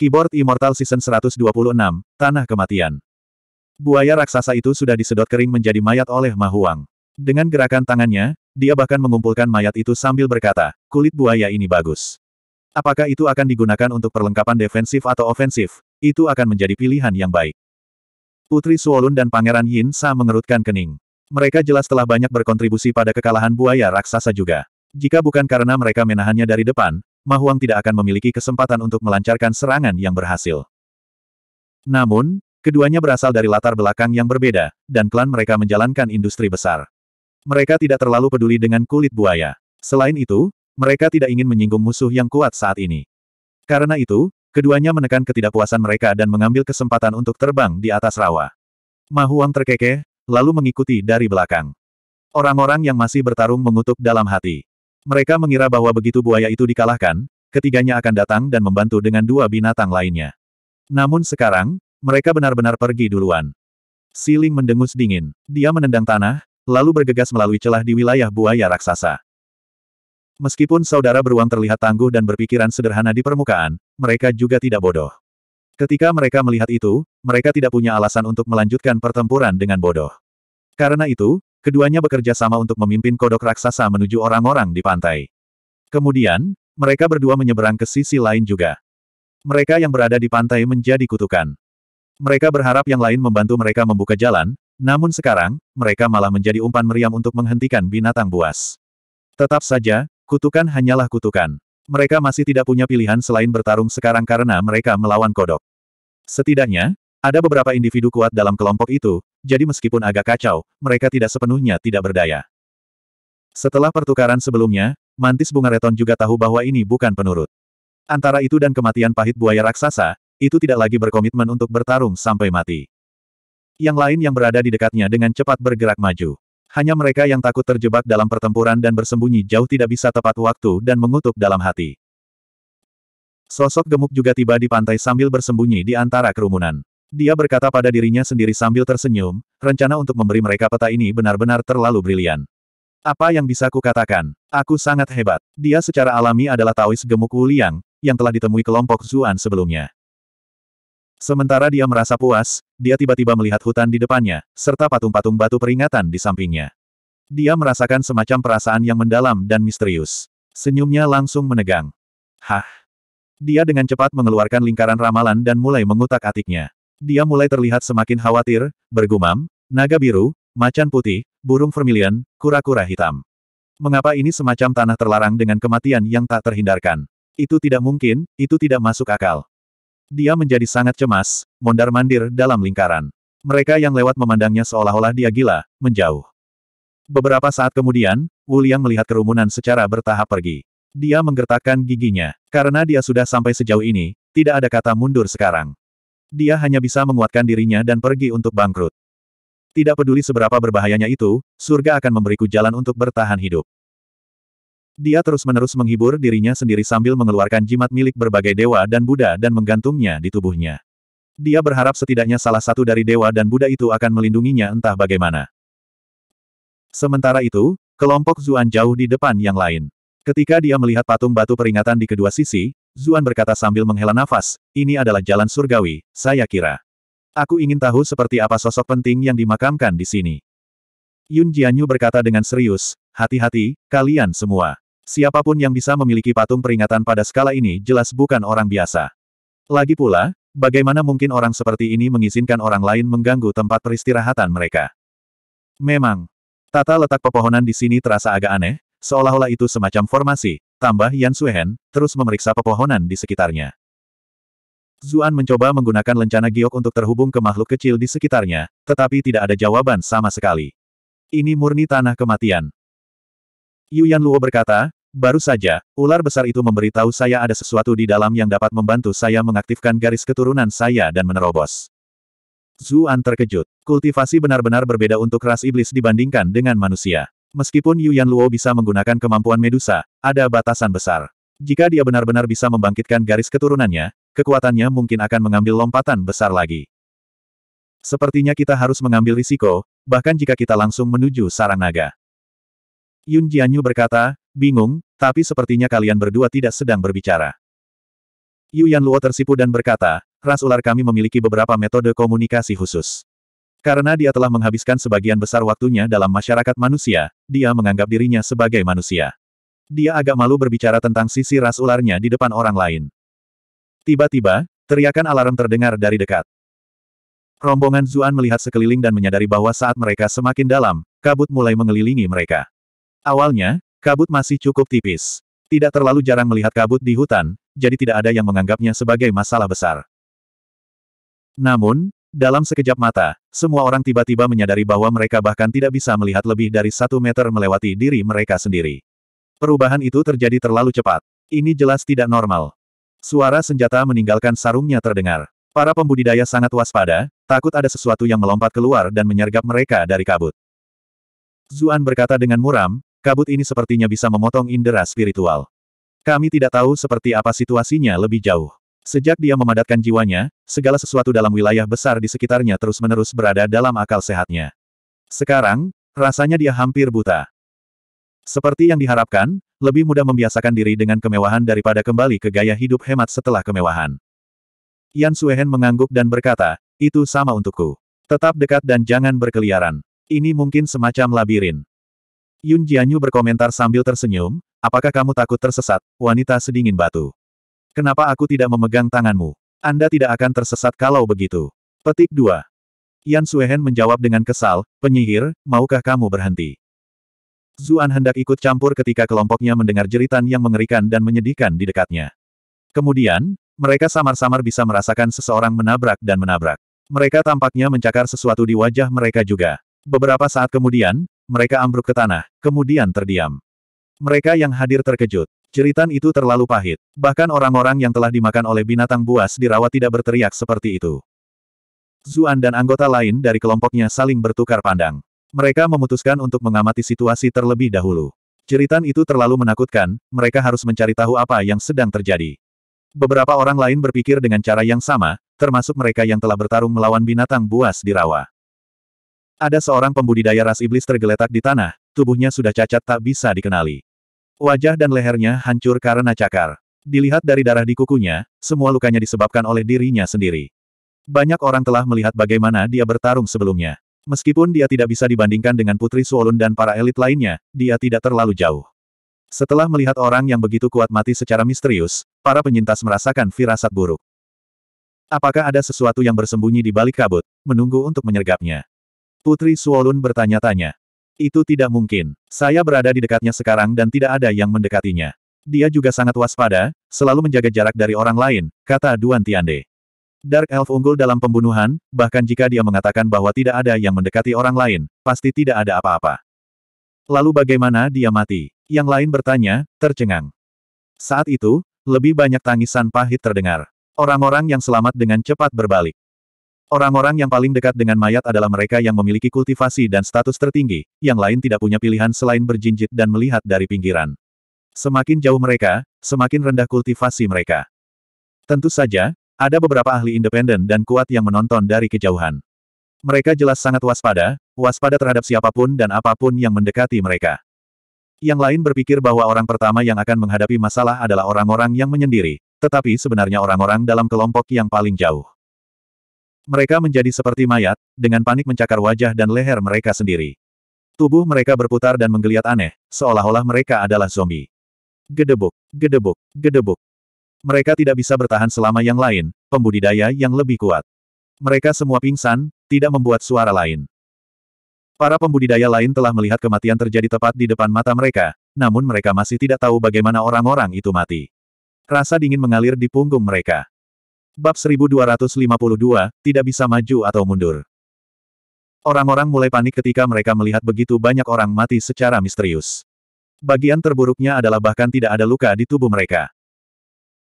Keyboard Immortal Season 126, Tanah Kematian. Buaya raksasa itu sudah disedot kering menjadi mayat oleh Mahuang. Dengan gerakan tangannya, dia bahkan mengumpulkan mayat itu sambil berkata, kulit buaya ini bagus. Apakah itu akan digunakan untuk perlengkapan defensif atau ofensif, itu akan menjadi pilihan yang baik. Putri Suolun dan Pangeran Yin Sa mengerutkan kening. Mereka jelas telah banyak berkontribusi pada kekalahan buaya raksasa juga. Jika bukan karena mereka menahannya dari depan, Mahuang tidak akan memiliki kesempatan untuk melancarkan serangan yang berhasil. Namun, keduanya berasal dari latar belakang yang berbeda, dan klan mereka menjalankan industri besar. Mereka tidak terlalu peduli dengan kulit buaya. Selain itu, mereka tidak ingin menyinggung musuh yang kuat saat ini. Karena itu, keduanya menekan ketidakpuasan mereka dan mengambil kesempatan untuk terbang di atas rawa. Mahuang terkekeh, lalu mengikuti dari belakang. Orang-orang yang masih bertarung mengutuk dalam hati. Mereka mengira bahwa begitu buaya itu dikalahkan, ketiganya akan datang dan membantu dengan dua binatang lainnya. Namun sekarang, mereka benar-benar pergi duluan. Siling mendengus dingin. Dia menendang tanah, lalu bergegas melalui celah di wilayah buaya raksasa. Meskipun saudara beruang terlihat tangguh dan berpikiran sederhana di permukaan, mereka juga tidak bodoh. Ketika mereka melihat itu, mereka tidak punya alasan untuk melanjutkan pertempuran dengan bodoh. Karena itu, Keduanya bekerja sama untuk memimpin kodok raksasa menuju orang-orang di pantai. Kemudian, mereka berdua menyeberang ke sisi lain juga. Mereka yang berada di pantai menjadi kutukan. Mereka berharap yang lain membantu mereka membuka jalan, namun sekarang, mereka malah menjadi umpan meriam untuk menghentikan binatang buas. Tetap saja, kutukan hanyalah kutukan. Mereka masih tidak punya pilihan selain bertarung sekarang karena mereka melawan kodok. Setidaknya, ada beberapa individu kuat dalam kelompok itu, jadi meskipun agak kacau, mereka tidak sepenuhnya tidak berdaya. Setelah pertukaran sebelumnya, mantis bunga reton juga tahu bahwa ini bukan penurut. Antara itu dan kematian pahit buaya raksasa, itu tidak lagi berkomitmen untuk bertarung sampai mati. Yang lain yang berada di dekatnya dengan cepat bergerak maju. Hanya mereka yang takut terjebak dalam pertempuran dan bersembunyi jauh tidak bisa tepat waktu dan mengutuk dalam hati. Sosok gemuk juga tiba di pantai sambil bersembunyi di antara kerumunan. Dia berkata pada dirinya sendiri sambil tersenyum, rencana untuk memberi mereka peta ini benar-benar terlalu brilian. Apa yang bisa kukatakan? Aku sangat hebat. Dia secara alami adalah Taois gemuk Wuliang, Liang, yang telah ditemui kelompok Zuan sebelumnya. Sementara dia merasa puas, dia tiba-tiba melihat hutan di depannya, serta patung-patung batu peringatan di sampingnya. Dia merasakan semacam perasaan yang mendalam dan misterius. Senyumnya langsung menegang. Hah! Dia dengan cepat mengeluarkan lingkaran ramalan dan mulai mengutak-atiknya. Dia mulai terlihat semakin khawatir, bergumam, naga biru, macan putih, burung vermilion, kura-kura hitam. Mengapa ini semacam tanah terlarang dengan kematian yang tak terhindarkan? Itu tidak mungkin, itu tidak masuk akal. Dia menjadi sangat cemas, mondar-mandir dalam lingkaran. Mereka yang lewat memandangnya seolah-olah dia gila, menjauh. Beberapa saat kemudian, Wu Liang melihat kerumunan secara bertahap pergi. Dia menggertakkan giginya, karena dia sudah sampai sejauh ini, tidak ada kata mundur sekarang. Dia hanya bisa menguatkan dirinya dan pergi untuk bangkrut. Tidak peduli seberapa berbahayanya itu, surga akan memberiku jalan untuk bertahan hidup. Dia terus-menerus menghibur dirinya sendiri sambil mengeluarkan jimat milik berbagai dewa dan Buddha dan menggantungnya di tubuhnya. Dia berharap setidaknya salah satu dari dewa dan Buddha itu akan melindunginya entah bagaimana. Sementara itu, kelompok Zuan jauh di depan yang lain. Ketika dia melihat patung batu peringatan di kedua sisi, Zuan berkata sambil menghela nafas, ini adalah jalan surgawi, saya kira. Aku ingin tahu seperti apa sosok penting yang dimakamkan di sini. Yun Jianyu berkata dengan serius, hati-hati, kalian semua. Siapapun yang bisa memiliki patung peringatan pada skala ini jelas bukan orang biasa. Lagi pula, bagaimana mungkin orang seperti ini mengizinkan orang lain mengganggu tempat peristirahatan mereka? Memang, tata letak pepohonan di sini terasa agak aneh, seolah-olah itu semacam formasi, Tambah Yan Suehen, terus memeriksa pepohonan di sekitarnya. Zuan mencoba menggunakan lencana giok untuk terhubung ke makhluk kecil di sekitarnya, tetapi tidak ada jawaban sama sekali. Ini murni tanah kematian. Yuan Luo berkata, baru saja, ular besar itu memberitahu saya ada sesuatu di dalam yang dapat membantu saya mengaktifkan garis keturunan saya dan menerobos. Zuan terkejut. Kultivasi benar-benar berbeda untuk ras iblis dibandingkan dengan manusia. Meskipun Yuan Luo bisa menggunakan kemampuan Medusa, ada batasan besar. Jika dia benar-benar bisa membangkitkan garis keturunannya, kekuatannya mungkin akan mengambil lompatan besar lagi. Sepertinya kita harus mengambil risiko, bahkan jika kita langsung menuju sarang naga. Yun Jianyu berkata, bingung, tapi sepertinya kalian berdua tidak sedang berbicara. Yuan Luo tersipu dan berkata, ras ular kami memiliki beberapa metode komunikasi khusus. Karena dia telah menghabiskan sebagian besar waktunya dalam masyarakat manusia, dia menganggap dirinya sebagai manusia. Dia agak malu berbicara tentang sisi ras ularnya di depan orang lain. Tiba-tiba, teriakan alarm terdengar dari dekat. Rombongan Zuan melihat sekeliling dan menyadari bahwa saat mereka semakin dalam, kabut mulai mengelilingi mereka. Awalnya, kabut masih cukup tipis. Tidak terlalu jarang melihat kabut di hutan, jadi tidak ada yang menganggapnya sebagai masalah besar. Namun, dalam sekejap mata, semua orang tiba-tiba menyadari bahwa mereka bahkan tidak bisa melihat lebih dari satu meter melewati diri mereka sendiri. Perubahan itu terjadi terlalu cepat. Ini jelas tidak normal. Suara senjata meninggalkan sarungnya terdengar. Para pembudidaya sangat waspada, takut ada sesuatu yang melompat keluar dan menyergap mereka dari kabut. Zuan berkata dengan muram, kabut ini sepertinya bisa memotong indera spiritual. Kami tidak tahu seperti apa situasinya lebih jauh. Sejak dia memadatkan jiwanya, segala sesuatu dalam wilayah besar di sekitarnya terus-menerus berada dalam akal sehatnya. Sekarang, rasanya dia hampir buta. Seperti yang diharapkan, lebih mudah membiasakan diri dengan kemewahan daripada kembali ke gaya hidup hemat setelah kemewahan. Yan Suehen mengangguk dan berkata, itu sama untukku. Tetap dekat dan jangan berkeliaran. Ini mungkin semacam labirin. Yun Jianyu berkomentar sambil tersenyum, apakah kamu takut tersesat, wanita sedingin batu? Kenapa aku tidak memegang tanganmu? Anda tidak akan tersesat kalau begitu. Petik 2. Yan Suehen menjawab dengan kesal, penyihir, maukah kamu berhenti? Zuan hendak ikut campur ketika kelompoknya mendengar jeritan yang mengerikan dan menyedihkan di dekatnya. Kemudian, mereka samar-samar bisa merasakan seseorang menabrak dan menabrak. Mereka tampaknya mencakar sesuatu di wajah mereka juga. Beberapa saat kemudian, mereka ambruk ke tanah, kemudian terdiam. Mereka yang hadir terkejut. Jeritan itu terlalu pahit. Bahkan orang-orang yang telah dimakan oleh binatang buas dirawat tidak berteriak seperti itu. Zuan dan anggota lain dari kelompoknya saling bertukar pandang. Mereka memutuskan untuk mengamati situasi terlebih dahulu. Jeritan itu terlalu menakutkan, mereka harus mencari tahu apa yang sedang terjadi. Beberapa orang lain berpikir dengan cara yang sama, termasuk mereka yang telah bertarung melawan binatang buas di rawa. Ada seorang pembudidaya ras iblis tergeletak di tanah, tubuhnya sudah cacat tak bisa dikenali. Wajah dan lehernya hancur karena cakar. Dilihat dari darah di kukunya, semua lukanya disebabkan oleh dirinya sendiri. Banyak orang telah melihat bagaimana dia bertarung sebelumnya. Meskipun dia tidak bisa dibandingkan dengan Putri Suolun dan para elit lainnya, dia tidak terlalu jauh. Setelah melihat orang yang begitu kuat mati secara misterius, para penyintas merasakan firasat buruk. Apakah ada sesuatu yang bersembunyi di balik kabut, menunggu untuk menyergapnya? Putri Suolun bertanya-tanya. Itu tidak mungkin. Saya berada di dekatnya sekarang dan tidak ada yang mendekatinya. Dia juga sangat waspada, selalu menjaga jarak dari orang lain, kata Duan Tiande. Dark Elf unggul dalam pembunuhan, bahkan jika dia mengatakan bahwa tidak ada yang mendekati orang lain, pasti tidak ada apa-apa. Lalu bagaimana dia mati? Yang lain bertanya, tercengang. Saat itu, lebih banyak tangisan pahit terdengar. Orang-orang yang selamat dengan cepat berbalik. Orang-orang yang paling dekat dengan mayat adalah mereka yang memiliki kultivasi dan status tertinggi, yang lain tidak punya pilihan selain berjinjit dan melihat dari pinggiran. Semakin jauh mereka, semakin rendah kultivasi mereka. Tentu saja, ada beberapa ahli independen dan kuat yang menonton dari kejauhan. Mereka jelas sangat waspada, waspada terhadap siapapun dan apapun yang mendekati mereka. Yang lain berpikir bahwa orang pertama yang akan menghadapi masalah adalah orang-orang yang menyendiri, tetapi sebenarnya orang-orang dalam kelompok yang paling jauh. Mereka menjadi seperti mayat, dengan panik mencakar wajah dan leher mereka sendiri. Tubuh mereka berputar dan menggeliat aneh, seolah-olah mereka adalah zombie. Gedebuk, gedebuk, gedebuk. Mereka tidak bisa bertahan selama yang lain, pembudidaya yang lebih kuat. Mereka semua pingsan, tidak membuat suara lain. Para pembudidaya lain telah melihat kematian terjadi tepat di depan mata mereka, namun mereka masih tidak tahu bagaimana orang-orang itu mati. Rasa dingin mengalir di punggung mereka. Bab 1252, tidak bisa maju atau mundur. Orang-orang mulai panik ketika mereka melihat begitu banyak orang mati secara misterius. Bagian terburuknya adalah bahkan tidak ada luka di tubuh mereka.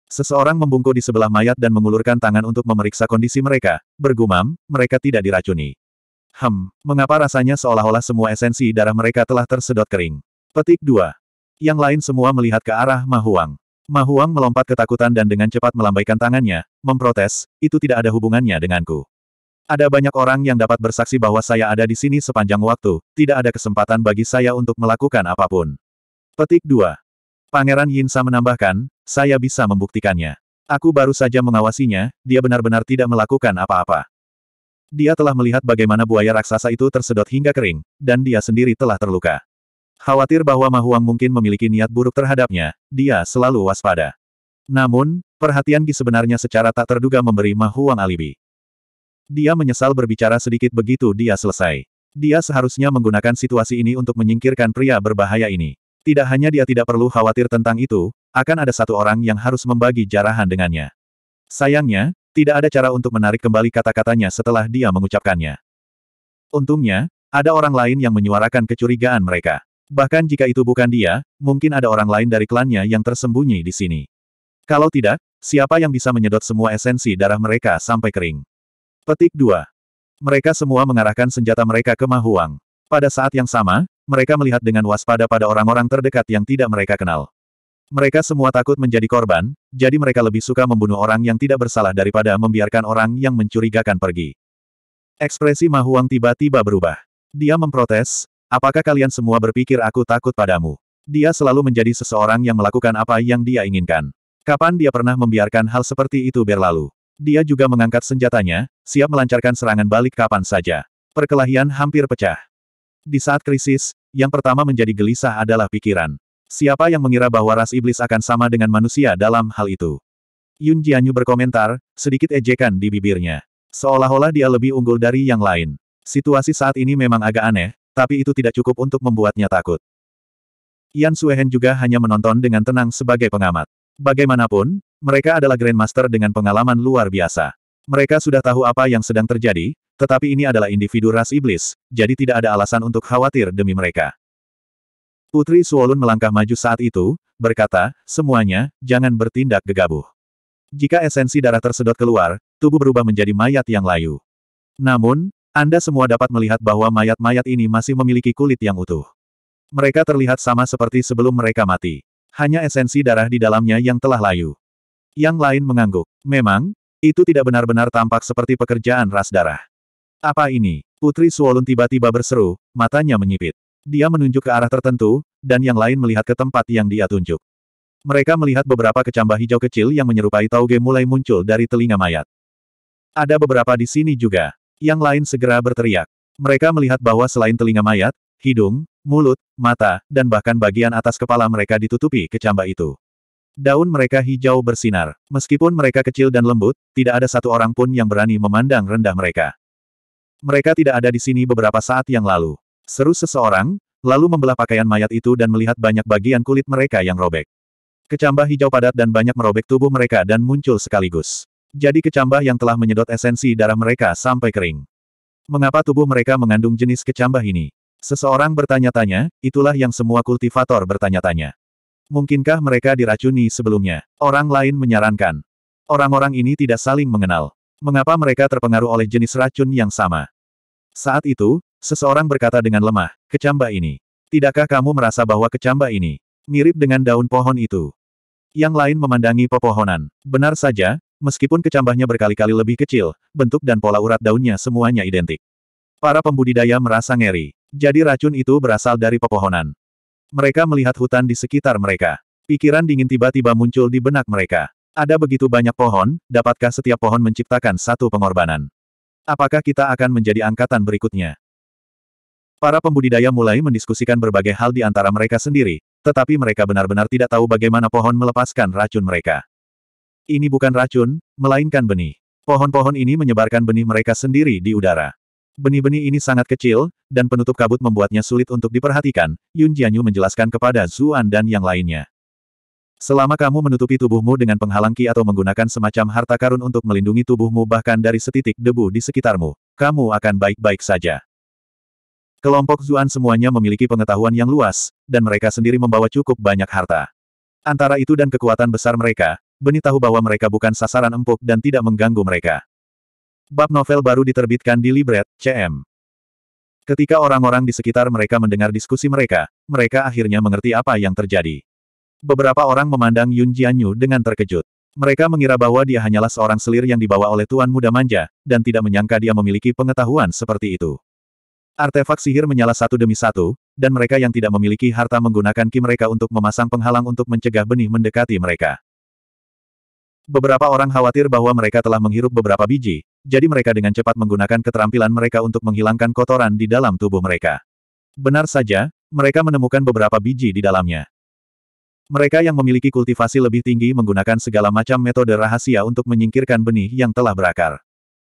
Seseorang membungkuk di sebelah mayat dan mengulurkan tangan untuk memeriksa kondisi mereka, bergumam, mereka tidak diracuni. Hem, mengapa rasanya seolah-olah semua esensi darah mereka telah tersedot kering? Petik 2. Yang lain semua melihat ke arah Mahuang. Mahuang melompat ketakutan dan dengan cepat melambaikan tangannya, memprotes, itu tidak ada hubungannya denganku. Ada banyak orang yang dapat bersaksi bahwa saya ada di sini sepanjang waktu, tidak ada kesempatan bagi saya untuk melakukan apapun. Petik 2. Pangeran Yinsa menambahkan, saya bisa membuktikannya. Aku baru saja mengawasinya, dia benar-benar tidak melakukan apa-apa. Dia telah melihat bagaimana buaya raksasa itu tersedot hingga kering, dan dia sendiri telah terluka. Khawatir bahwa Mahuang mungkin memiliki niat buruk terhadapnya, dia selalu waspada. Namun, perhatian Gi sebenarnya secara tak terduga memberi Mahuang alibi. Dia menyesal berbicara sedikit begitu dia selesai. Dia seharusnya menggunakan situasi ini untuk menyingkirkan pria berbahaya ini. Tidak hanya dia tidak perlu khawatir tentang itu, akan ada satu orang yang harus membagi jarahan dengannya. Sayangnya, tidak ada cara untuk menarik kembali kata-katanya setelah dia mengucapkannya. Untungnya, ada orang lain yang menyuarakan kecurigaan mereka. Bahkan jika itu bukan dia, mungkin ada orang lain dari klannya yang tersembunyi di sini. Kalau tidak, siapa yang bisa menyedot semua esensi darah mereka sampai kering? Petik 2. Mereka semua mengarahkan senjata mereka ke Mahuang. Pada saat yang sama, mereka melihat dengan waspada pada orang-orang terdekat yang tidak mereka kenal. Mereka semua takut menjadi korban, jadi mereka lebih suka membunuh orang yang tidak bersalah daripada membiarkan orang yang mencurigakan pergi. Ekspresi Mahuang tiba-tiba berubah. Dia memprotes, Apakah kalian semua berpikir aku takut padamu? Dia selalu menjadi seseorang yang melakukan apa yang dia inginkan. Kapan dia pernah membiarkan hal seperti itu berlalu? Dia juga mengangkat senjatanya, siap melancarkan serangan balik kapan saja. Perkelahian hampir pecah. Di saat krisis, yang pertama menjadi gelisah adalah pikiran. Siapa yang mengira bahwa ras iblis akan sama dengan manusia dalam hal itu? Yun Jianyu berkomentar, sedikit ejekan di bibirnya. Seolah-olah dia lebih unggul dari yang lain. Situasi saat ini memang agak aneh, tapi itu tidak cukup untuk membuatnya takut. Yan Suehen juga hanya menonton dengan tenang sebagai pengamat. Bagaimanapun, mereka adalah Grandmaster dengan pengalaman luar biasa. Mereka sudah tahu apa yang sedang terjadi, tetapi ini adalah individu ras iblis, jadi tidak ada alasan untuk khawatir demi mereka. Putri Suolun melangkah maju saat itu, berkata, semuanya, jangan bertindak gegabah. Jika esensi darah tersedot keluar, tubuh berubah menjadi mayat yang layu. Namun, anda semua dapat melihat bahwa mayat-mayat ini masih memiliki kulit yang utuh. Mereka terlihat sama seperti sebelum mereka mati. Hanya esensi darah di dalamnya yang telah layu. Yang lain mengangguk. Memang, itu tidak benar-benar tampak seperti pekerjaan ras darah. Apa ini? Putri Suolun tiba-tiba berseru, matanya menyipit. Dia menunjuk ke arah tertentu, dan yang lain melihat ke tempat yang dia tunjuk. Mereka melihat beberapa kecambah hijau kecil yang menyerupai tauge mulai muncul dari telinga mayat. Ada beberapa di sini juga. Yang lain segera berteriak. Mereka melihat bahwa selain telinga mayat, hidung, mulut, mata, dan bahkan bagian atas kepala mereka ditutupi kecambah itu. Daun mereka hijau bersinar. Meskipun mereka kecil dan lembut, tidak ada satu orang pun yang berani memandang rendah mereka. Mereka tidak ada di sini beberapa saat yang lalu. Seru seseorang, lalu membelah pakaian mayat itu dan melihat banyak bagian kulit mereka yang robek. Kecambah hijau padat dan banyak merobek tubuh mereka dan muncul sekaligus jadi kecambah yang telah menyedot esensi darah mereka sampai kering. Mengapa tubuh mereka mengandung jenis kecambah ini? Seseorang bertanya-tanya, itulah yang semua kultivator bertanya-tanya. Mungkinkah mereka diracuni sebelumnya? Orang lain menyarankan. Orang-orang ini tidak saling mengenal. Mengapa mereka terpengaruh oleh jenis racun yang sama? Saat itu, seseorang berkata dengan lemah, kecambah ini. Tidakkah kamu merasa bahwa kecambah ini mirip dengan daun pohon itu? Yang lain memandangi pepohonan. Benar saja, Meskipun kecambahnya berkali-kali lebih kecil, bentuk dan pola urat daunnya semuanya identik. Para pembudidaya merasa ngeri. Jadi racun itu berasal dari pepohonan. Mereka melihat hutan di sekitar mereka. Pikiran dingin tiba-tiba muncul di benak mereka. Ada begitu banyak pohon, dapatkah setiap pohon menciptakan satu pengorbanan? Apakah kita akan menjadi angkatan berikutnya? Para pembudidaya mulai mendiskusikan berbagai hal di antara mereka sendiri, tetapi mereka benar-benar tidak tahu bagaimana pohon melepaskan racun mereka. Ini bukan racun, melainkan benih. Pohon-pohon ini menyebarkan benih mereka sendiri di udara. Benih-benih ini sangat kecil, dan penutup kabut membuatnya sulit untuk diperhatikan, Yun Jianyu menjelaskan kepada Zuan dan yang lainnya. Selama kamu menutupi tubuhmu dengan penghalangki atau menggunakan semacam harta karun untuk melindungi tubuhmu bahkan dari setitik debu di sekitarmu, kamu akan baik-baik saja. Kelompok Zuan semuanya memiliki pengetahuan yang luas, dan mereka sendiri membawa cukup banyak harta. Antara itu dan kekuatan besar mereka, Beni tahu bahwa mereka bukan sasaran empuk dan tidak mengganggu mereka. Bab novel baru diterbitkan di Libret, CM. Ketika orang-orang di sekitar mereka mendengar diskusi mereka, mereka akhirnya mengerti apa yang terjadi. Beberapa orang memandang Yun Jianyu dengan terkejut. Mereka mengira bahwa dia hanyalah seorang selir yang dibawa oleh Tuan Muda Manja, dan tidak menyangka dia memiliki pengetahuan seperti itu. Artefak sihir menyala satu demi satu, dan mereka yang tidak memiliki harta menggunakan ki mereka untuk memasang penghalang untuk mencegah benih mendekati mereka. Beberapa orang khawatir bahwa mereka telah menghirup beberapa biji, jadi mereka dengan cepat menggunakan keterampilan mereka untuk menghilangkan kotoran di dalam tubuh mereka. Benar saja, mereka menemukan beberapa biji di dalamnya. Mereka yang memiliki kultivasi lebih tinggi menggunakan segala macam metode rahasia untuk menyingkirkan benih yang telah berakar.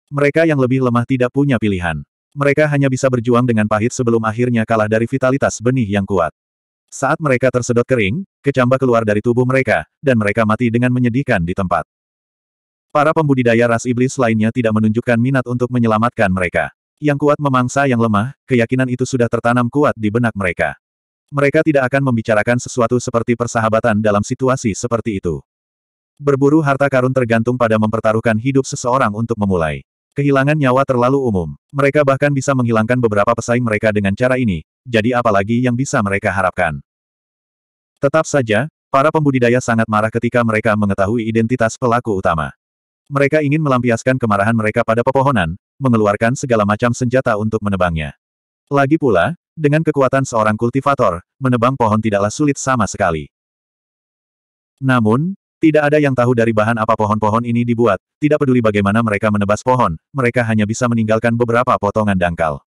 Mereka yang lebih lemah tidak punya pilihan. Mereka hanya bisa berjuang dengan pahit sebelum akhirnya kalah dari vitalitas benih yang kuat. Saat mereka tersedot kering, kecambah keluar dari tubuh mereka, dan mereka mati dengan menyedihkan di tempat. Para pembudidaya ras iblis lainnya tidak menunjukkan minat untuk menyelamatkan mereka. Yang kuat memangsa yang lemah, keyakinan itu sudah tertanam kuat di benak mereka. Mereka tidak akan membicarakan sesuatu seperti persahabatan dalam situasi seperti itu. Berburu harta karun tergantung pada mempertaruhkan hidup seseorang untuk memulai. Kehilangan nyawa terlalu umum. Mereka bahkan bisa menghilangkan beberapa pesaing mereka dengan cara ini, jadi apalagi yang bisa mereka harapkan. Tetap saja, para pembudidaya sangat marah ketika mereka mengetahui identitas pelaku utama. Mereka ingin melampiaskan kemarahan mereka pada pepohonan, mengeluarkan segala macam senjata untuk menebangnya. Lagi pula, dengan kekuatan seorang kultivator, menebang pohon tidaklah sulit sama sekali. Namun, tidak ada yang tahu dari bahan apa pohon-pohon ini dibuat, tidak peduli bagaimana mereka menebas pohon, mereka hanya bisa meninggalkan beberapa potongan dangkal.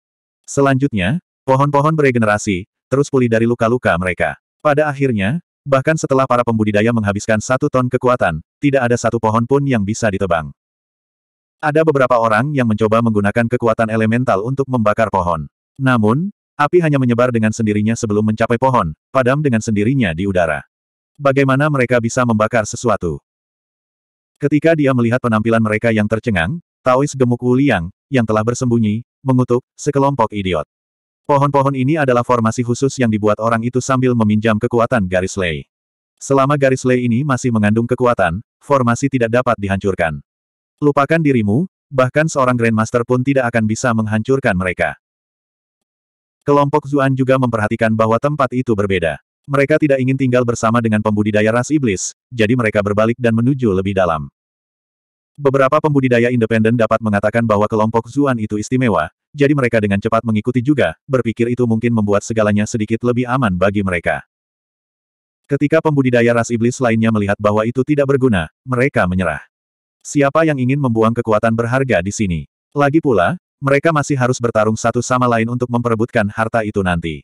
Selanjutnya, Pohon-pohon beregenerasi, terus pulih dari luka-luka mereka. Pada akhirnya, bahkan setelah para pembudidaya menghabiskan satu ton kekuatan, tidak ada satu pohon pun yang bisa ditebang. Ada beberapa orang yang mencoba menggunakan kekuatan elemental untuk membakar pohon. Namun, api hanya menyebar dengan sendirinya sebelum mencapai pohon, padam dengan sendirinya di udara. Bagaimana mereka bisa membakar sesuatu? Ketika dia melihat penampilan mereka yang tercengang, Taois gemuk Wuliang yang telah bersembunyi, mengutuk, sekelompok idiot. Pohon-pohon ini adalah formasi khusus yang dibuat orang itu sambil meminjam kekuatan garis lei. Selama garis lei ini masih mengandung kekuatan, formasi tidak dapat dihancurkan. Lupakan dirimu, bahkan seorang Grandmaster pun tidak akan bisa menghancurkan mereka. Kelompok Zuan juga memperhatikan bahwa tempat itu berbeda. Mereka tidak ingin tinggal bersama dengan pembudidaya ras iblis, jadi mereka berbalik dan menuju lebih dalam. Beberapa pembudidaya independen dapat mengatakan bahwa kelompok Zuan itu istimewa, jadi mereka dengan cepat mengikuti juga, berpikir itu mungkin membuat segalanya sedikit lebih aman bagi mereka. Ketika pembudidaya ras iblis lainnya melihat bahwa itu tidak berguna, mereka menyerah. Siapa yang ingin membuang kekuatan berharga di sini? Lagi pula, mereka masih harus bertarung satu sama lain untuk memperebutkan harta itu nanti.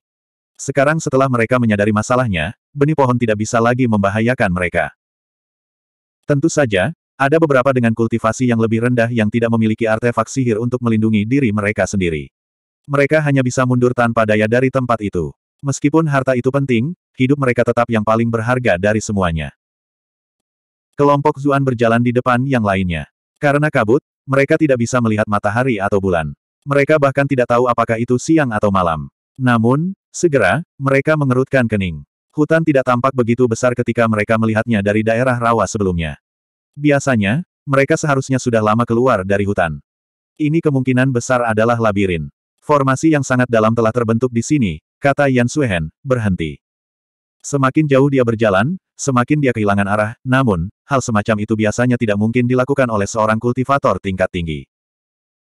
Sekarang setelah mereka menyadari masalahnya, benih pohon tidak bisa lagi membahayakan mereka. Tentu saja, ada beberapa dengan kultivasi yang lebih rendah yang tidak memiliki artefak sihir untuk melindungi diri mereka sendiri. Mereka hanya bisa mundur tanpa daya dari tempat itu. Meskipun harta itu penting, hidup mereka tetap yang paling berharga dari semuanya. Kelompok Zuan berjalan di depan yang lainnya. Karena kabut, mereka tidak bisa melihat matahari atau bulan. Mereka bahkan tidak tahu apakah itu siang atau malam. Namun, segera, mereka mengerutkan kening. Hutan tidak tampak begitu besar ketika mereka melihatnya dari daerah rawa sebelumnya. Biasanya, mereka seharusnya sudah lama keluar dari hutan. Ini kemungkinan besar adalah labirin. Formasi yang sangat dalam telah terbentuk di sini, kata Yan Suehen, berhenti. Semakin jauh dia berjalan, semakin dia kehilangan arah, namun, hal semacam itu biasanya tidak mungkin dilakukan oleh seorang kultivator tingkat tinggi.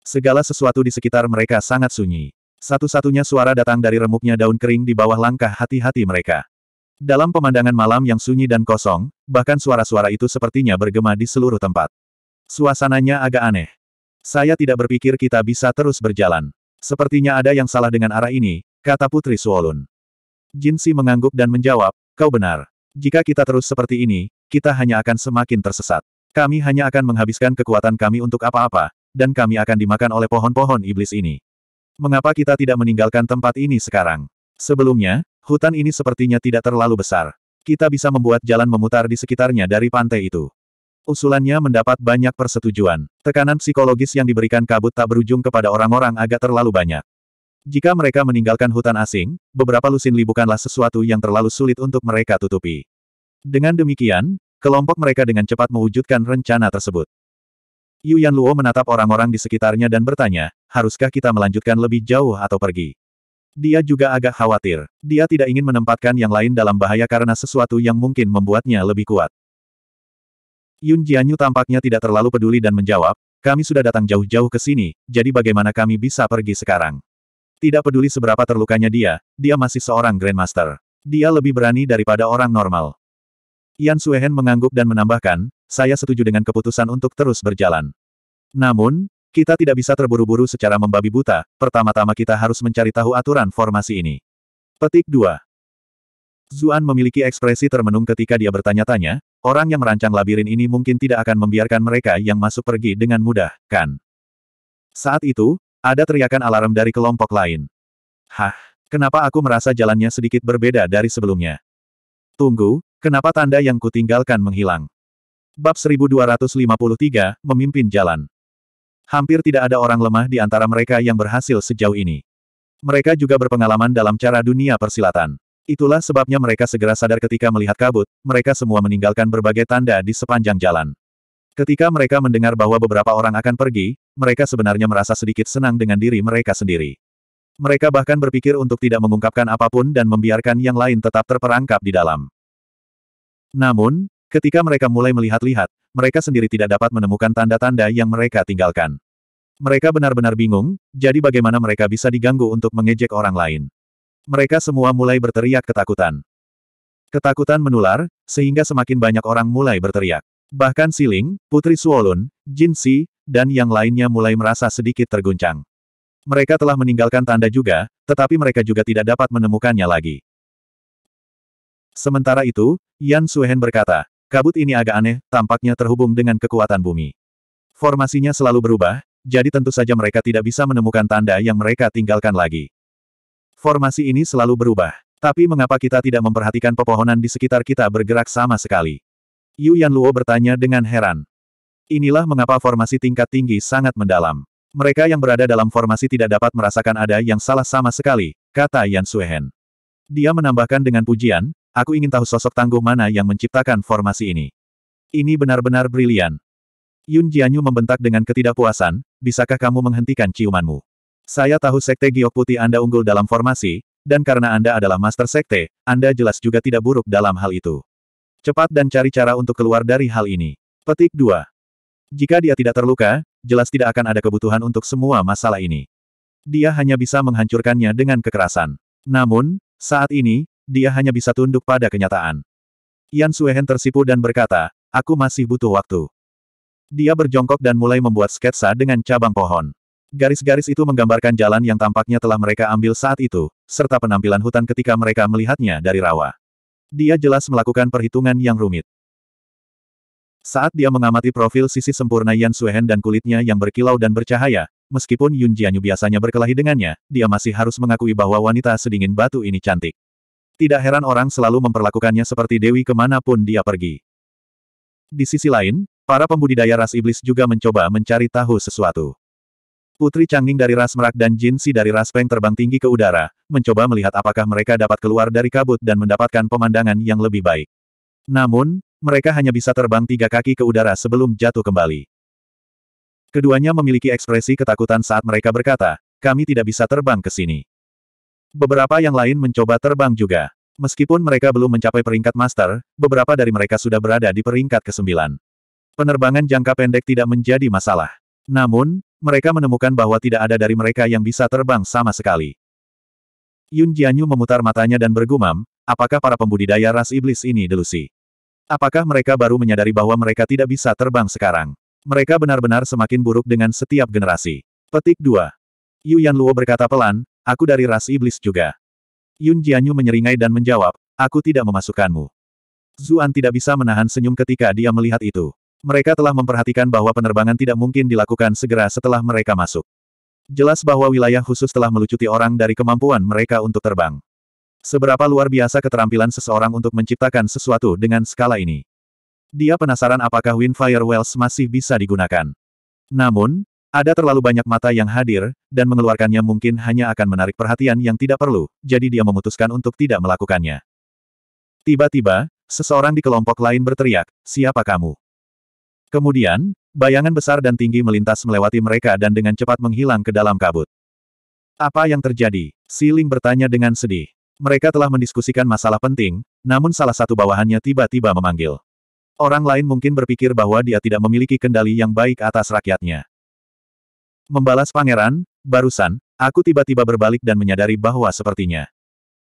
Segala sesuatu di sekitar mereka sangat sunyi. Satu-satunya suara datang dari remuknya daun kering di bawah langkah hati-hati mereka. Dalam pemandangan malam yang sunyi dan kosong, bahkan suara-suara itu sepertinya bergema di seluruh tempat. Suasananya agak aneh. Saya tidak berpikir kita bisa terus berjalan. Sepertinya ada yang salah dengan arah ini, kata Putri Suolun. Jinsi mengangguk dan menjawab, kau benar. Jika kita terus seperti ini, kita hanya akan semakin tersesat. Kami hanya akan menghabiskan kekuatan kami untuk apa-apa, dan kami akan dimakan oleh pohon-pohon iblis ini. Mengapa kita tidak meninggalkan tempat ini sekarang? Sebelumnya, Hutan ini sepertinya tidak terlalu besar. Kita bisa membuat jalan memutar di sekitarnya dari pantai itu. Usulannya mendapat banyak persetujuan. Tekanan psikologis yang diberikan kabut tak berujung kepada orang-orang agak terlalu banyak. Jika mereka meninggalkan hutan asing, beberapa lusin bukanlah sesuatu yang terlalu sulit untuk mereka tutupi. Dengan demikian, kelompok mereka dengan cepat mewujudkan rencana tersebut. Yu Yan Luo menatap orang-orang di sekitarnya dan bertanya, haruskah kita melanjutkan lebih jauh atau pergi? Dia juga agak khawatir. Dia tidak ingin menempatkan yang lain dalam bahaya karena sesuatu yang mungkin membuatnya lebih kuat. Yun Jianyu tampaknya tidak terlalu peduli dan menjawab, kami sudah datang jauh-jauh ke sini, jadi bagaimana kami bisa pergi sekarang? Tidak peduli seberapa terlukanya dia, dia masih seorang Grandmaster. Dia lebih berani daripada orang normal. Yan Suehen mengangguk dan menambahkan, saya setuju dengan keputusan untuk terus berjalan. Namun, kita tidak bisa terburu-buru secara membabi buta, pertama-tama kita harus mencari tahu aturan formasi ini. Petik 2. Zuan memiliki ekspresi termenung ketika dia bertanya-tanya, orang yang merancang labirin ini mungkin tidak akan membiarkan mereka yang masuk pergi dengan mudah, kan? Saat itu, ada teriakan alarm dari kelompok lain. Hah, kenapa aku merasa jalannya sedikit berbeda dari sebelumnya? Tunggu, kenapa tanda yang kutinggalkan menghilang? Bab 1253, Memimpin Jalan Hampir tidak ada orang lemah di antara mereka yang berhasil sejauh ini. Mereka juga berpengalaman dalam cara dunia persilatan. Itulah sebabnya mereka segera sadar ketika melihat kabut, mereka semua meninggalkan berbagai tanda di sepanjang jalan. Ketika mereka mendengar bahwa beberapa orang akan pergi, mereka sebenarnya merasa sedikit senang dengan diri mereka sendiri. Mereka bahkan berpikir untuk tidak mengungkapkan apapun dan membiarkan yang lain tetap terperangkap di dalam. Namun, ketika mereka mulai melihat-lihat, mereka sendiri tidak dapat menemukan tanda-tanda yang mereka tinggalkan. Mereka benar-benar bingung, jadi bagaimana mereka bisa diganggu untuk mengejek orang lain. Mereka semua mulai berteriak ketakutan. Ketakutan menular, sehingga semakin banyak orang mulai berteriak. Bahkan Siling, Putri Suolun, Jin Si, dan yang lainnya mulai merasa sedikit terguncang. Mereka telah meninggalkan tanda juga, tetapi mereka juga tidak dapat menemukannya lagi. Sementara itu, Yan Suhen berkata, Kabut ini agak aneh, tampaknya terhubung dengan kekuatan bumi. Formasinya selalu berubah, jadi tentu saja mereka tidak bisa menemukan tanda yang mereka tinggalkan lagi. Formasi ini selalu berubah. Tapi mengapa kita tidak memperhatikan pepohonan di sekitar kita bergerak sama sekali? Yu Yan Luo bertanya dengan heran. Inilah mengapa formasi tingkat tinggi sangat mendalam. Mereka yang berada dalam formasi tidak dapat merasakan ada yang salah sama sekali, kata Yan Suehen. Dia menambahkan dengan pujian, Aku ingin tahu sosok tangguh mana yang menciptakan formasi ini. Ini benar-benar brilian. Yun Jianyu membentak dengan ketidakpuasan, bisakah kamu menghentikan ciumanmu? Saya tahu sekte giok putih Anda unggul dalam formasi, dan karena Anda adalah master sekte, Anda jelas juga tidak buruk dalam hal itu. Cepat dan cari cara untuk keluar dari hal ini. Petik 2. Jika dia tidak terluka, jelas tidak akan ada kebutuhan untuk semua masalah ini. Dia hanya bisa menghancurkannya dengan kekerasan. Namun, saat ini, dia hanya bisa tunduk pada kenyataan. Yan Suehen tersipu dan berkata, aku masih butuh waktu. Dia berjongkok dan mulai membuat sketsa dengan cabang pohon. Garis-garis itu menggambarkan jalan yang tampaknya telah mereka ambil saat itu, serta penampilan hutan ketika mereka melihatnya dari rawa. Dia jelas melakukan perhitungan yang rumit. Saat dia mengamati profil sisi sempurna Yan Suehen dan kulitnya yang berkilau dan bercahaya, meskipun Yun Jianyu biasanya berkelahi dengannya, dia masih harus mengakui bahwa wanita sedingin batu ini cantik. Tidak heran orang selalu memperlakukannya seperti dewi kemanapun dia pergi. Di sisi lain, para pembudidaya ras iblis juga mencoba mencari tahu sesuatu. Putri Changning dari ras merak dan Jin Si dari ras Peng terbang tinggi ke udara, mencoba melihat apakah mereka dapat keluar dari kabut dan mendapatkan pemandangan yang lebih baik. Namun, mereka hanya bisa terbang tiga kaki ke udara sebelum jatuh kembali. Keduanya memiliki ekspresi ketakutan saat mereka berkata, kami tidak bisa terbang ke sini. Beberapa yang lain mencoba terbang juga. Meskipun mereka belum mencapai peringkat master, beberapa dari mereka sudah berada di peringkat ke-9. Penerbangan jangka pendek tidak menjadi masalah. Namun, mereka menemukan bahwa tidak ada dari mereka yang bisa terbang sama sekali. Yun Jianyu memutar matanya dan bergumam, apakah para pembudidaya ras iblis ini delusi? Apakah mereka baru menyadari bahwa mereka tidak bisa terbang sekarang? Mereka benar-benar semakin buruk dengan setiap generasi. Petik 2. Yu Yanluo berkata pelan, Aku dari ras iblis juga. Yun Jianyu menyeringai dan menjawab, aku tidak memasukkanmu. Zuan tidak bisa menahan senyum ketika dia melihat itu. Mereka telah memperhatikan bahwa penerbangan tidak mungkin dilakukan segera setelah mereka masuk. Jelas bahwa wilayah khusus telah melucuti orang dari kemampuan mereka untuk terbang. Seberapa luar biasa keterampilan seseorang untuk menciptakan sesuatu dengan skala ini. Dia penasaran apakah Windfire Wells masih bisa digunakan. Namun, ada terlalu banyak mata yang hadir, dan mengeluarkannya mungkin hanya akan menarik perhatian yang tidak perlu, jadi dia memutuskan untuk tidak melakukannya. Tiba-tiba, seseorang di kelompok lain berteriak, siapa kamu? Kemudian, bayangan besar dan tinggi melintas melewati mereka dan dengan cepat menghilang ke dalam kabut. Apa yang terjadi? Siling bertanya dengan sedih. Mereka telah mendiskusikan masalah penting, namun salah satu bawahannya tiba-tiba memanggil. Orang lain mungkin berpikir bahwa dia tidak memiliki kendali yang baik atas rakyatnya. Membalas pangeran, barusan, aku tiba-tiba berbalik dan menyadari bahwa sepertinya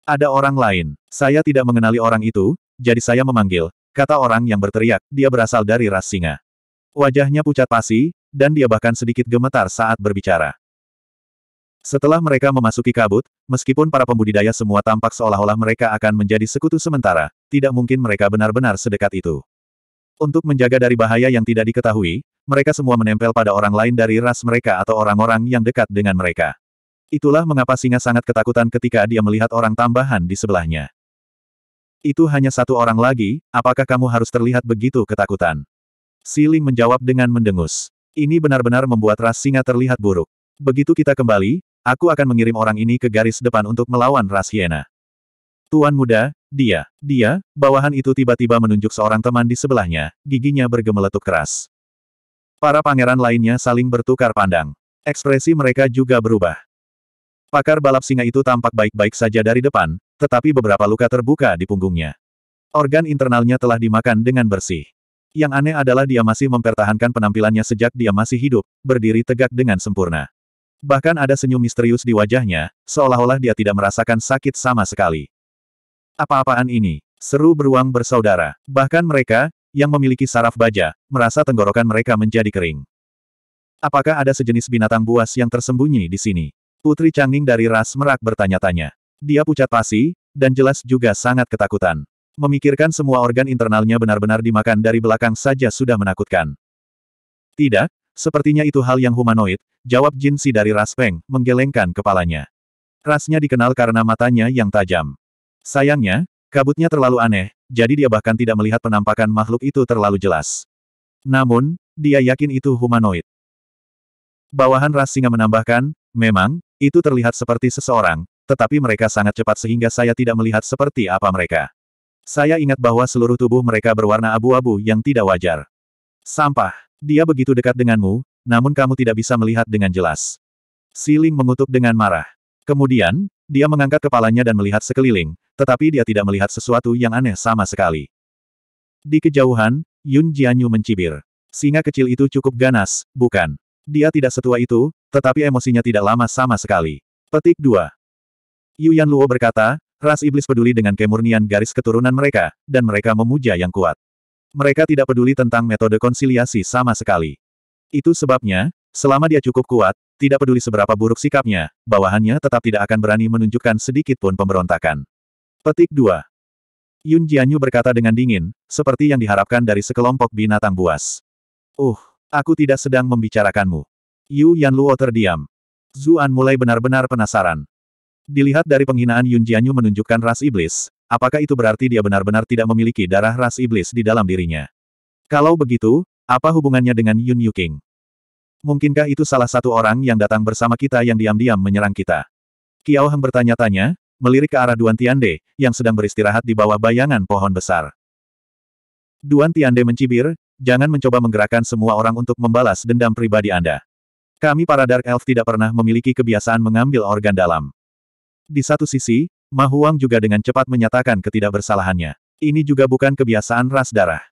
ada orang lain. Saya tidak mengenali orang itu, jadi saya memanggil, kata orang yang berteriak, dia berasal dari ras singa. Wajahnya pucat pasi, dan dia bahkan sedikit gemetar saat berbicara. Setelah mereka memasuki kabut, meskipun para pembudidaya semua tampak seolah-olah mereka akan menjadi sekutu sementara, tidak mungkin mereka benar-benar sedekat itu. Untuk menjaga dari bahaya yang tidak diketahui, mereka semua menempel pada orang lain dari ras mereka atau orang-orang yang dekat dengan mereka. Itulah mengapa singa sangat ketakutan ketika dia melihat orang tambahan di sebelahnya. Itu hanya satu orang lagi, apakah kamu harus terlihat begitu ketakutan? Siling menjawab dengan mendengus. Ini benar-benar membuat ras singa terlihat buruk. Begitu kita kembali, aku akan mengirim orang ini ke garis depan untuk melawan ras hiena. Tuan muda, dia, dia, bawahan itu tiba-tiba menunjuk seorang teman di sebelahnya, giginya bergemeletuk keras. Para pangeran lainnya saling bertukar pandang. Ekspresi mereka juga berubah. Pakar balap singa itu tampak baik-baik saja dari depan, tetapi beberapa luka terbuka di punggungnya. Organ internalnya telah dimakan dengan bersih. Yang aneh adalah dia masih mempertahankan penampilannya sejak dia masih hidup, berdiri tegak dengan sempurna. Bahkan ada senyum misterius di wajahnya, seolah-olah dia tidak merasakan sakit sama sekali. Apa-apaan ini? Seru beruang bersaudara. Bahkan mereka, yang memiliki saraf baja, merasa tenggorokan mereka menjadi kering. Apakah ada sejenis binatang buas yang tersembunyi di sini? Putri Changning dari ras merak bertanya-tanya. Dia pucat pasi, dan jelas juga sangat ketakutan. Memikirkan semua organ internalnya benar-benar dimakan dari belakang saja sudah menakutkan. Tidak, sepertinya itu hal yang humanoid, jawab Jin Si dari ras Peng, menggelengkan kepalanya. Rasnya dikenal karena matanya yang tajam. Sayangnya, Kabutnya terlalu aneh, jadi dia bahkan tidak melihat penampakan makhluk itu terlalu jelas. Namun, dia yakin itu humanoid. Bawahan ras singa menambahkan, memang, itu terlihat seperti seseorang, tetapi mereka sangat cepat sehingga saya tidak melihat seperti apa mereka. Saya ingat bahwa seluruh tubuh mereka berwarna abu-abu yang tidak wajar. Sampah, dia begitu dekat denganmu, namun kamu tidak bisa melihat dengan jelas. Siling mengutuk dengan marah. Kemudian, dia mengangkat kepalanya dan melihat sekeliling, tetapi dia tidak melihat sesuatu yang aneh sama sekali. Di kejauhan, Yun Jianyu mencibir. Singa kecil itu cukup ganas, bukan? Dia tidak setua itu, tetapi emosinya tidak lama sama sekali. Petik 2. Yuan Luo berkata, ras iblis peduli dengan kemurnian garis keturunan mereka, dan mereka memuja yang kuat. Mereka tidak peduli tentang metode konsiliasi sama sekali. Itu sebabnya, selama dia cukup kuat, tidak peduli seberapa buruk sikapnya, bawahannya tetap tidak akan berani menunjukkan sedikit pun pemberontakan. Petik 2. Yun Jianyu berkata dengan dingin, seperti yang diharapkan dari sekelompok binatang buas. Uh, aku tidak sedang membicarakanmu. Yu Yan Luo terdiam. Zuan mulai benar-benar penasaran. Dilihat dari penghinaan Yun Jianyu menunjukkan ras iblis, apakah itu berarti dia benar-benar tidak memiliki darah ras iblis di dalam dirinya? Kalau begitu, apa hubungannya dengan Yun Yuking? Mungkinkah itu salah satu orang yang datang bersama kita yang diam-diam menyerang kita? Kiao Heng bertanya-tanya, melirik ke arah Duan Tiande, yang sedang beristirahat di bawah bayangan pohon besar. Duan Tiande mencibir, jangan mencoba menggerakkan semua orang untuk membalas dendam pribadi Anda. Kami para Dark Elf tidak pernah memiliki kebiasaan mengambil organ dalam. Di satu sisi, Ma Huang juga dengan cepat menyatakan ketidakbersalahannya. Ini juga bukan kebiasaan ras darah.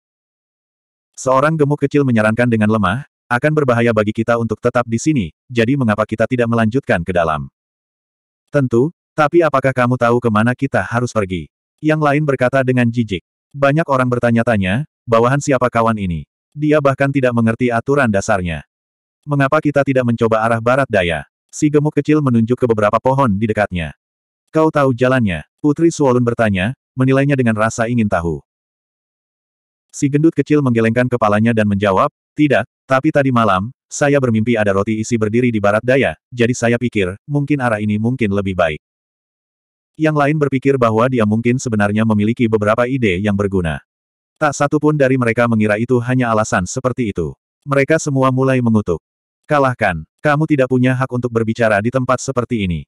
Seorang gemuk kecil menyarankan dengan lemah, akan berbahaya bagi kita untuk tetap di sini, jadi mengapa kita tidak melanjutkan ke dalam? Tentu, tapi apakah kamu tahu kemana kita harus pergi? Yang lain berkata dengan jijik. Banyak orang bertanya-tanya, bawahan siapa kawan ini? Dia bahkan tidak mengerti aturan dasarnya. Mengapa kita tidak mencoba arah barat daya? Si gemuk kecil menunjuk ke beberapa pohon di dekatnya. Kau tahu jalannya? Putri Suolun bertanya, menilainya dengan rasa ingin tahu. Si gendut kecil menggelengkan kepalanya dan menjawab, tidak, tapi tadi malam, saya bermimpi ada roti isi berdiri di barat daya, jadi saya pikir, mungkin arah ini mungkin lebih baik. Yang lain berpikir bahwa dia mungkin sebenarnya memiliki beberapa ide yang berguna. Tak satu pun dari mereka mengira itu hanya alasan seperti itu. Mereka semua mulai mengutuk. Kalahkan, kamu tidak punya hak untuk berbicara di tempat seperti ini.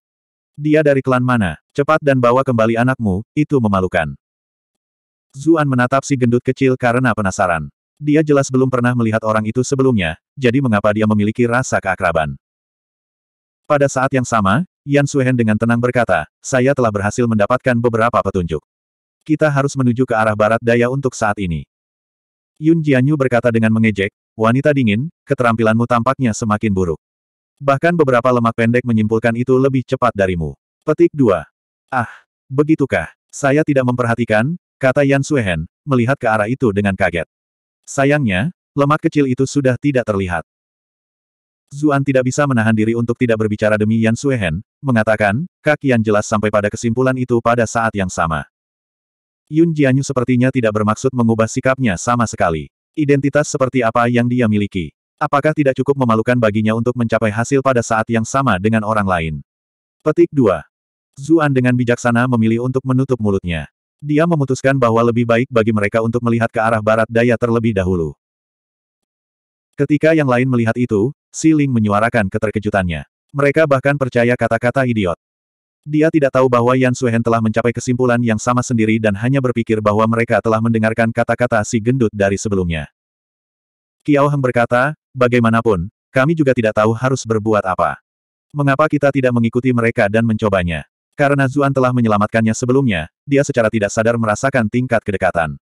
Dia dari klan mana, cepat dan bawa kembali anakmu, itu memalukan. Zuan menatap si gendut kecil karena penasaran. Dia jelas belum pernah melihat orang itu sebelumnya, jadi mengapa dia memiliki rasa keakraban? Pada saat yang sama, Yan Suhen dengan tenang berkata, saya telah berhasil mendapatkan beberapa petunjuk. Kita harus menuju ke arah barat daya untuk saat ini. Yun Jianyu berkata dengan mengejek, wanita dingin, keterampilanmu tampaknya semakin buruk. Bahkan beberapa lemak pendek menyimpulkan itu lebih cepat darimu. Petik 2. Ah, begitukah? Saya tidak memperhatikan, kata Yan Suhen, melihat ke arah itu dengan kaget. Sayangnya, lemak kecil itu sudah tidak terlihat. Zuan tidak bisa menahan diri untuk tidak berbicara demi Yan Suehen, mengatakan, kaki yang jelas sampai pada kesimpulan itu pada saat yang sama. Yun Jianyu sepertinya tidak bermaksud mengubah sikapnya sama sekali. Identitas seperti apa yang dia miliki. Apakah tidak cukup memalukan baginya untuk mencapai hasil pada saat yang sama dengan orang lain? Petik 2. Zuan dengan bijaksana memilih untuk menutup mulutnya. Dia memutuskan bahwa lebih baik bagi mereka untuk melihat ke arah barat daya terlebih dahulu. Ketika yang lain melihat itu, Siling menyuarakan keterkejutannya. Mereka bahkan percaya kata-kata idiot. Dia tidak tahu bahwa Yan Suhen telah mencapai kesimpulan yang sama sendiri dan hanya berpikir bahwa mereka telah mendengarkan kata-kata si gendut dari sebelumnya. Kiao Heng berkata, bagaimanapun, kami juga tidak tahu harus berbuat apa. Mengapa kita tidak mengikuti mereka dan mencobanya? Karena Zuan telah menyelamatkannya sebelumnya, dia secara tidak sadar merasakan tingkat kedekatan.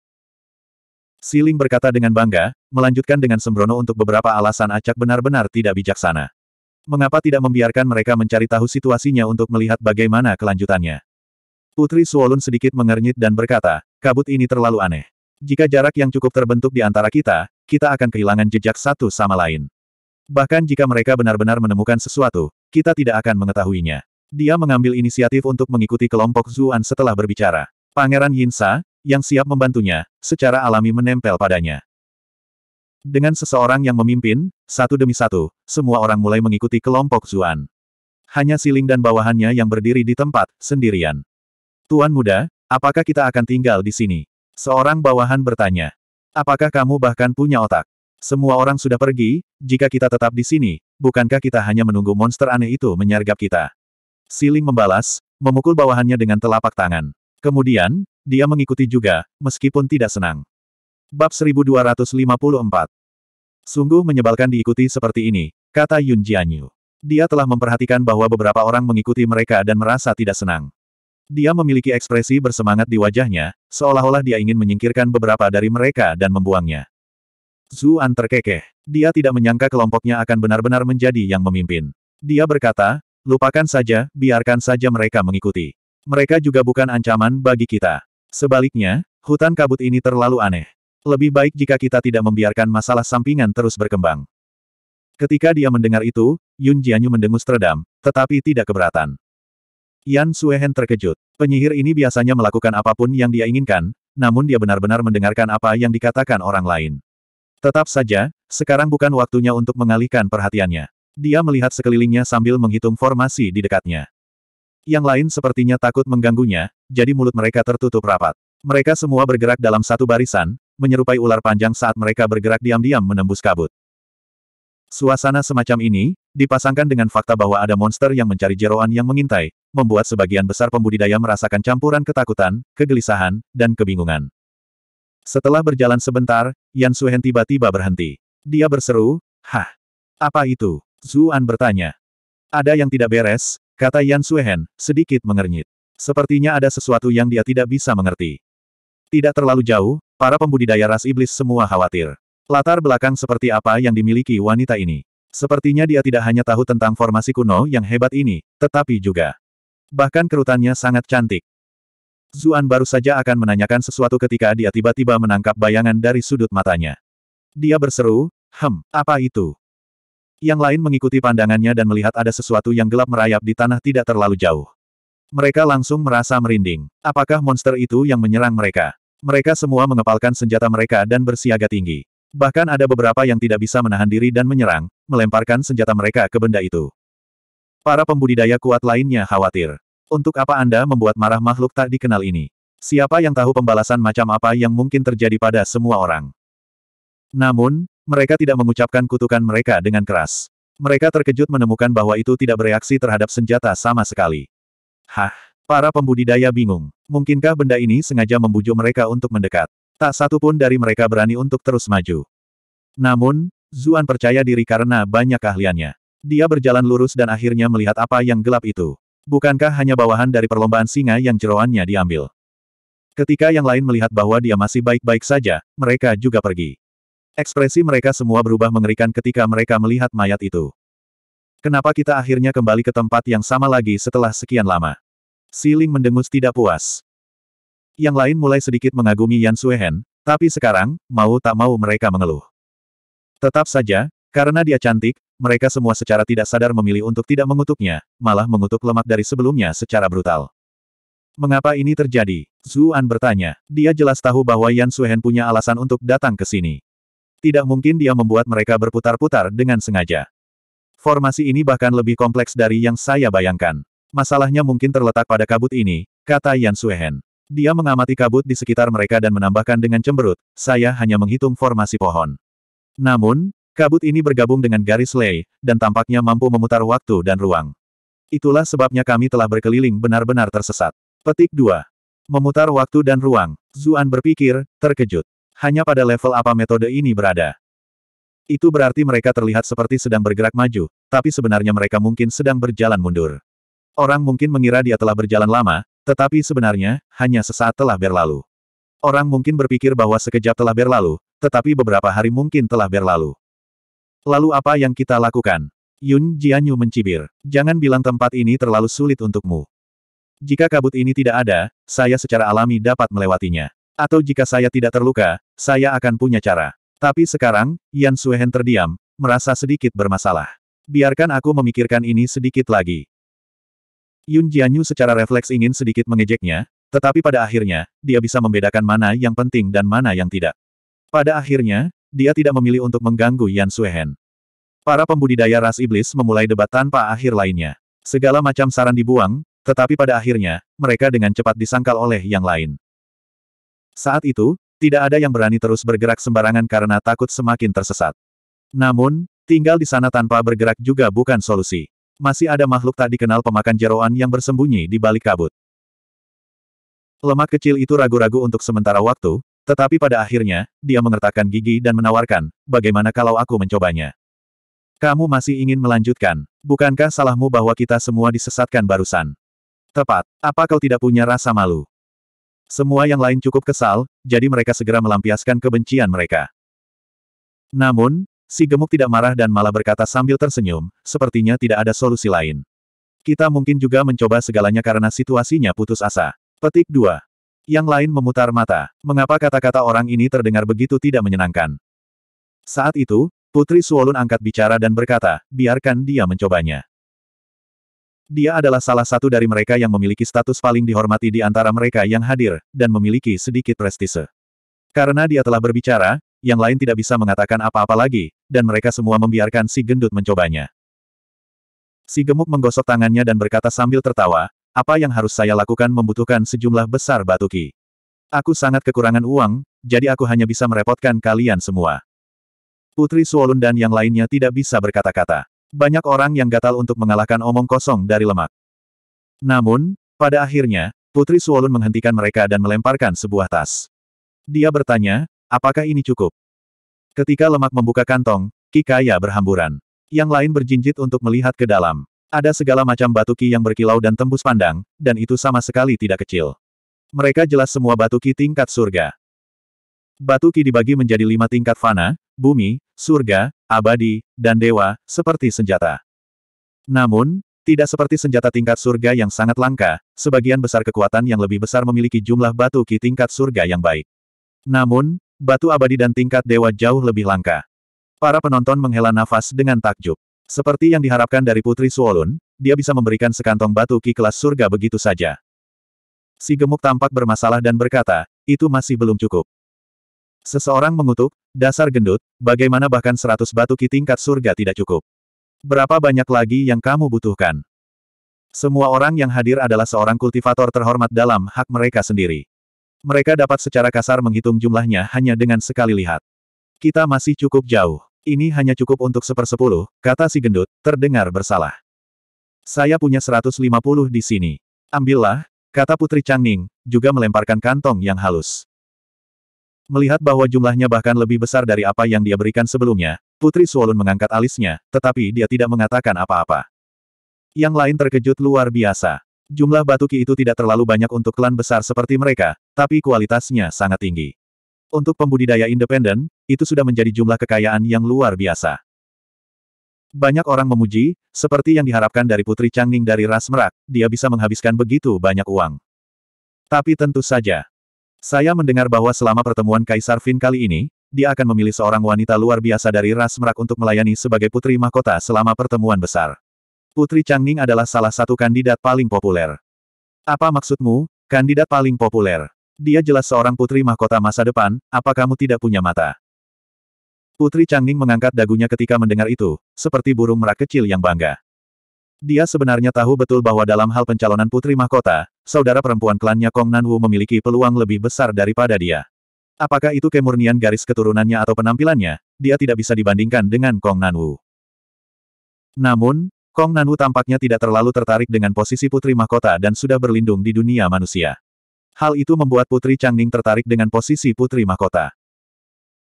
Siling berkata dengan bangga, melanjutkan dengan sembrono untuk beberapa alasan acak benar-benar tidak bijaksana. Mengapa tidak membiarkan mereka mencari tahu situasinya untuk melihat bagaimana kelanjutannya? Putri Suolun sedikit mengernyit dan berkata, kabut ini terlalu aneh. Jika jarak yang cukup terbentuk di antara kita, kita akan kehilangan jejak satu sama lain. Bahkan jika mereka benar-benar menemukan sesuatu, kita tidak akan mengetahuinya. Dia mengambil inisiatif untuk mengikuti kelompok Zuan setelah berbicara. Pangeran Yinsa, yang siap membantunya, secara alami menempel padanya. Dengan seseorang yang memimpin, satu demi satu, semua orang mulai mengikuti kelompok Zuan. Hanya Siling dan bawahannya yang berdiri di tempat, sendirian. Tuan muda, apakah kita akan tinggal di sini? Seorang bawahan bertanya. Apakah kamu bahkan punya otak? Semua orang sudah pergi, jika kita tetap di sini, bukankah kita hanya menunggu monster aneh itu menyergap kita? Siling membalas, memukul bawahannya dengan telapak tangan. Kemudian, dia mengikuti juga, meskipun tidak senang. Bab 1254 Sungguh menyebalkan diikuti seperti ini, kata Yun Jianyu. Dia telah memperhatikan bahwa beberapa orang mengikuti mereka dan merasa tidak senang. Dia memiliki ekspresi bersemangat di wajahnya, seolah-olah dia ingin menyingkirkan beberapa dari mereka dan membuangnya. Zuan terkekeh. Dia tidak menyangka kelompoknya akan benar-benar menjadi yang memimpin. Dia berkata, Lupakan saja, biarkan saja mereka mengikuti. Mereka juga bukan ancaman bagi kita. Sebaliknya, hutan kabut ini terlalu aneh. Lebih baik jika kita tidak membiarkan masalah sampingan terus berkembang. Ketika dia mendengar itu, Yun Jianyu mendengus teredam, tetapi tidak keberatan. Yan Suehen terkejut. Penyihir ini biasanya melakukan apapun yang dia inginkan, namun dia benar-benar mendengarkan apa yang dikatakan orang lain. Tetap saja, sekarang bukan waktunya untuk mengalihkan perhatiannya. Dia melihat sekelilingnya sambil menghitung formasi di dekatnya. Yang lain sepertinya takut mengganggunya, jadi mulut mereka tertutup rapat. Mereka semua bergerak dalam satu barisan, menyerupai ular panjang saat mereka bergerak diam-diam menembus kabut. Suasana semacam ini, dipasangkan dengan fakta bahwa ada monster yang mencari jeroan yang mengintai, membuat sebagian besar pembudidaya merasakan campuran ketakutan, kegelisahan, dan kebingungan. Setelah berjalan sebentar, Yan Suhen tiba-tiba berhenti. Dia berseru, Hah! Apa itu? Zuan bertanya. Ada yang tidak beres, kata Yan Suehen, sedikit mengernyit. Sepertinya ada sesuatu yang dia tidak bisa mengerti. Tidak terlalu jauh, para pembudidaya ras iblis semua khawatir. Latar belakang seperti apa yang dimiliki wanita ini. Sepertinya dia tidak hanya tahu tentang formasi kuno yang hebat ini, tetapi juga. Bahkan kerutannya sangat cantik. Zuan baru saja akan menanyakan sesuatu ketika dia tiba-tiba menangkap bayangan dari sudut matanya. Dia berseru, Hem, apa itu? Yang lain mengikuti pandangannya dan melihat ada sesuatu yang gelap merayap di tanah tidak terlalu jauh. Mereka langsung merasa merinding. Apakah monster itu yang menyerang mereka? Mereka semua mengepalkan senjata mereka dan bersiaga tinggi. Bahkan ada beberapa yang tidak bisa menahan diri dan menyerang, melemparkan senjata mereka ke benda itu. Para pembudidaya kuat lainnya khawatir. Untuk apa Anda membuat marah makhluk tak dikenal ini? Siapa yang tahu pembalasan macam apa yang mungkin terjadi pada semua orang? Namun, mereka tidak mengucapkan kutukan mereka dengan keras. Mereka terkejut menemukan bahwa itu tidak bereaksi terhadap senjata sama sekali. Hah, para pembudidaya bingung. Mungkinkah benda ini sengaja membujuk mereka untuk mendekat? Tak satu pun dari mereka berani untuk terus maju. Namun, Zuan percaya diri karena banyak keahliannya. Dia berjalan lurus dan akhirnya melihat apa yang gelap itu. Bukankah hanya bawahan dari perlombaan singa yang jeroannya diambil? Ketika yang lain melihat bahwa dia masih baik-baik saja, mereka juga pergi. Ekspresi mereka semua berubah mengerikan ketika mereka melihat mayat itu. Kenapa kita akhirnya kembali ke tempat yang sama lagi setelah sekian lama? Siling mendengus tidak puas. Yang lain mulai sedikit mengagumi Yan Suehen, tapi sekarang, mau tak mau mereka mengeluh. Tetap saja, karena dia cantik, mereka semua secara tidak sadar memilih untuk tidak mengutuknya, malah mengutuk lemak dari sebelumnya secara brutal. Mengapa ini terjadi? Zuan bertanya. Dia jelas tahu bahwa Yan Suhen punya alasan untuk datang ke sini. Tidak mungkin dia membuat mereka berputar-putar dengan sengaja. Formasi ini bahkan lebih kompleks dari yang saya bayangkan. Masalahnya mungkin terletak pada kabut ini, kata Yan Suehen. Dia mengamati kabut di sekitar mereka dan menambahkan dengan cemberut, saya hanya menghitung formasi pohon. Namun, kabut ini bergabung dengan garis lei, dan tampaknya mampu memutar waktu dan ruang. Itulah sebabnya kami telah berkeliling benar-benar tersesat. Petik 2. Memutar waktu dan ruang, Zuan berpikir, terkejut. Hanya pada level apa metode ini berada. Itu berarti mereka terlihat seperti sedang bergerak maju, tapi sebenarnya mereka mungkin sedang berjalan mundur. Orang mungkin mengira dia telah berjalan lama, tetapi sebenarnya, hanya sesaat telah berlalu. Orang mungkin berpikir bahwa sekejap telah berlalu, tetapi beberapa hari mungkin telah berlalu. Lalu apa yang kita lakukan? Yun Jianyu mencibir. Jangan bilang tempat ini terlalu sulit untukmu. Jika kabut ini tidak ada, saya secara alami dapat melewatinya. Atau jika saya tidak terluka, saya akan punya cara. Tapi sekarang, Yan Suehen terdiam, merasa sedikit bermasalah. Biarkan aku memikirkan ini sedikit lagi. Yun Jianyu secara refleks ingin sedikit mengejeknya, tetapi pada akhirnya, dia bisa membedakan mana yang penting dan mana yang tidak. Pada akhirnya, dia tidak memilih untuk mengganggu Yan Suehen. Para pembudidaya ras iblis memulai debat tanpa akhir lainnya. Segala macam saran dibuang, tetapi pada akhirnya, mereka dengan cepat disangkal oleh yang lain. Saat itu, tidak ada yang berani terus bergerak sembarangan karena takut semakin tersesat. Namun, tinggal di sana tanpa bergerak juga bukan solusi. Masih ada makhluk tak dikenal pemakan jeroan yang bersembunyi di balik kabut. Lemak kecil itu ragu-ragu untuk sementara waktu, tetapi pada akhirnya, dia mengertakkan gigi dan menawarkan, bagaimana kalau aku mencobanya? Kamu masih ingin melanjutkan, bukankah salahmu bahwa kita semua disesatkan barusan? Tepat. Apa kau tidak punya rasa malu? Semua yang lain cukup kesal, jadi mereka segera melampiaskan kebencian mereka. Namun, si gemuk tidak marah dan malah berkata sambil tersenyum, sepertinya tidak ada solusi lain. Kita mungkin juga mencoba segalanya karena situasinya putus asa. Petik 2. Yang lain memutar mata. Mengapa kata-kata orang ini terdengar begitu tidak menyenangkan? Saat itu, Putri Suolun angkat bicara dan berkata, biarkan dia mencobanya. Dia adalah salah satu dari mereka yang memiliki status paling dihormati di antara mereka yang hadir, dan memiliki sedikit prestise. Karena dia telah berbicara, yang lain tidak bisa mengatakan apa-apa lagi, dan mereka semua membiarkan si gendut mencobanya. Si gemuk menggosok tangannya dan berkata sambil tertawa, apa yang harus saya lakukan membutuhkan sejumlah besar batu ki. Aku sangat kekurangan uang, jadi aku hanya bisa merepotkan kalian semua. Putri Suolun dan yang lainnya tidak bisa berkata-kata. Banyak orang yang gatal untuk mengalahkan omong kosong dari lemak. Namun, pada akhirnya, Putri Suolun menghentikan mereka dan melemparkan sebuah tas. Dia bertanya, apakah ini cukup? Ketika lemak membuka kantong, Kikaya berhamburan. Yang lain berjinjit untuk melihat ke dalam. Ada segala macam batu ki yang berkilau dan tembus pandang, dan itu sama sekali tidak kecil. Mereka jelas semua batu ki tingkat surga. Batu ki dibagi menjadi lima tingkat fana, bumi, surga, abadi, dan dewa, seperti senjata. Namun, tidak seperti senjata tingkat surga yang sangat langka, sebagian besar kekuatan yang lebih besar memiliki jumlah batu ki tingkat surga yang baik. Namun, batu abadi dan tingkat dewa jauh lebih langka. Para penonton menghela nafas dengan takjub. Seperti yang diharapkan dari Putri Suolun, dia bisa memberikan sekantong batu ki kelas surga begitu saja. Si gemuk tampak bermasalah dan berkata, itu masih belum cukup. Seseorang mengutuk, dasar gendut, bagaimana bahkan seratus batu ki tingkat surga tidak cukup. Berapa banyak lagi yang kamu butuhkan? Semua orang yang hadir adalah seorang kultivator terhormat dalam hak mereka sendiri. Mereka dapat secara kasar menghitung jumlahnya hanya dengan sekali lihat. Kita masih cukup jauh. Ini hanya cukup untuk sepersepuluh, kata si gendut, terdengar bersalah. Saya punya 150 di sini. Ambillah, kata Putri Changning, juga melemparkan kantong yang halus. Melihat bahwa jumlahnya bahkan lebih besar dari apa yang dia berikan sebelumnya, Putri Suolun mengangkat alisnya, tetapi dia tidak mengatakan apa-apa. Yang lain terkejut luar biasa. Jumlah batu ki itu tidak terlalu banyak untuk klan besar seperti mereka, tapi kualitasnya sangat tinggi. Untuk pembudidaya independen, itu sudah menjadi jumlah kekayaan yang luar biasa. Banyak orang memuji, seperti yang diharapkan dari Putri Changning dari ras merak, dia bisa menghabiskan begitu banyak uang. Tapi tentu saja, saya mendengar bahwa selama pertemuan Kaisar Fin kali ini, dia akan memilih seorang wanita luar biasa dari ras merak untuk melayani sebagai putri mahkota selama pertemuan besar. Putri Changning adalah salah satu kandidat paling populer. Apa maksudmu, kandidat paling populer? Dia jelas seorang putri mahkota masa depan, apa kamu tidak punya mata? Putri Changning mengangkat dagunya ketika mendengar itu, seperti burung merak kecil yang bangga. Dia sebenarnya tahu betul bahwa dalam hal pencalonan putri mahkota, saudara perempuan klannya Kong Nanwu memiliki peluang lebih besar daripada dia. Apakah itu kemurnian garis keturunannya atau penampilannya, dia tidak bisa dibandingkan dengan Kong Nanwu. Namun, Kong Nanwu tampaknya tidak terlalu tertarik dengan posisi putri mahkota dan sudah berlindung di dunia manusia. Hal itu membuat Putri Changning tertarik dengan posisi putri mahkota.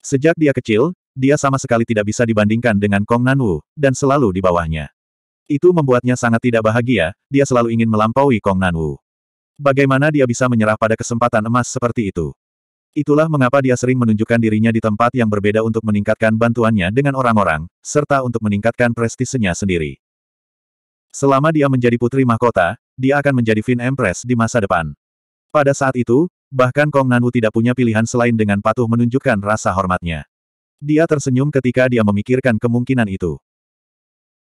Sejak dia kecil, dia sama sekali tidak bisa dibandingkan dengan Kong Nanwu, dan selalu di bawahnya. Itu membuatnya sangat tidak bahagia, dia selalu ingin melampaui Kong Nanwu. Bagaimana dia bisa menyerah pada kesempatan emas seperti itu? Itulah mengapa dia sering menunjukkan dirinya di tempat yang berbeda untuk meningkatkan bantuannya dengan orang-orang, serta untuk meningkatkan prestisenya sendiri. Selama dia menjadi putri mahkota, dia akan menjadi Fin Empress di masa depan. Pada saat itu, bahkan Kong Nanwu tidak punya pilihan selain dengan patuh menunjukkan rasa hormatnya. Dia tersenyum ketika dia memikirkan kemungkinan itu.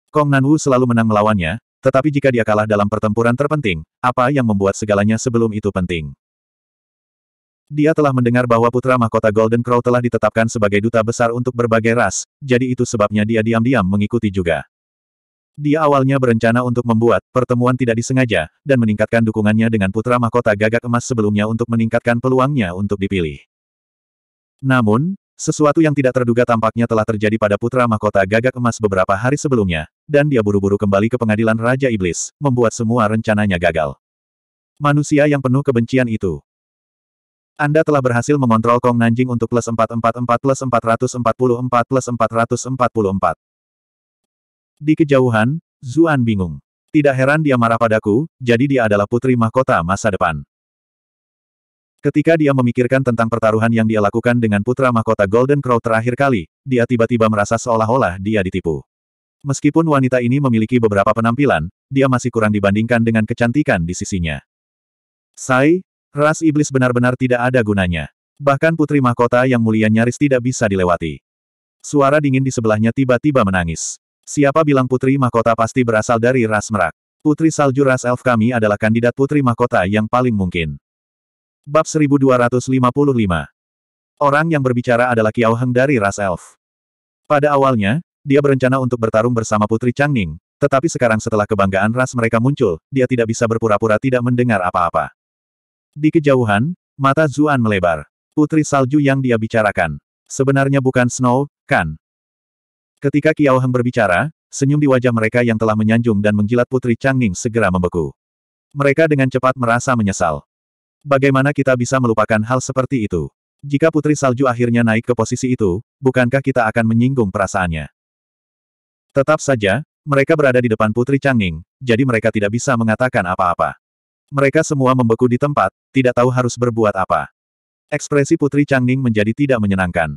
Kong Nanwu selalu menang melawannya, tetapi jika dia kalah dalam pertempuran terpenting, apa yang membuat segalanya sebelum itu penting? Dia telah mendengar bahwa putra mahkota Golden Crow telah ditetapkan sebagai duta besar untuk berbagai ras, jadi itu sebabnya dia diam-diam mengikuti juga. Dia awalnya berencana untuk membuat pertemuan tidak disengaja, dan meningkatkan dukungannya dengan putra mahkota gagak emas sebelumnya untuk meningkatkan peluangnya untuk dipilih. Namun, sesuatu yang tidak terduga tampaknya telah terjadi pada putra mahkota gagak emas beberapa hari sebelumnya, dan dia buru-buru kembali ke pengadilan Raja Iblis, membuat semua rencananya gagal. Manusia yang penuh kebencian itu. Anda telah berhasil mengontrol Kong Nanjing untuk plus 444 plus 444 plus 444. Di kejauhan, Zuan bingung. Tidak heran dia marah padaku, jadi dia adalah putri mahkota masa depan. Ketika dia memikirkan tentang pertaruhan yang dia lakukan dengan putra mahkota Golden Crow terakhir kali, dia tiba-tiba merasa seolah-olah dia ditipu. Meskipun wanita ini memiliki beberapa penampilan, dia masih kurang dibandingkan dengan kecantikan di sisinya. Sai, ras iblis benar-benar tidak ada gunanya. Bahkan putri mahkota yang mulia nyaris tidak bisa dilewati. Suara dingin di sebelahnya tiba-tiba menangis. Siapa bilang putri mahkota pasti berasal dari ras merak? Putri salju ras elf kami adalah kandidat putri mahkota yang paling mungkin. Bab 1255 Orang yang berbicara adalah Kiao Heng dari ras elf. Pada awalnya, dia berencana untuk bertarung bersama Putri Changning, tetapi sekarang setelah kebanggaan ras mereka muncul, dia tidak bisa berpura-pura tidak mendengar apa-apa. Di kejauhan, mata Zuan melebar. Putri salju yang dia bicarakan. Sebenarnya bukan Snow, kan? Ketika Kiao Heng berbicara, senyum di wajah mereka yang telah menyanjung dan menjilat Putri Changning segera membeku. Mereka dengan cepat merasa menyesal. Bagaimana kita bisa melupakan hal seperti itu? Jika Putri Salju akhirnya naik ke posisi itu, bukankah kita akan menyinggung perasaannya? Tetap saja, mereka berada di depan Putri Changning, jadi mereka tidak bisa mengatakan apa-apa. Mereka semua membeku di tempat, tidak tahu harus berbuat apa. Ekspresi Putri Changning menjadi tidak menyenangkan.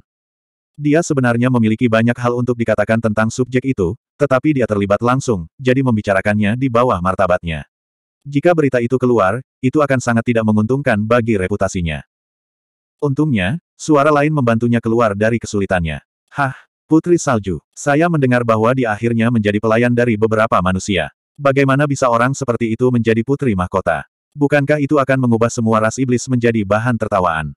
Dia sebenarnya memiliki banyak hal untuk dikatakan tentang subjek itu, tetapi dia terlibat langsung, jadi membicarakannya di bawah martabatnya. Jika berita itu keluar, itu akan sangat tidak menguntungkan bagi reputasinya. Untungnya, suara lain membantunya keluar dari kesulitannya. Hah, Putri Salju, saya mendengar bahwa dia akhirnya menjadi pelayan dari beberapa manusia. Bagaimana bisa orang seperti itu menjadi putri mahkota? Bukankah itu akan mengubah semua ras iblis menjadi bahan tertawaan?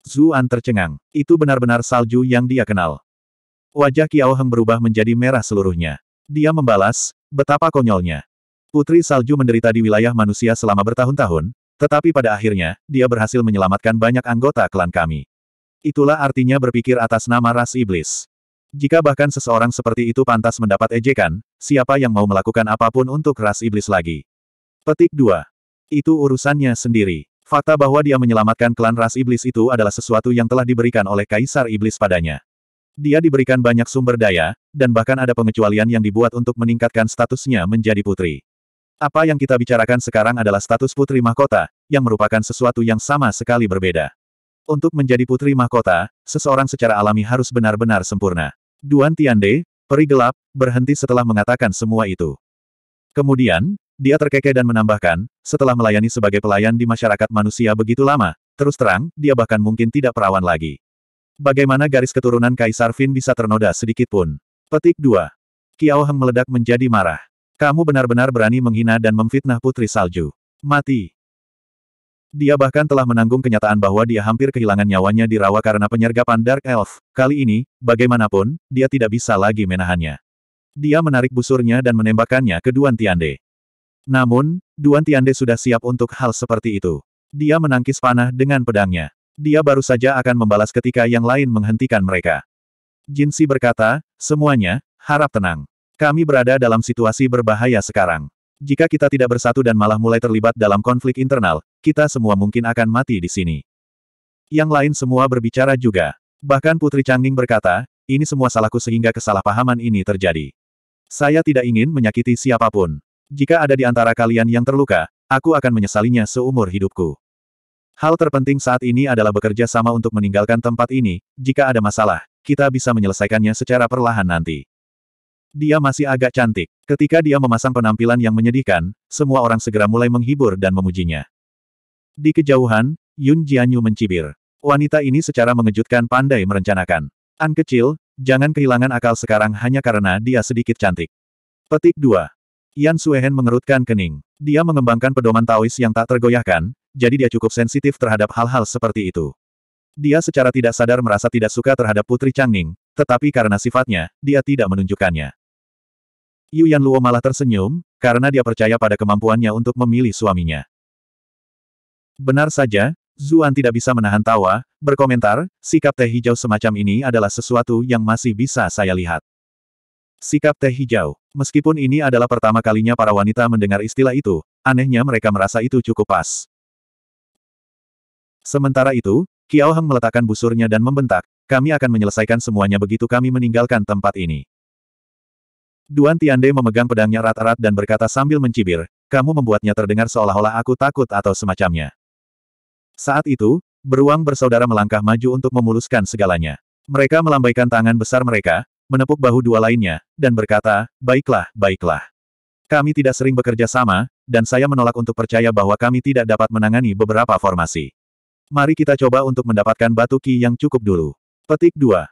Zuan tercengang. Itu benar-benar salju yang dia kenal. Wajah Kiao Heng berubah menjadi merah seluruhnya. Dia membalas, betapa konyolnya. Putri Salju menderita di wilayah manusia selama bertahun-tahun, tetapi pada akhirnya, dia berhasil menyelamatkan banyak anggota klan kami. Itulah artinya berpikir atas nama ras iblis. Jika bahkan seseorang seperti itu pantas mendapat ejekan, siapa yang mau melakukan apapun untuk ras iblis lagi? Petik 2. Itu urusannya sendiri. Fakta bahwa dia menyelamatkan klan ras iblis itu adalah sesuatu yang telah diberikan oleh Kaisar Iblis padanya. Dia diberikan banyak sumber daya, dan bahkan ada pengecualian yang dibuat untuk meningkatkan statusnya menjadi putri. Apa yang kita bicarakan sekarang adalah status putri mahkota, yang merupakan sesuatu yang sama sekali berbeda. Untuk menjadi putri mahkota, seseorang secara alami harus benar-benar sempurna. Duan Tiande, peri gelap, berhenti setelah mengatakan semua itu. Kemudian, dia terkekeh dan menambahkan, setelah melayani sebagai pelayan di masyarakat manusia begitu lama, terus terang, dia bahkan mungkin tidak perawan lagi. Bagaimana garis keturunan Kaisar Fin bisa ternoda sedikit pun? Petik 2. Kiao Heng meledak menjadi marah. Kamu benar-benar berani menghina dan memfitnah Putri Salju. Mati. Dia bahkan telah menanggung kenyataan bahwa dia hampir kehilangan nyawanya di rawa karena penyergapan Dark Elf. Kali ini, bagaimanapun, dia tidak bisa lagi menahannya. Dia menarik busurnya dan menembakkannya ke Duan Tiande. Namun, Duan Tiande sudah siap untuk hal seperti itu. Dia menangkis panah dengan pedangnya. Dia baru saja akan membalas ketika yang lain menghentikan mereka. Jinsi berkata, semuanya, harap tenang. Kami berada dalam situasi berbahaya sekarang. Jika kita tidak bersatu dan malah mulai terlibat dalam konflik internal, kita semua mungkin akan mati di sini. Yang lain semua berbicara juga. Bahkan Putri Changing berkata, ini semua salahku sehingga kesalahpahaman ini terjadi. Saya tidak ingin menyakiti siapapun. Jika ada di antara kalian yang terluka, aku akan menyesalinya seumur hidupku. Hal terpenting saat ini adalah bekerja sama untuk meninggalkan tempat ini, jika ada masalah, kita bisa menyelesaikannya secara perlahan nanti. Dia masih agak cantik. Ketika dia memasang penampilan yang menyedihkan, semua orang segera mulai menghibur dan memujinya. Di kejauhan, Yun Jianyu mencibir. Wanita ini secara mengejutkan pandai merencanakan. An kecil, jangan kehilangan akal sekarang hanya karena dia sedikit cantik. Petik 2. Yan Suehen mengerutkan kening. Dia mengembangkan pedoman Taois yang tak tergoyahkan, jadi dia cukup sensitif terhadap hal-hal seperti itu. Dia secara tidak sadar merasa tidak suka terhadap Putri Changning, tetapi karena sifatnya, dia tidak menunjukkannya. Yu Yan Luo malah tersenyum, karena dia percaya pada kemampuannya untuk memilih suaminya. Benar saja, Zuan tidak bisa menahan tawa, berkomentar, sikap teh hijau semacam ini adalah sesuatu yang masih bisa saya lihat. Sikap teh hijau, meskipun ini adalah pertama kalinya para wanita mendengar istilah itu, anehnya mereka merasa itu cukup pas. Sementara itu, Kiao Heng meletakkan busurnya dan membentak, kami akan menyelesaikan semuanya begitu kami meninggalkan tempat ini. Duan Tiande memegang pedangnya rat-rat dan berkata sambil mencibir, kamu membuatnya terdengar seolah-olah aku takut atau semacamnya. Saat itu, beruang bersaudara melangkah maju untuk memuluskan segalanya. Mereka melambaikan tangan besar mereka, menepuk bahu dua lainnya, dan berkata, baiklah, baiklah. Kami tidak sering bekerja sama, dan saya menolak untuk percaya bahwa kami tidak dapat menangani beberapa formasi. Mari kita coba untuk mendapatkan batu ki yang cukup dulu. Petik 2.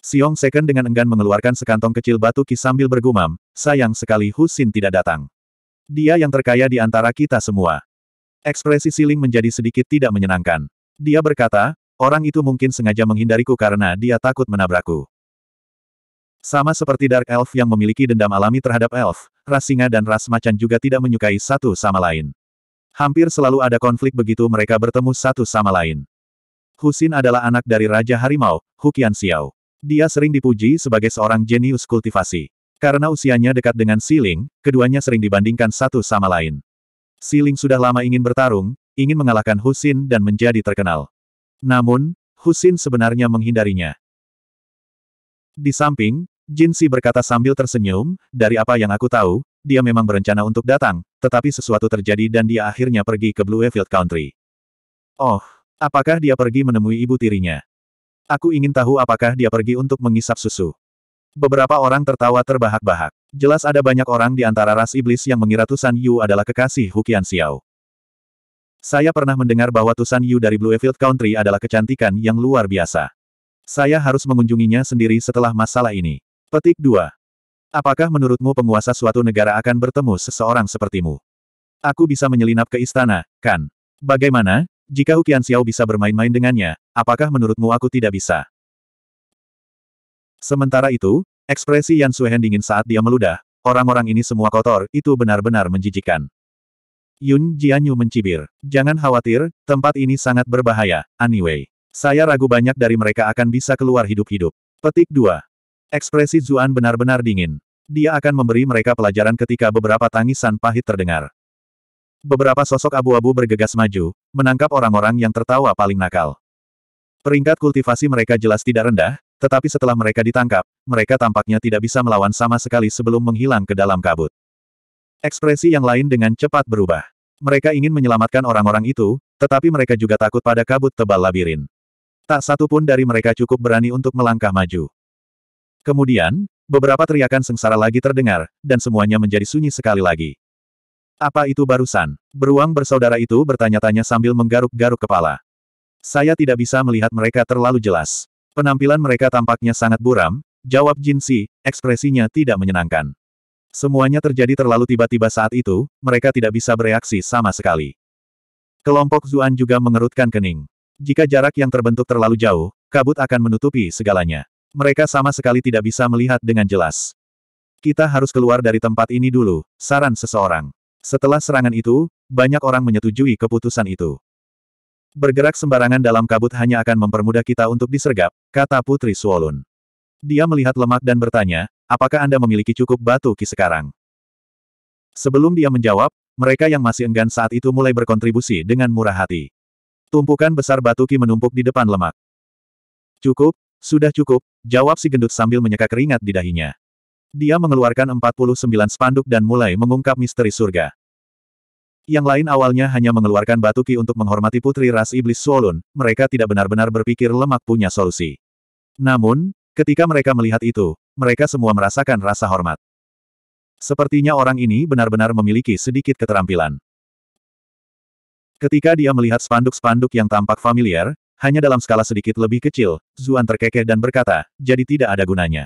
Siong Seken dengan enggan mengeluarkan sekantong kecil batu ki sambil bergumam, sayang sekali Husin tidak datang. Dia yang terkaya di antara kita semua. Ekspresi Siling menjadi sedikit tidak menyenangkan. Dia berkata, orang itu mungkin sengaja menghindariku karena dia takut menabrakku. Sama seperti Dark Elf yang memiliki dendam alami terhadap Elf, ras singa dan ras macan juga tidak menyukai satu sama lain. Hampir selalu ada konflik begitu mereka bertemu satu sama lain. Husin adalah anak dari Raja Harimau, Hukian Xiao. Dia sering dipuji sebagai seorang jenius kultivasi. Karena usianya dekat dengan Siling, keduanya sering dibandingkan satu sama lain. Siling sudah lama ingin bertarung, ingin mengalahkan Husin dan menjadi terkenal. Namun, Husin sebenarnya menghindarinya. Di samping, Jinsi berkata sambil tersenyum, dari apa yang aku tahu, dia memang berencana untuk datang, tetapi sesuatu terjadi dan dia akhirnya pergi ke Bluefield Country. Oh, apakah dia pergi menemui ibu tirinya? Aku ingin tahu apakah dia pergi untuk mengisap susu. Beberapa orang tertawa terbahak-bahak. Jelas ada banyak orang di antara ras iblis yang mengira Tusan Yu adalah kekasih Hukian Xiao. Saya pernah mendengar bahwa Tusan Yu dari Bluefield Country adalah kecantikan yang luar biasa. Saya harus mengunjunginya sendiri setelah masalah ini. Petik 2. Apakah menurutmu penguasa suatu negara akan bertemu seseorang sepertimu? Aku bisa menyelinap ke istana, kan? Bagaimana? Jika Hukian Xiao bisa bermain-main dengannya, apakah menurutmu aku tidak bisa? Sementara itu, ekspresi Yan Suhen dingin saat dia meludah, orang-orang ini semua kotor, itu benar-benar menjijikan. Yun Jianyu mencibir. Jangan khawatir, tempat ini sangat berbahaya, anyway. Saya ragu banyak dari mereka akan bisa keluar hidup-hidup. Petik 2. Ekspresi Zuan benar-benar dingin. Dia akan memberi mereka pelajaran ketika beberapa tangisan pahit terdengar. Beberapa sosok abu-abu bergegas maju, menangkap orang-orang yang tertawa paling nakal. Peringkat kultivasi mereka jelas tidak rendah, tetapi setelah mereka ditangkap, mereka tampaknya tidak bisa melawan sama sekali sebelum menghilang ke dalam kabut. Ekspresi yang lain dengan cepat berubah. Mereka ingin menyelamatkan orang-orang itu, tetapi mereka juga takut pada kabut tebal labirin. Tak satu pun dari mereka cukup berani untuk melangkah maju. Kemudian, beberapa teriakan sengsara lagi terdengar, dan semuanya menjadi sunyi sekali lagi. Apa itu barusan? Beruang bersaudara itu bertanya-tanya sambil menggaruk-garuk kepala. Saya tidak bisa melihat mereka terlalu jelas. Penampilan mereka tampaknya sangat buram, jawab Jin Si, ekspresinya tidak menyenangkan. Semuanya terjadi terlalu tiba-tiba saat itu, mereka tidak bisa bereaksi sama sekali. Kelompok Zuan juga mengerutkan kening. Jika jarak yang terbentuk terlalu jauh, kabut akan menutupi segalanya. Mereka sama sekali tidak bisa melihat dengan jelas. Kita harus keluar dari tempat ini dulu, saran seseorang. Setelah serangan itu, banyak orang menyetujui keputusan itu. Bergerak sembarangan dalam kabut hanya akan mempermudah kita untuk disergap, kata Putri Suolun. Dia melihat lemak dan bertanya, apakah Anda memiliki cukup batu ki sekarang? Sebelum dia menjawab, mereka yang masih enggan saat itu mulai berkontribusi dengan murah hati. Tumpukan besar batu ki menumpuk di depan lemak. Cukup, sudah cukup, jawab si gendut sambil menyeka keringat di dahinya. Dia mengeluarkan 49 spanduk dan mulai mengungkap misteri surga. Yang lain awalnya hanya mengeluarkan batu ki untuk menghormati putri ras iblis Suolun, mereka tidak benar-benar berpikir lemak punya solusi. Namun, ketika mereka melihat itu, mereka semua merasakan rasa hormat. Sepertinya orang ini benar-benar memiliki sedikit keterampilan. Ketika dia melihat spanduk-spanduk yang tampak familiar, hanya dalam skala sedikit lebih kecil, Zuan terkekeh dan berkata, jadi tidak ada gunanya.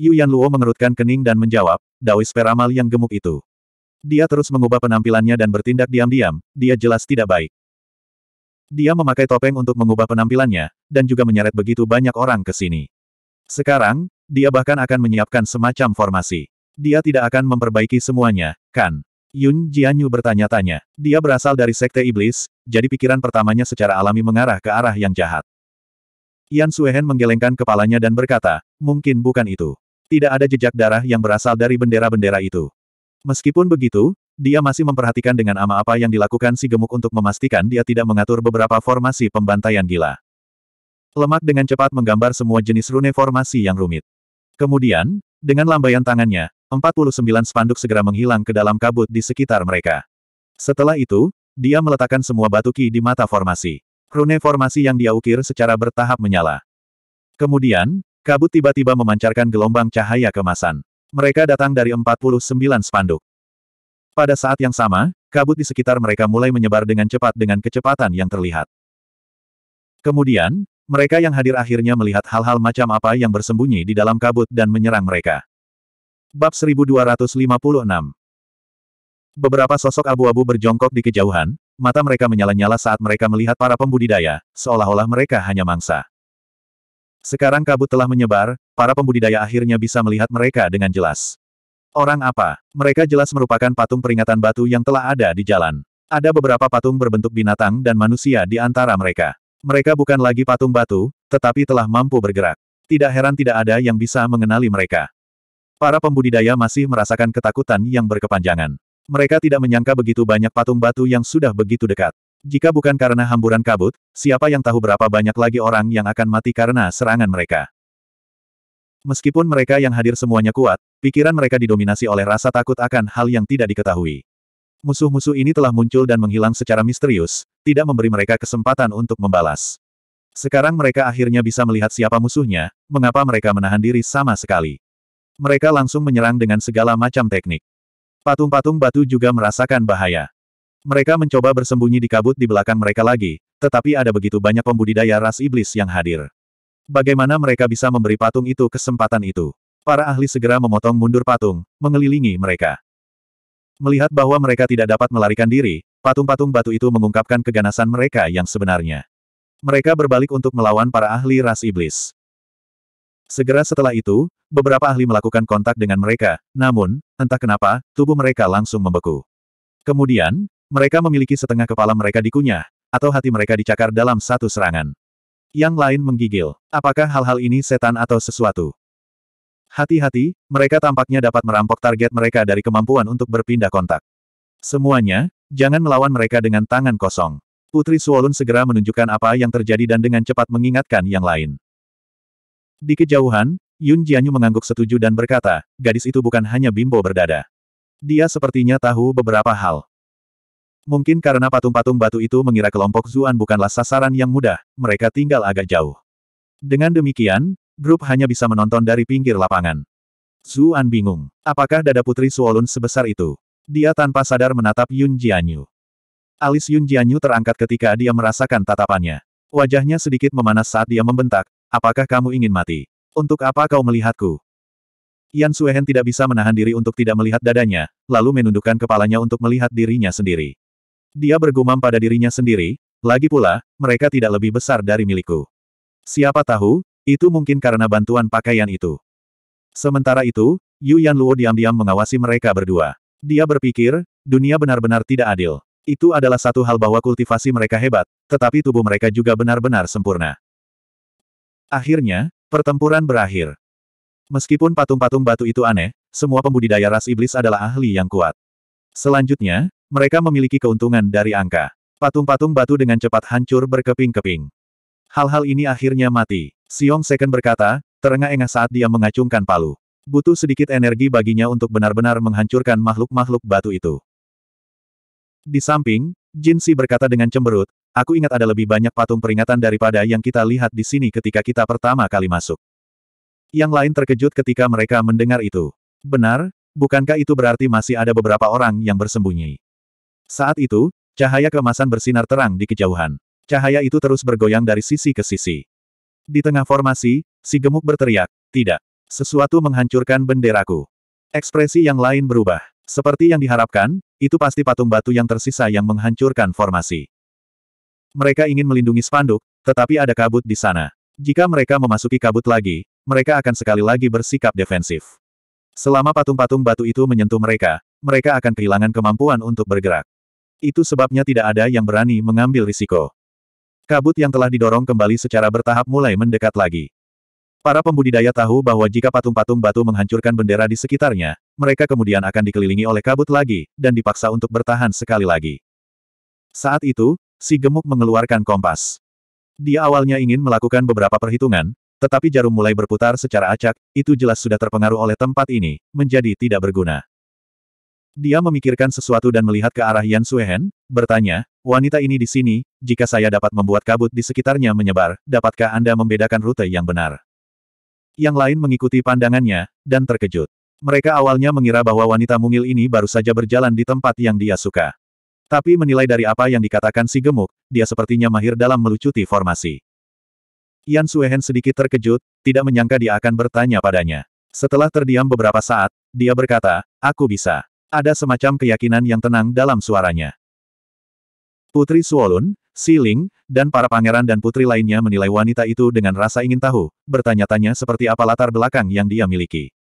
Yu Luo mengerutkan kening dan menjawab, Daois peramal yang gemuk itu. Dia terus mengubah penampilannya dan bertindak diam-diam, dia jelas tidak baik. Dia memakai topeng untuk mengubah penampilannya, dan juga menyeret begitu banyak orang ke sini. Sekarang, dia bahkan akan menyiapkan semacam formasi. Dia tidak akan memperbaiki semuanya, kan? Yun Jianyu bertanya-tanya. Dia berasal dari Sekte Iblis, jadi pikiran pertamanya secara alami mengarah ke arah yang jahat. Yan Suehen menggelengkan kepalanya dan berkata, mungkin bukan itu tidak ada jejak darah yang berasal dari bendera-bendera itu. Meskipun begitu, dia masih memperhatikan dengan ama apa yang dilakukan si gemuk untuk memastikan dia tidak mengatur beberapa formasi pembantaian gila. Lemak dengan cepat menggambar semua jenis rune formasi yang rumit. Kemudian, dengan lambaian tangannya, 49 spanduk segera menghilang ke dalam kabut di sekitar mereka. Setelah itu, dia meletakkan semua batu ki di mata formasi. Rune formasi yang dia ukir secara bertahap menyala. Kemudian, Kabut tiba-tiba memancarkan gelombang cahaya kemasan. Mereka datang dari 49 spanduk. Pada saat yang sama, kabut di sekitar mereka mulai menyebar dengan cepat dengan kecepatan yang terlihat. Kemudian, mereka yang hadir akhirnya melihat hal-hal macam apa yang bersembunyi di dalam kabut dan menyerang mereka. Bab 1256 Beberapa sosok abu-abu berjongkok di kejauhan, mata mereka menyala-nyala saat mereka melihat para pembudidaya, seolah-olah mereka hanya mangsa. Sekarang kabut telah menyebar, para pembudidaya akhirnya bisa melihat mereka dengan jelas. Orang apa? Mereka jelas merupakan patung peringatan batu yang telah ada di jalan. Ada beberapa patung berbentuk binatang dan manusia di antara mereka. Mereka bukan lagi patung batu, tetapi telah mampu bergerak. Tidak heran tidak ada yang bisa mengenali mereka. Para pembudidaya masih merasakan ketakutan yang berkepanjangan. Mereka tidak menyangka begitu banyak patung batu yang sudah begitu dekat. Jika bukan karena hamburan kabut, siapa yang tahu berapa banyak lagi orang yang akan mati karena serangan mereka. Meskipun mereka yang hadir semuanya kuat, pikiran mereka didominasi oleh rasa takut akan hal yang tidak diketahui. Musuh-musuh ini telah muncul dan menghilang secara misterius, tidak memberi mereka kesempatan untuk membalas. Sekarang mereka akhirnya bisa melihat siapa musuhnya, mengapa mereka menahan diri sama sekali. Mereka langsung menyerang dengan segala macam teknik. Patung-patung batu juga merasakan bahaya. Mereka mencoba bersembunyi di kabut di belakang mereka lagi, tetapi ada begitu banyak pembudidaya ras iblis yang hadir. Bagaimana mereka bisa memberi patung itu kesempatan itu? Para ahli segera memotong mundur patung, mengelilingi mereka. Melihat bahwa mereka tidak dapat melarikan diri, patung-patung batu itu mengungkapkan keganasan mereka yang sebenarnya. Mereka berbalik untuk melawan para ahli ras iblis. Segera setelah itu, beberapa ahli melakukan kontak dengan mereka, namun, entah kenapa, tubuh mereka langsung membeku. Kemudian, mereka memiliki setengah kepala mereka dikunyah, atau hati mereka dicakar dalam satu serangan. Yang lain menggigil. Apakah hal-hal ini setan atau sesuatu? Hati-hati, mereka tampaknya dapat merampok target mereka dari kemampuan untuk berpindah kontak. Semuanya, jangan melawan mereka dengan tangan kosong. Putri Suolun segera menunjukkan apa yang terjadi dan dengan cepat mengingatkan yang lain. Di kejauhan, Yun Jianyu mengangguk setuju dan berkata, gadis itu bukan hanya bimbo berdada. Dia sepertinya tahu beberapa hal. Mungkin karena patung-patung batu itu mengira kelompok Zuan bukanlah sasaran yang mudah, mereka tinggal agak jauh. Dengan demikian, grup hanya bisa menonton dari pinggir lapangan. Zuan bingung. Apakah dada putri Suolun sebesar itu? Dia tanpa sadar menatap Yun Jianyu. Alis Yun Jianyu terangkat ketika dia merasakan tatapannya. Wajahnya sedikit memanas saat dia membentak, Apakah kamu ingin mati? Untuk apa kau melihatku? Yan Suehen tidak bisa menahan diri untuk tidak melihat dadanya, lalu menundukkan kepalanya untuk melihat dirinya sendiri. Dia bergumam pada dirinya sendiri, lagi pula, mereka tidak lebih besar dari milikku. Siapa tahu, itu mungkin karena bantuan pakaian itu. Sementara itu, Yu Yan Luo diam-diam mengawasi mereka berdua. Dia berpikir, dunia benar-benar tidak adil. Itu adalah satu hal bahwa kultivasi mereka hebat, tetapi tubuh mereka juga benar-benar sempurna. Akhirnya, pertempuran berakhir. Meskipun patung-patung batu itu aneh, semua pembudidaya ras iblis adalah ahli yang kuat. Selanjutnya, mereka memiliki keuntungan dari angka. Patung-patung batu dengan cepat hancur berkeping-keping. Hal-hal ini akhirnya mati. Siong Second berkata, terengah-engah saat dia mengacungkan palu. Butuh sedikit energi baginya untuk benar-benar menghancurkan makhluk-makhluk batu itu. Di samping, Jin Si berkata dengan cemberut, Aku ingat ada lebih banyak patung peringatan daripada yang kita lihat di sini ketika kita pertama kali masuk. Yang lain terkejut ketika mereka mendengar itu. Benar, bukankah itu berarti masih ada beberapa orang yang bersembunyi? Saat itu, cahaya kemasan bersinar terang di kejauhan. Cahaya itu terus bergoyang dari sisi ke sisi. Di tengah formasi, si gemuk berteriak, tidak. Sesuatu menghancurkan benderaku. Ekspresi yang lain berubah. Seperti yang diharapkan, itu pasti patung batu yang tersisa yang menghancurkan formasi. Mereka ingin melindungi spanduk, tetapi ada kabut di sana. Jika mereka memasuki kabut lagi, mereka akan sekali lagi bersikap defensif. Selama patung-patung batu itu menyentuh mereka, mereka akan kehilangan kemampuan untuk bergerak. Itu sebabnya tidak ada yang berani mengambil risiko. Kabut yang telah didorong kembali secara bertahap mulai mendekat lagi. Para pembudidaya tahu bahwa jika patung-patung batu menghancurkan bendera di sekitarnya, mereka kemudian akan dikelilingi oleh kabut lagi, dan dipaksa untuk bertahan sekali lagi. Saat itu, si gemuk mengeluarkan kompas. Dia awalnya ingin melakukan beberapa perhitungan, tetapi jarum mulai berputar secara acak, itu jelas sudah terpengaruh oleh tempat ini, menjadi tidak berguna. Dia memikirkan sesuatu dan melihat ke arah Yan Suehen, bertanya, wanita ini di sini, jika saya dapat membuat kabut di sekitarnya menyebar, dapatkah Anda membedakan rute yang benar? Yang lain mengikuti pandangannya, dan terkejut. Mereka awalnya mengira bahwa wanita mungil ini baru saja berjalan di tempat yang dia suka. Tapi menilai dari apa yang dikatakan si gemuk, dia sepertinya mahir dalam melucuti formasi. Yan Suehen sedikit terkejut, tidak menyangka dia akan bertanya padanya. Setelah terdiam beberapa saat, dia berkata, aku bisa. Ada semacam keyakinan yang tenang dalam suaranya. Putri Suolun, Si Ling, dan para pangeran dan putri lainnya menilai wanita itu dengan rasa ingin tahu, bertanya-tanya seperti apa latar belakang yang dia miliki.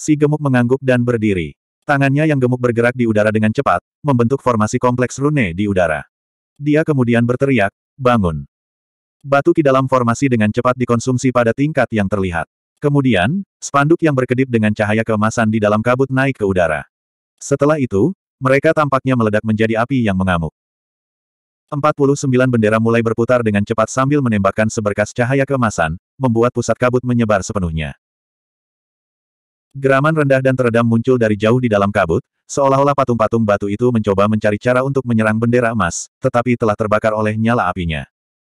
Si gemuk mengangguk dan berdiri. Tangannya yang gemuk bergerak di udara dengan cepat, membentuk formasi kompleks rune di udara. Dia kemudian berteriak, bangun. Batu ki dalam formasi dengan cepat dikonsumsi pada tingkat yang terlihat. Kemudian, spanduk yang berkedip dengan cahaya kemasan di dalam kabut naik ke udara. Setelah itu, mereka tampaknya meledak menjadi api yang mengamuk. 49 bendera mulai berputar dengan cepat sambil menembakkan seberkas cahaya kemasan, membuat pusat kabut menyebar sepenuhnya. Geraman rendah dan teredam muncul dari jauh di dalam kabut, seolah-olah patung-patung batu itu mencoba mencari cara untuk menyerang bendera emas, tetapi telah terbakar oleh nyala apinya.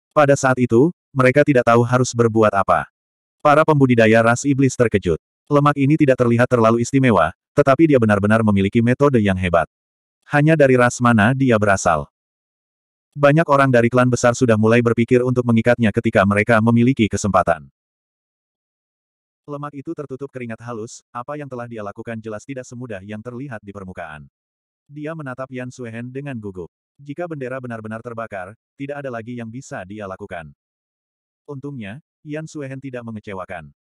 Pada saat itu, mereka tidak tahu harus berbuat apa. Para pembudidaya ras iblis terkejut. Lemak ini tidak terlihat terlalu istimewa, tetapi dia benar-benar memiliki metode yang hebat. Hanya dari ras mana dia berasal. Banyak orang dari klan besar sudah mulai berpikir untuk mengikatnya ketika mereka memiliki kesempatan. Lemak itu tertutup keringat halus, apa yang telah dia lakukan jelas tidak semudah yang terlihat di permukaan. Dia menatap Yan Suehen dengan gugup. Jika bendera benar-benar terbakar, tidak ada lagi yang bisa dia lakukan. Untungnya, Yan Suehen tidak mengecewakan.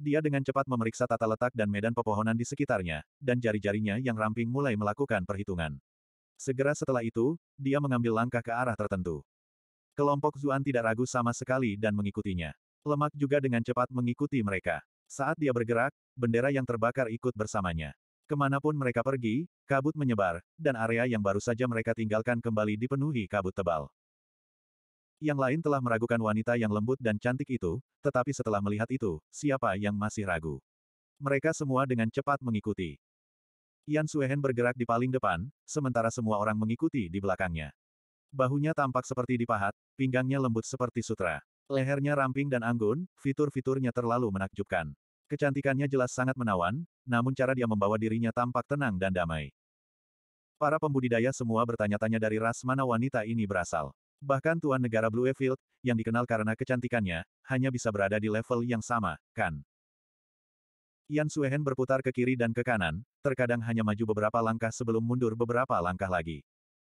Dia dengan cepat memeriksa tata letak dan medan pepohonan di sekitarnya, dan jari-jarinya yang ramping mulai melakukan perhitungan. Segera setelah itu, dia mengambil langkah ke arah tertentu. Kelompok Zuan tidak ragu sama sekali dan mengikutinya. Lemak juga dengan cepat mengikuti mereka. Saat dia bergerak, bendera yang terbakar ikut bersamanya. Kemanapun mereka pergi, kabut menyebar, dan area yang baru saja mereka tinggalkan kembali dipenuhi kabut tebal. Yang lain telah meragukan wanita yang lembut dan cantik itu, tetapi setelah melihat itu, siapa yang masih ragu? Mereka semua dengan cepat mengikuti. Yan Suehen bergerak di paling depan, sementara semua orang mengikuti di belakangnya. Bahunya tampak seperti dipahat, pinggangnya lembut seperti sutra. Lehernya ramping dan anggun, fitur-fiturnya terlalu menakjubkan. Kecantikannya jelas sangat menawan, namun cara dia membawa dirinya tampak tenang dan damai. Para pembudidaya semua bertanya-tanya dari ras mana wanita ini berasal. Bahkan tuan negara Bluefield, yang dikenal karena kecantikannya, hanya bisa berada di level yang sama, kan? Yan Suehen berputar ke kiri dan ke kanan, terkadang hanya maju beberapa langkah sebelum mundur beberapa langkah lagi.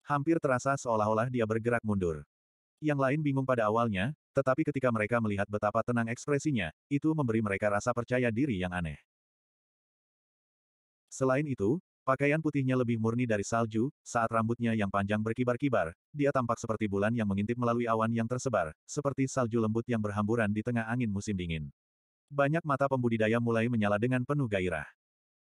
Hampir terasa seolah-olah dia bergerak mundur. Yang lain bingung pada awalnya, tetapi ketika mereka melihat betapa tenang ekspresinya, itu memberi mereka rasa percaya diri yang aneh. Selain itu, pakaian putihnya lebih murni dari salju, saat rambutnya yang panjang berkibar-kibar, dia tampak seperti bulan yang mengintip melalui awan yang tersebar, seperti salju lembut yang berhamburan di tengah angin musim dingin. Banyak mata pembudidaya mulai menyala dengan penuh gairah.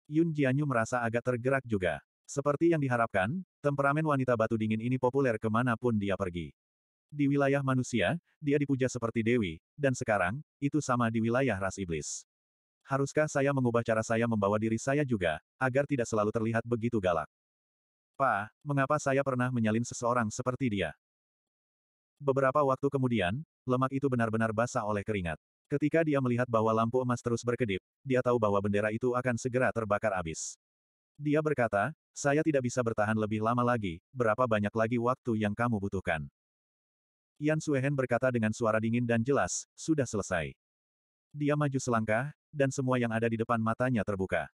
Yun Jianyu merasa agak tergerak juga. Seperti yang diharapkan, temperamen wanita batu dingin ini populer kemanapun dia pergi. Di wilayah manusia, dia dipuja seperti dewi, dan sekarang, itu sama di wilayah ras iblis. Haruskah saya mengubah cara saya membawa diri saya juga, agar tidak selalu terlihat begitu galak? Pa, mengapa saya pernah menyalin seseorang seperti dia? Beberapa waktu kemudian, lemak itu benar-benar basah oleh keringat. Ketika dia melihat bahwa lampu emas terus berkedip, dia tahu bahwa bendera itu akan segera terbakar habis. Dia berkata, saya tidak bisa bertahan lebih lama lagi, berapa banyak lagi waktu yang kamu butuhkan. Yan Suehen berkata dengan suara dingin dan jelas, sudah selesai. Dia maju selangkah, dan semua yang ada di depan matanya terbuka.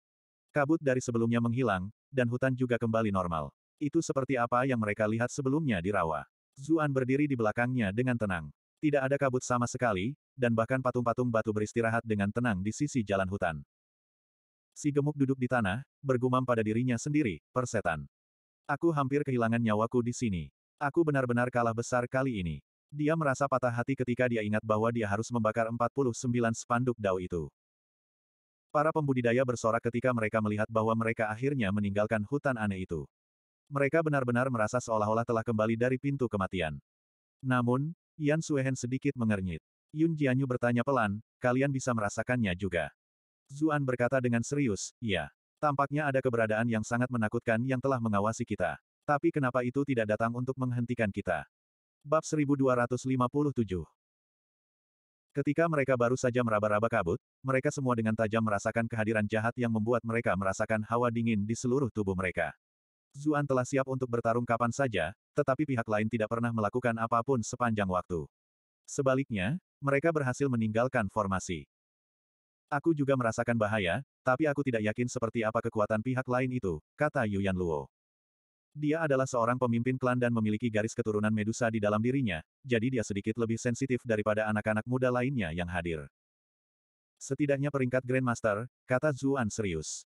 Kabut dari sebelumnya menghilang, dan hutan juga kembali normal. Itu seperti apa yang mereka lihat sebelumnya di rawa. Zuan berdiri di belakangnya dengan tenang. Tidak ada kabut sama sekali, dan bahkan patung-patung batu beristirahat dengan tenang di sisi jalan hutan. Si gemuk duduk di tanah, bergumam pada dirinya sendiri, persetan. Aku hampir kehilangan nyawaku di sini. Aku benar-benar kalah besar kali ini. Dia merasa patah hati ketika dia ingat bahwa dia harus membakar 49 spanduk dao itu. Para pembudidaya bersorak ketika mereka melihat bahwa mereka akhirnya meninggalkan hutan aneh itu. Mereka benar-benar merasa seolah-olah telah kembali dari pintu kematian. Namun, Yan Suehen sedikit mengernyit. Yun Jianyu bertanya pelan, kalian bisa merasakannya juga. Zuan berkata dengan serius, ya. Tampaknya ada keberadaan yang sangat menakutkan yang telah mengawasi kita. Tapi kenapa itu tidak datang untuk menghentikan kita? Bab 1257 Ketika mereka baru saja meraba-raba kabut, mereka semua dengan tajam merasakan kehadiran jahat yang membuat mereka merasakan hawa dingin di seluruh tubuh mereka. Zuan telah siap untuk bertarung kapan saja, tetapi pihak lain tidak pernah melakukan apapun sepanjang waktu. Sebaliknya, mereka berhasil meninggalkan formasi. Aku juga merasakan bahaya, tapi aku tidak yakin seperti apa kekuatan pihak lain itu, kata Yuan Luo. Dia adalah seorang pemimpin klan dan memiliki garis keturunan Medusa di dalam dirinya, jadi dia sedikit lebih sensitif daripada anak-anak muda lainnya yang hadir. Setidaknya peringkat Grandmaster, kata Zuan serius.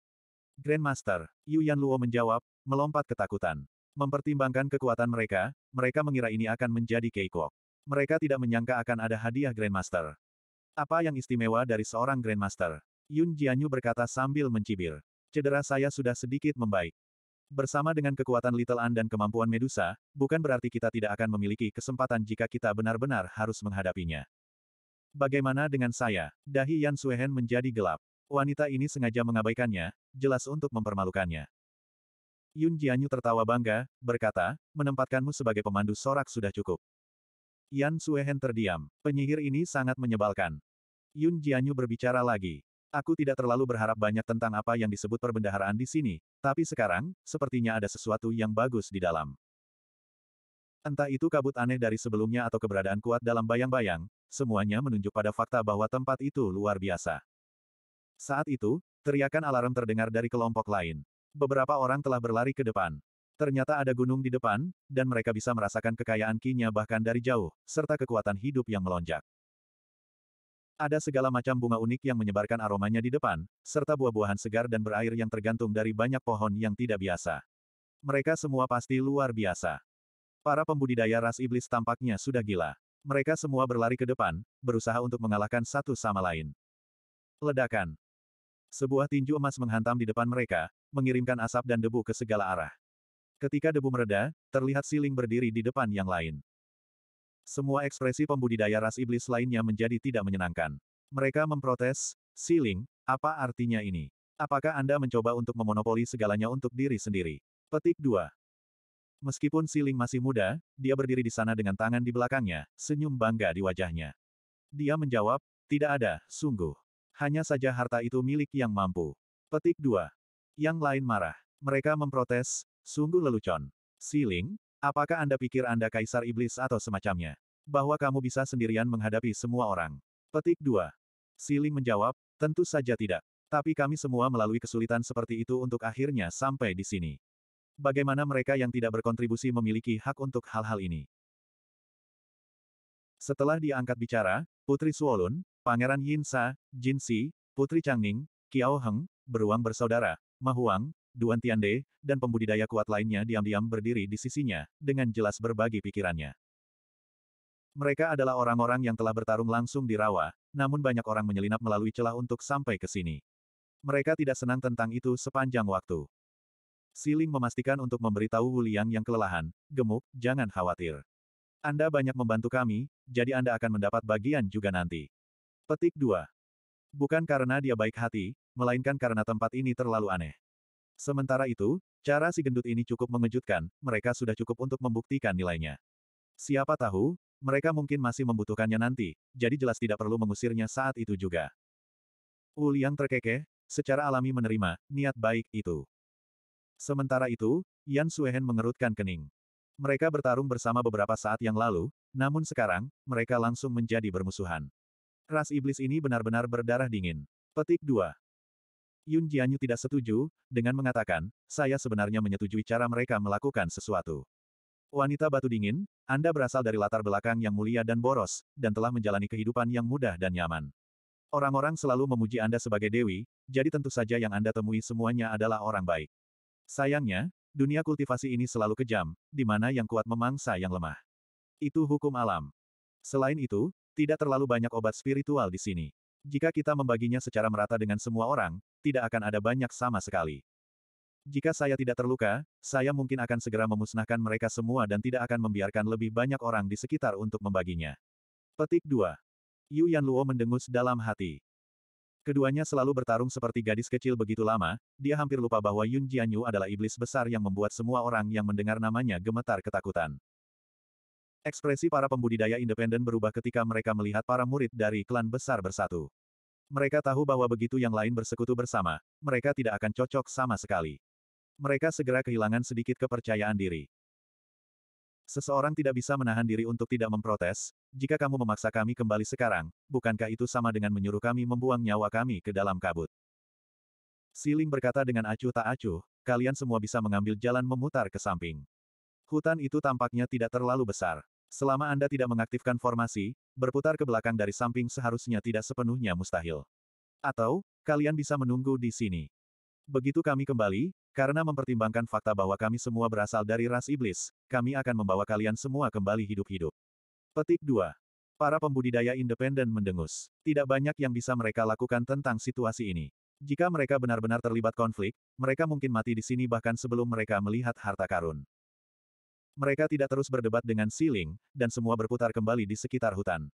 Grandmaster, Yu Luo menjawab, melompat ketakutan. Mempertimbangkan kekuatan mereka, mereka mengira ini akan menjadi Keikok. Mereka tidak menyangka akan ada hadiah Grandmaster. Apa yang istimewa dari seorang Grandmaster? Yun Jianyu berkata sambil mencibir. Cedera saya sudah sedikit membaik. Bersama dengan kekuatan Little An dan kemampuan Medusa, bukan berarti kita tidak akan memiliki kesempatan jika kita benar-benar harus menghadapinya. Bagaimana dengan saya? Dahi Yan Suehen menjadi gelap. Wanita ini sengaja mengabaikannya, jelas untuk mempermalukannya. Yun Jianyu tertawa bangga, berkata, menempatkanmu sebagai pemandu sorak sudah cukup. Yan Suehen terdiam. Penyihir ini sangat menyebalkan. Yun Jianyu berbicara lagi. Aku tidak terlalu berharap banyak tentang apa yang disebut perbendaharaan di sini, tapi sekarang, sepertinya ada sesuatu yang bagus di dalam. Entah itu kabut aneh dari sebelumnya atau keberadaan kuat dalam bayang-bayang, semuanya menunjuk pada fakta bahwa tempat itu luar biasa. Saat itu, teriakan alarm terdengar dari kelompok lain. Beberapa orang telah berlari ke depan. Ternyata ada gunung di depan, dan mereka bisa merasakan kekayaan kinya bahkan dari jauh, serta kekuatan hidup yang melonjak. Ada segala macam bunga unik yang menyebarkan aromanya di depan, serta buah-buahan segar dan berair yang tergantung dari banyak pohon yang tidak biasa. Mereka semua pasti luar biasa. Para pembudidaya ras iblis tampaknya sudah gila. Mereka semua berlari ke depan, berusaha untuk mengalahkan satu sama lain. Ledakan. Sebuah tinju emas menghantam di depan mereka, mengirimkan asap dan debu ke segala arah. Ketika debu mereda, terlihat siling berdiri di depan yang lain. Semua ekspresi pembudidaya ras iblis lainnya menjadi tidak menyenangkan. Mereka memprotes, Siling, apa artinya ini? Apakah Anda mencoba untuk memonopoli segalanya untuk diri sendiri? Petik 2. Meskipun Siling masih muda, dia berdiri di sana dengan tangan di belakangnya, senyum bangga di wajahnya. Dia menjawab, tidak ada, sungguh. Hanya saja harta itu milik yang mampu. Petik 2. Yang lain marah. Mereka memprotes, sungguh lelucon. Siling, Apakah Anda pikir Anda kaisar iblis atau semacamnya? Bahwa kamu bisa sendirian menghadapi semua orang. Petik 2. Siling menjawab, tentu saja tidak. Tapi kami semua melalui kesulitan seperti itu untuk akhirnya sampai di sini. Bagaimana mereka yang tidak berkontribusi memiliki hak untuk hal-hal ini? Setelah diangkat bicara, Putri Suolun, Pangeran Yinsa, Jinsi, Putri Changning, Kiao Heng, beruang bersaudara, Mahuang, Duan Tiande, dan pembudidaya kuat lainnya diam-diam berdiri di sisinya, dengan jelas berbagi pikirannya. Mereka adalah orang-orang yang telah bertarung langsung di rawa, namun banyak orang menyelinap melalui celah untuk sampai ke sini. Mereka tidak senang tentang itu sepanjang waktu. Siling memastikan untuk memberitahu Wuliang yang kelelahan, gemuk, jangan khawatir. Anda banyak membantu kami, jadi Anda akan mendapat bagian juga nanti. Petik 2. Bukan karena dia baik hati, melainkan karena tempat ini terlalu aneh. Sementara itu, cara si gendut ini cukup mengejutkan, mereka sudah cukup untuk membuktikan nilainya. Siapa tahu, mereka mungkin masih membutuhkannya nanti, jadi jelas tidak perlu mengusirnya saat itu juga. Uliang terkekeh, secara alami menerima niat baik itu. Sementara itu, Yan Suehen mengerutkan kening. Mereka bertarung bersama beberapa saat yang lalu, namun sekarang, mereka langsung menjadi bermusuhan. Ras iblis ini benar-benar berdarah dingin. Petik 2. Yun Jianyu tidak setuju, dengan mengatakan, saya sebenarnya menyetujui cara mereka melakukan sesuatu. Wanita batu dingin, Anda berasal dari latar belakang yang mulia dan boros, dan telah menjalani kehidupan yang mudah dan nyaman. Orang-orang selalu memuji Anda sebagai dewi, jadi tentu saja yang Anda temui semuanya adalah orang baik. Sayangnya, dunia kultivasi ini selalu kejam, di mana yang kuat memangsa yang lemah. Itu hukum alam. Selain itu, tidak terlalu banyak obat spiritual di sini. Jika kita membaginya secara merata dengan semua orang, tidak akan ada banyak sama sekali. Jika saya tidak terluka, saya mungkin akan segera memusnahkan mereka semua dan tidak akan membiarkan lebih banyak orang di sekitar untuk membaginya. Petik 2. Yu Yan Luo mendengus dalam hati. Keduanya selalu bertarung seperti gadis kecil begitu lama, dia hampir lupa bahwa Yun Jianyu adalah iblis besar yang membuat semua orang yang mendengar namanya gemetar ketakutan. Ekspresi para pembudidaya independen berubah ketika mereka melihat para murid dari klan besar bersatu. Mereka tahu bahwa begitu yang lain bersekutu bersama, mereka tidak akan cocok sama sekali. Mereka segera kehilangan sedikit kepercayaan diri. Seseorang tidak bisa menahan diri untuk tidak memprotes, jika kamu memaksa kami kembali sekarang, bukankah itu sama dengan menyuruh kami membuang nyawa kami ke dalam kabut? Siling berkata dengan acuh tak acuh, kalian semua bisa mengambil jalan memutar ke samping. Hutan itu tampaknya tidak terlalu besar. Selama Anda tidak mengaktifkan formasi, berputar ke belakang dari samping seharusnya tidak sepenuhnya mustahil. Atau, kalian bisa menunggu di sini. Begitu kami kembali, karena mempertimbangkan fakta bahwa kami semua berasal dari ras iblis, kami akan membawa kalian semua kembali hidup-hidup. Petik 2. Para pembudidaya independen mendengus. Tidak banyak yang bisa mereka lakukan tentang situasi ini. Jika mereka benar-benar terlibat konflik, mereka mungkin mati di sini bahkan sebelum mereka melihat harta karun. Mereka tidak terus berdebat dengan Siling, dan semua berputar kembali di sekitar hutan.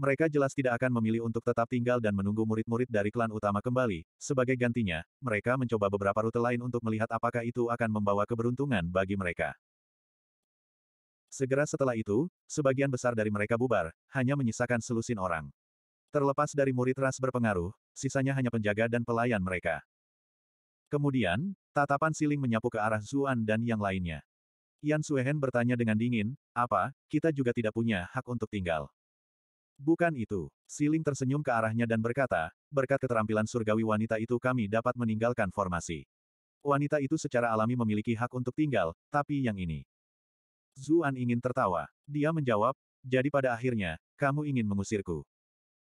Mereka jelas tidak akan memilih untuk tetap tinggal dan menunggu murid-murid dari klan utama kembali. Sebagai gantinya, mereka mencoba beberapa rute lain untuk melihat apakah itu akan membawa keberuntungan bagi mereka. Segera setelah itu, sebagian besar dari mereka bubar, hanya menyisakan selusin orang. Terlepas dari murid ras berpengaruh, sisanya hanya penjaga dan pelayan mereka. Kemudian, Tatapan siling menyapu ke arah Zuan dan yang lainnya. Yan Suehen bertanya dengan dingin, apa, kita juga tidak punya hak untuk tinggal. Bukan itu. Siling tersenyum ke arahnya dan berkata, berkat keterampilan surgawi wanita itu kami dapat meninggalkan formasi. Wanita itu secara alami memiliki hak untuk tinggal, tapi yang ini. Zuan ingin tertawa. Dia menjawab, jadi pada akhirnya, kamu ingin mengusirku.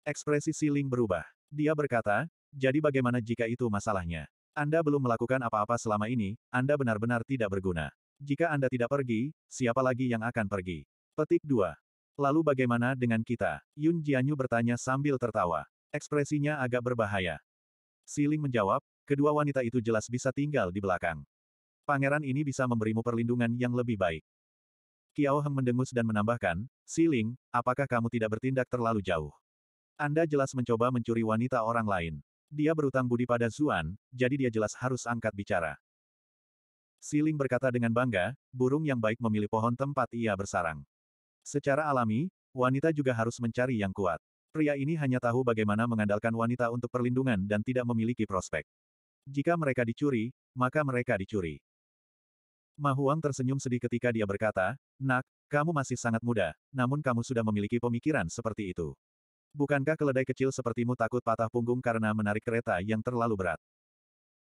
Ekspresi Siling berubah. Dia berkata, jadi bagaimana jika itu masalahnya? Anda belum melakukan apa-apa selama ini, Anda benar-benar tidak berguna. Jika Anda tidak pergi, siapa lagi yang akan pergi? Petik 2. Lalu bagaimana dengan kita? Yun Jianyu bertanya sambil tertawa. Ekspresinya agak berbahaya. Siling menjawab, kedua wanita itu jelas bisa tinggal di belakang. Pangeran ini bisa memberimu perlindungan yang lebih baik. Kiao Heng mendengus dan menambahkan, Siling, apakah kamu tidak bertindak terlalu jauh? Anda jelas mencoba mencuri wanita orang lain. Dia berutang budi pada Zuan, jadi dia jelas harus angkat bicara. Siling berkata dengan bangga, burung yang baik memilih pohon tempat ia bersarang. Secara alami, wanita juga harus mencari yang kuat. Pria ini hanya tahu bagaimana mengandalkan wanita untuk perlindungan dan tidak memiliki prospek. Jika mereka dicuri, maka mereka dicuri. Mahuang tersenyum sedih ketika dia berkata, Nak, kamu masih sangat muda, namun kamu sudah memiliki pemikiran seperti itu. Bukankah keledai kecil sepertimu takut patah punggung karena menarik kereta yang terlalu berat?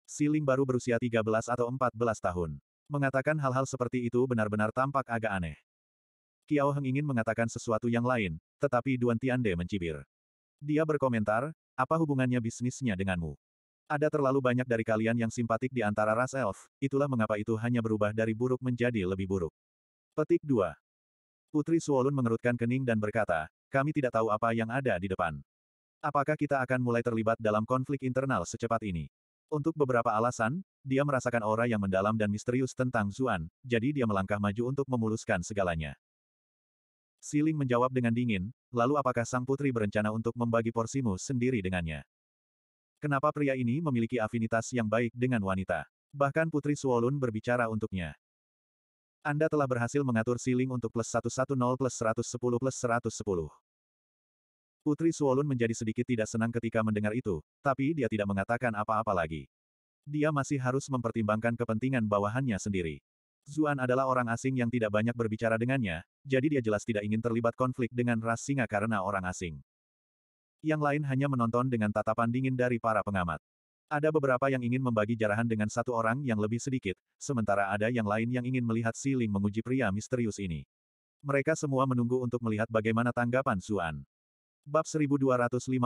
Siling baru berusia 13 atau 14 tahun. Mengatakan hal-hal seperti itu benar-benar tampak agak aneh. Kiao Heng ingin mengatakan sesuatu yang lain, tetapi Duan Tiande mencibir. Dia berkomentar, apa hubungannya bisnisnya denganmu? Ada terlalu banyak dari kalian yang simpatik di antara ras elf, itulah mengapa itu hanya berubah dari buruk menjadi lebih buruk. Petik 2. Putri Suolun mengerutkan kening dan berkata, kami tidak tahu apa yang ada di depan. Apakah kita akan mulai terlibat dalam konflik internal secepat ini? Untuk beberapa alasan, dia merasakan aura yang mendalam dan misterius tentang Zuan, jadi dia melangkah maju untuk memuluskan segalanya. Siling menjawab dengan dingin, lalu apakah sang putri berencana untuk membagi porsimu sendiri dengannya? Kenapa pria ini memiliki afinitas yang baik dengan wanita? Bahkan Putri Suolun berbicara untuknya. Anda telah berhasil mengatur ceiling untuk plus 110 plus 110 plus 110. Putri Suolun menjadi sedikit tidak senang ketika mendengar itu, tapi dia tidak mengatakan apa-apa lagi. Dia masih harus mempertimbangkan kepentingan bawahannya sendiri. Zuan adalah orang asing yang tidak banyak berbicara dengannya, jadi dia jelas tidak ingin terlibat konflik dengan ras singa karena orang asing. Yang lain hanya menonton dengan tatapan dingin dari para pengamat. Ada beberapa yang ingin membagi jarahan dengan satu orang yang lebih sedikit, sementara ada yang lain yang ingin melihat Si Ling menguji pria misterius ini. Mereka semua menunggu untuk melihat bagaimana tanggapan Zuan. Bab 1258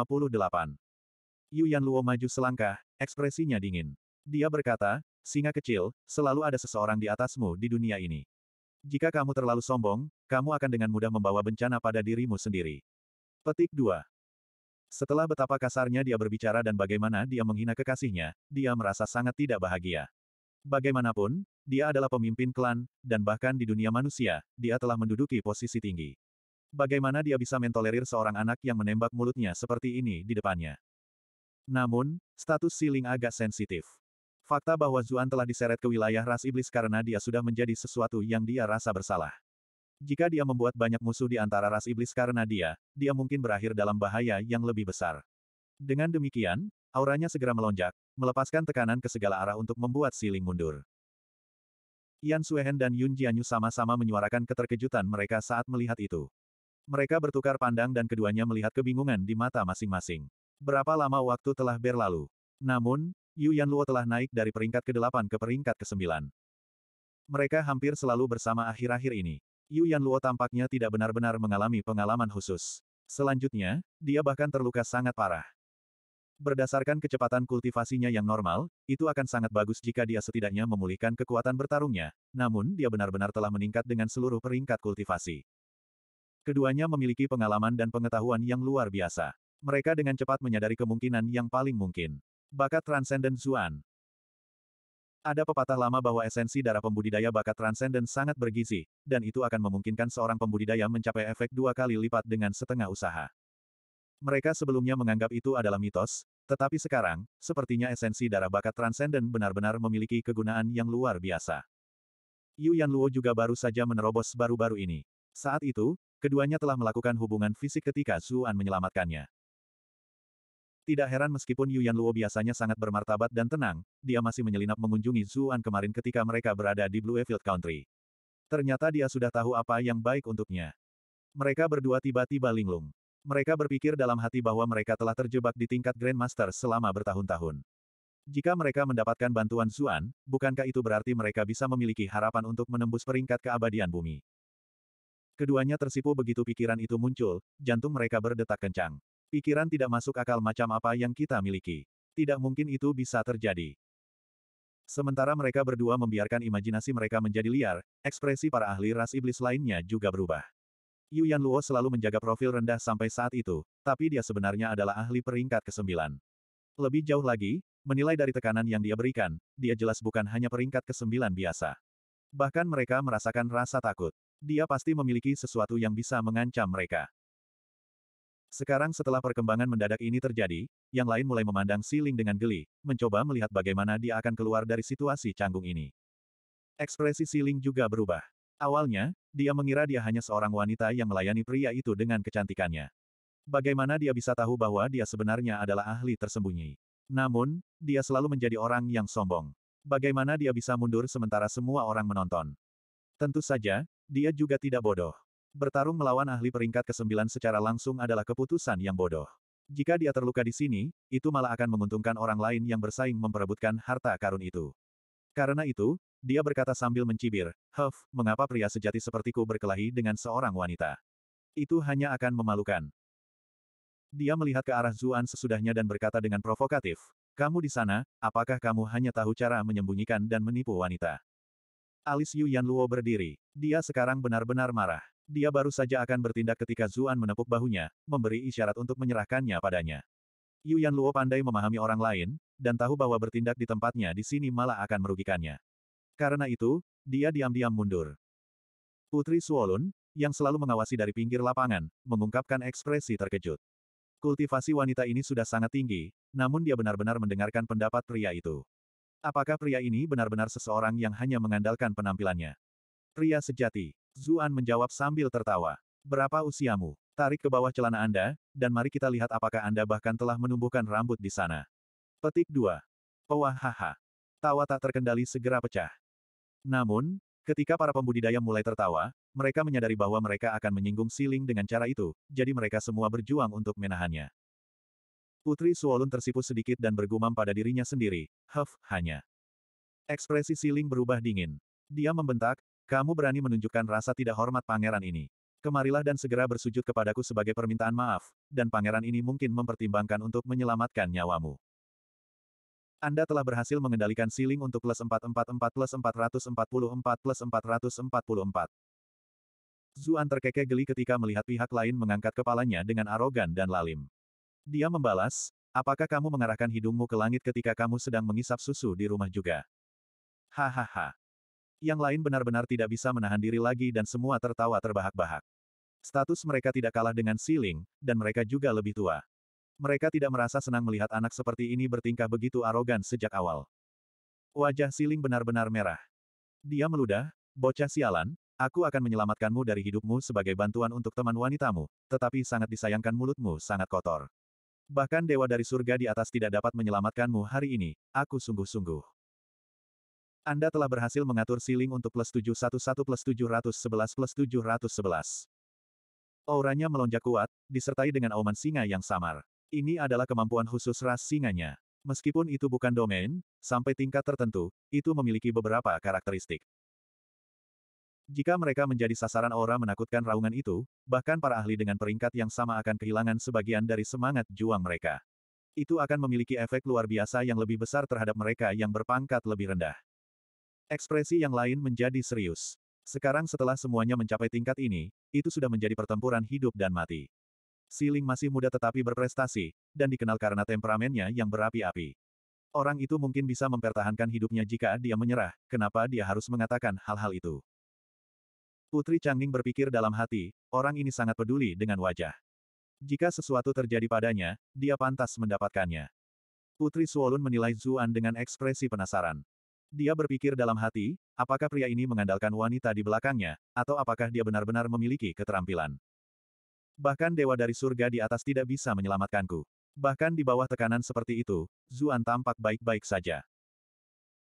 Yu Yan Luo maju selangkah, ekspresinya dingin. Dia berkata, Singa kecil, selalu ada seseorang di atasmu di dunia ini. Jika kamu terlalu sombong, kamu akan dengan mudah membawa bencana pada dirimu sendiri. Petik 2. Setelah betapa kasarnya dia berbicara dan bagaimana dia menghina kekasihnya, dia merasa sangat tidak bahagia. Bagaimanapun, dia adalah pemimpin klan, dan bahkan di dunia manusia, dia telah menduduki posisi tinggi. Bagaimana dia bisa mentolerir seorang anak yang menembak mulutnya seperti ini di depannya? Namun, status Siling agak sensitif. Fakta bahwa Zuan telah diseret ke wilayah ras iblis karena dia sudah menjadi sesuatu yang dia rasa bersalah. Jika dia membuat banyak musuh di antara ras iblis karena dia, dia mungkin berakhir dalam bahaya yang lebih besar. Dengan demikian, auranya segera melonjak, melepaskan tekanan ke segala arah untuk membuat Siling mundur. Yan Suehen dan Yun Jianyu sama-sama menyuarakan keterkejutan mereka saat melihat itu. Mereka bertukar pandang dan keduanya melihat kebingungan di mata masing-masing. Berapa lama waktu telah berlalu? Namun, Yu Yan Luo telah naik dari peringkat ke-8 ke peringkat ke-9. Mereka hampir selalu bersama akhir-akhir ini. Yu Yan Luo tampaknya tidak benar-benar mengalami pengalaman khusus. Selanjutnya, dia bahkan terluka sangat parah. Berdasarkan kecepatan kultivasinya yang normal, itu akan sangat bagus jika dia setidaknya memulihkan kekuatan bertarungnya, namun dia benar-benar telah meningkat dengan seluruh peringkat kultivasi. Keduanya memiliki pengalaman dan pengetahuan yang luar biasa. Mereka dengan cepat menyadari kemungkinan yang paling mungkin. Bakat Transcendent Zuan ada pepatah lama bahwa esensi darah pembudidaya bakat transenden sangat bergizi, dan itu akan memungkinkan seorang pembudidaya mencapai efek dua kali lipat dengan setengah usaha. Mereka sebelumnya menganggap itu adalah mitos, tetapi sekarang, sepertinya esensi darah bakat transenden benar-benar memiliki kegunaan yang luar biasa. Yu Yan Luo juga baru saja menerobos baru-baru ini. Saat itu, keduanya telah melakukan hubungan fisik ketika Zuan menyelamatkannya. Tidak heran meskipun Yuan Luo biasanya sangat bermartabat dan tenang, dia masih menyelinap mengunjungi Zuan kemarin ketika mereka berada di Blue Bluefield Country. Ternyata dia sudah tahu apa yang baik untuknya. Mereka berdua tiba-tiba linglung. Mereka berpikir dalam hati bahwa mereka telah terjebak di tingkat Grandmaster selama bertahun-tahun. Jika mereka mendapatkan bantuan Zuan, bukankah itu berarti mereka bisa memiliki harapan untuk menembus peringkat keabadian bumi? Keduanya tersipu begitu pikiran itu muncul, jantung mereka berdetak kencang. Pikiran tidak masuk akal macam apa yang kita miliki. Tidak mungkin itu bisa terjadi. Sementara mereka berdua membiarkan imajinasi mereka menjadi liar, ekspresi para ahli ras iblis lainnya juga berubah. Yu Yan Luo selalu menjaga profil rendah sampai saat itu, tapi dia sebenarnya adalah ahli peringkat ke-9. Lebih jauh lagi, menilai dari tekanan yang dia berikan, dia jelas bukan hanya peringkat ke-9 biasa. Bahkan mereka merasakan rasa takut. Dia pasti memiliki sesuatu yang bisa mengancam mereka. Sekarang setelah perkembangan mendadak ini terjadi, yang lain mulai memandang Si Ling dengan geli, mencoba melihat bagaimana dia akan keluar dari situasi canggung ini. Ekspresi Si Ling juga berubah. Awalnya, dia mengira dia hanya seorang wanita yang melayani pria itu dengan kecantikannya. Bagaimana dia bisa tahu bahwa dia sebenarnya adalah ahli tersembunyi? Namun, dia selalu menjadi orang yang sombong. Bagaimana dia bisa mundur sementara semua orang menonton? Tentu saja, dia juga tidak bodoh. Bertarung melawan ahli peringkat ke-9 secara langsung adalah keputusan yang bodoh. Jika dia terluka di sini, itu malah akan menguntungkan orang lain yang bersaing memperebutkan harta karun itu. Karena itu, dia berkata sambil mencibir, Huff, mengapa pria sejati sepertiku berkelahi dengan seorang wanita? Itu hanya akan memalukan. Dia melihat ke arah Zuan sesudahnya dan berkata dengan provokatif, Kamu di sana, apakah kamu hanya tahu cara menyembunyikan dan menipu wanita? Alis Yu Yan Luo berdiri. Dia sekarang benar-benar marah. Dia baru saja akan bertindak ketika Zuan menepuk bahunya, memberi isyarat untuk menyerahkannya padanya. Yu Yan Luo pandai memahami orang lain, dan tahu bahwa bertindak di tempatnya di sini malah akan merugikannya. Karena itu, dia diam-diam mundur. Putri Suolun, yang selalu mengawasi dari pinggir lapangan, mengungkapkan ekspresi terkejut. Kultivasi wanita ini sudah sangat tinggi, namun dia benar-benar mendengarkan pendapat pria itu. Apakah pria ini benar-benar seseorang yang hanya mengandalkan penampilannya? Pria sejati. Zuan menjawab sambil tertawa. Berapa usiamu? Tarik ke bawah celana Anda, dan mari kita lihat apakah Anda bahkan telah menumbuhkan rambut di sana. Petik 2. haha. Tawa tak terkendali segera pecah. Namun, ketika para pembudidaya mulai tertawa, mereka menyadari bahwa mereka akan menyinggung siling dengan cara itu, jadi mereka semua berjuang untuk menahannya. Putri Suolun tersipu sedikit dan bergumam pada dirinya sendiri, Huff, hanya. Ekspresi Siling berubah dingin. Dia membentak, kamu berani menunjukkan rasa tidak hormat pangeran ini. Kemarilah dan segera bersujud kepadaku sebagai permintaan maaf, dan pangeran ini mungkin mempertimbangkan untuk menyelamatkan nyawamu. Anda telah berhasil mengendalikan Siling untuk plus 444 plus 444 plus 444. Zuan terkekeh geli ketika melihat pihak lain mengangkat kepalanya dengan arogan dan lalim. Dia membalas, apakah kamu mengarahkan hidungmu ke langit ketika kamu sedang mengisap susu di rumah juga? Hahaha. Yang lain benar-benar tidak bisa menahan diri lagi dan semua tertawa terbahak-bahak. Status mereka tidak kalah dengan Siling, dan mereka juga lebih tua. Mereka tidak merasa senang melihat anak seperti ini bertingkah begitu arogan sejak awal. Wajah Siling benar-benar merah. Dia meludah, bocah sialan, aku akan menyelamatkanmu dari hidupmu sebagai bantuan untuk teman wanitamu, tetapi sangat disayangkan mulutmu sangat kotor. Bahkan dewa dari surga di atas tidak dapat menyelamatkanmu hari ini, aku sungguh-sungguh. Anda telah berhasil mengatur siling untuk plus 711 plus 711 plus 711. Auranya melonjak kuat, disertai dengan auman singa yang samar. Ini adalah kemampuan khusus ras singanya. Meskipun itu bukan domain, sampai tingkat tertentu, itu memiliki beberapa karakteristik. Jika mereka menjadi sasaran aura menakutkan raungan itu, bahkan para ahli dengan peringkat yang sama akan kehilangan sebagian dari semangat juang mereka. Itu akan memiliki efek luar biasa yang lebih besar terhadap mereka yang berpangkat lebih rendah. Ekspresi yang lain menjadi serius. Sekarang setelah semuanya mencapai tingkat ini, itu sudah menjadi pertempuran hidup dan mati. Siling masih muda tetapi berprestasi, dan dikenal karena temperamennya yang berapi-api. Orang itu mungkin bisa mempertahankan hidupnya jika dia menyerah, kenapa dia harus mengatakan hal-hal itu? Putri Changning berpikir dalam hati, orang ini sangat peduli dengan wajah. Jika sesuatu terjadi padanya, dia pantas mendapatkannya. Putri Suolun menilai Zuan dengan ekspresi penasaran. Dia berpikir dalam hati, apakah pria ini mengandalkan wanita di belakangnya, atau apakah dia benar-benar memiliki keterampilan. Bahkan dewa dari surga di atas tidak bisa menyelamatkanku. Bahkan di bawah tekanan seperti itu, Zuan tampak baik-baik saja.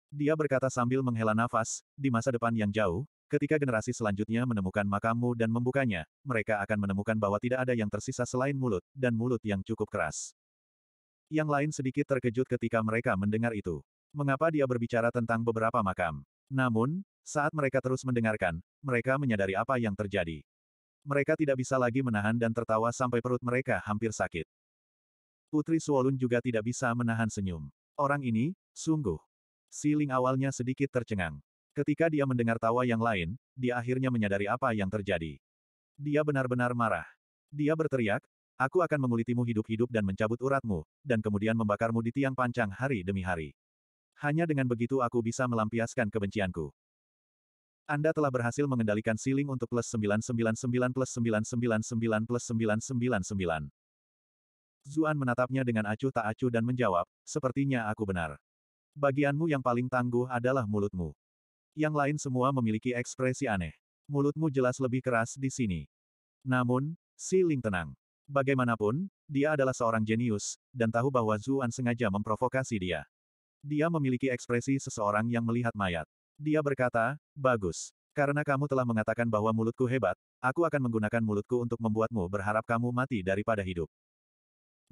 Dia berkata sambil menghela nafas, di masa depan yang jauh, Ketika generasi selanjutnya menemukan makammu dan membukanya, mereka akan menemukan bahwa tidak ada yang tersisa selain mulut, dan mulut yang cukup keras. Yang lain sedikit terkejut ketika mereka mendengar itu. Mengapa dia berbicara tentang beberapa makam? Namun, saat mereka terus mendengarkan, mereka menyadari apa yang terjadi. Mereka tidak bisa lagi menahan dan tertawa sampai perut mereka hampir sakit. Putri Suolun juga tidak bisa menahan senyum. Orang ini, sungguh. Siling awalnya sedikit tercengang. Ketika dia mendengar tawa yang lain, dia akhirnya menyadari apa yang terjadi. Dia benar-benar marah. Dia berteriak, aku akan mengulitimu hidup-hidup dan mencabut uratmu, dan kemudian membakarmu di tiang pancang hari demi hari. Hanya dengan begitu aku bisa melampiaskan kebencianku. Anda telah berhasil mengendalikan siling untuk plus 999 plus 999 plus 999. Zuan menatapnya dengan acuh tak acuh dan menjawab, sepertinya aku benar. Bagianmu yang paling tangguh adalah mulutmu. Yang lain semua memiliki ekspresi aneh. Mulutmu jelas lebih keras di sini. Namun, Si Ling tenang. Bagaimanapun, dia adalah seorang jenius, dan tahu bahwa Zuan sengaja memprovokasi dia. Dia memiliki ekspresi seseorang yang melihat mayat. Dia berkata, bagus. Karena kamu telah mengatakan bahwa mulutku hebat, aku akan menggunakan mulutku untuk membuatmu berharap kamu mati daripada hidup.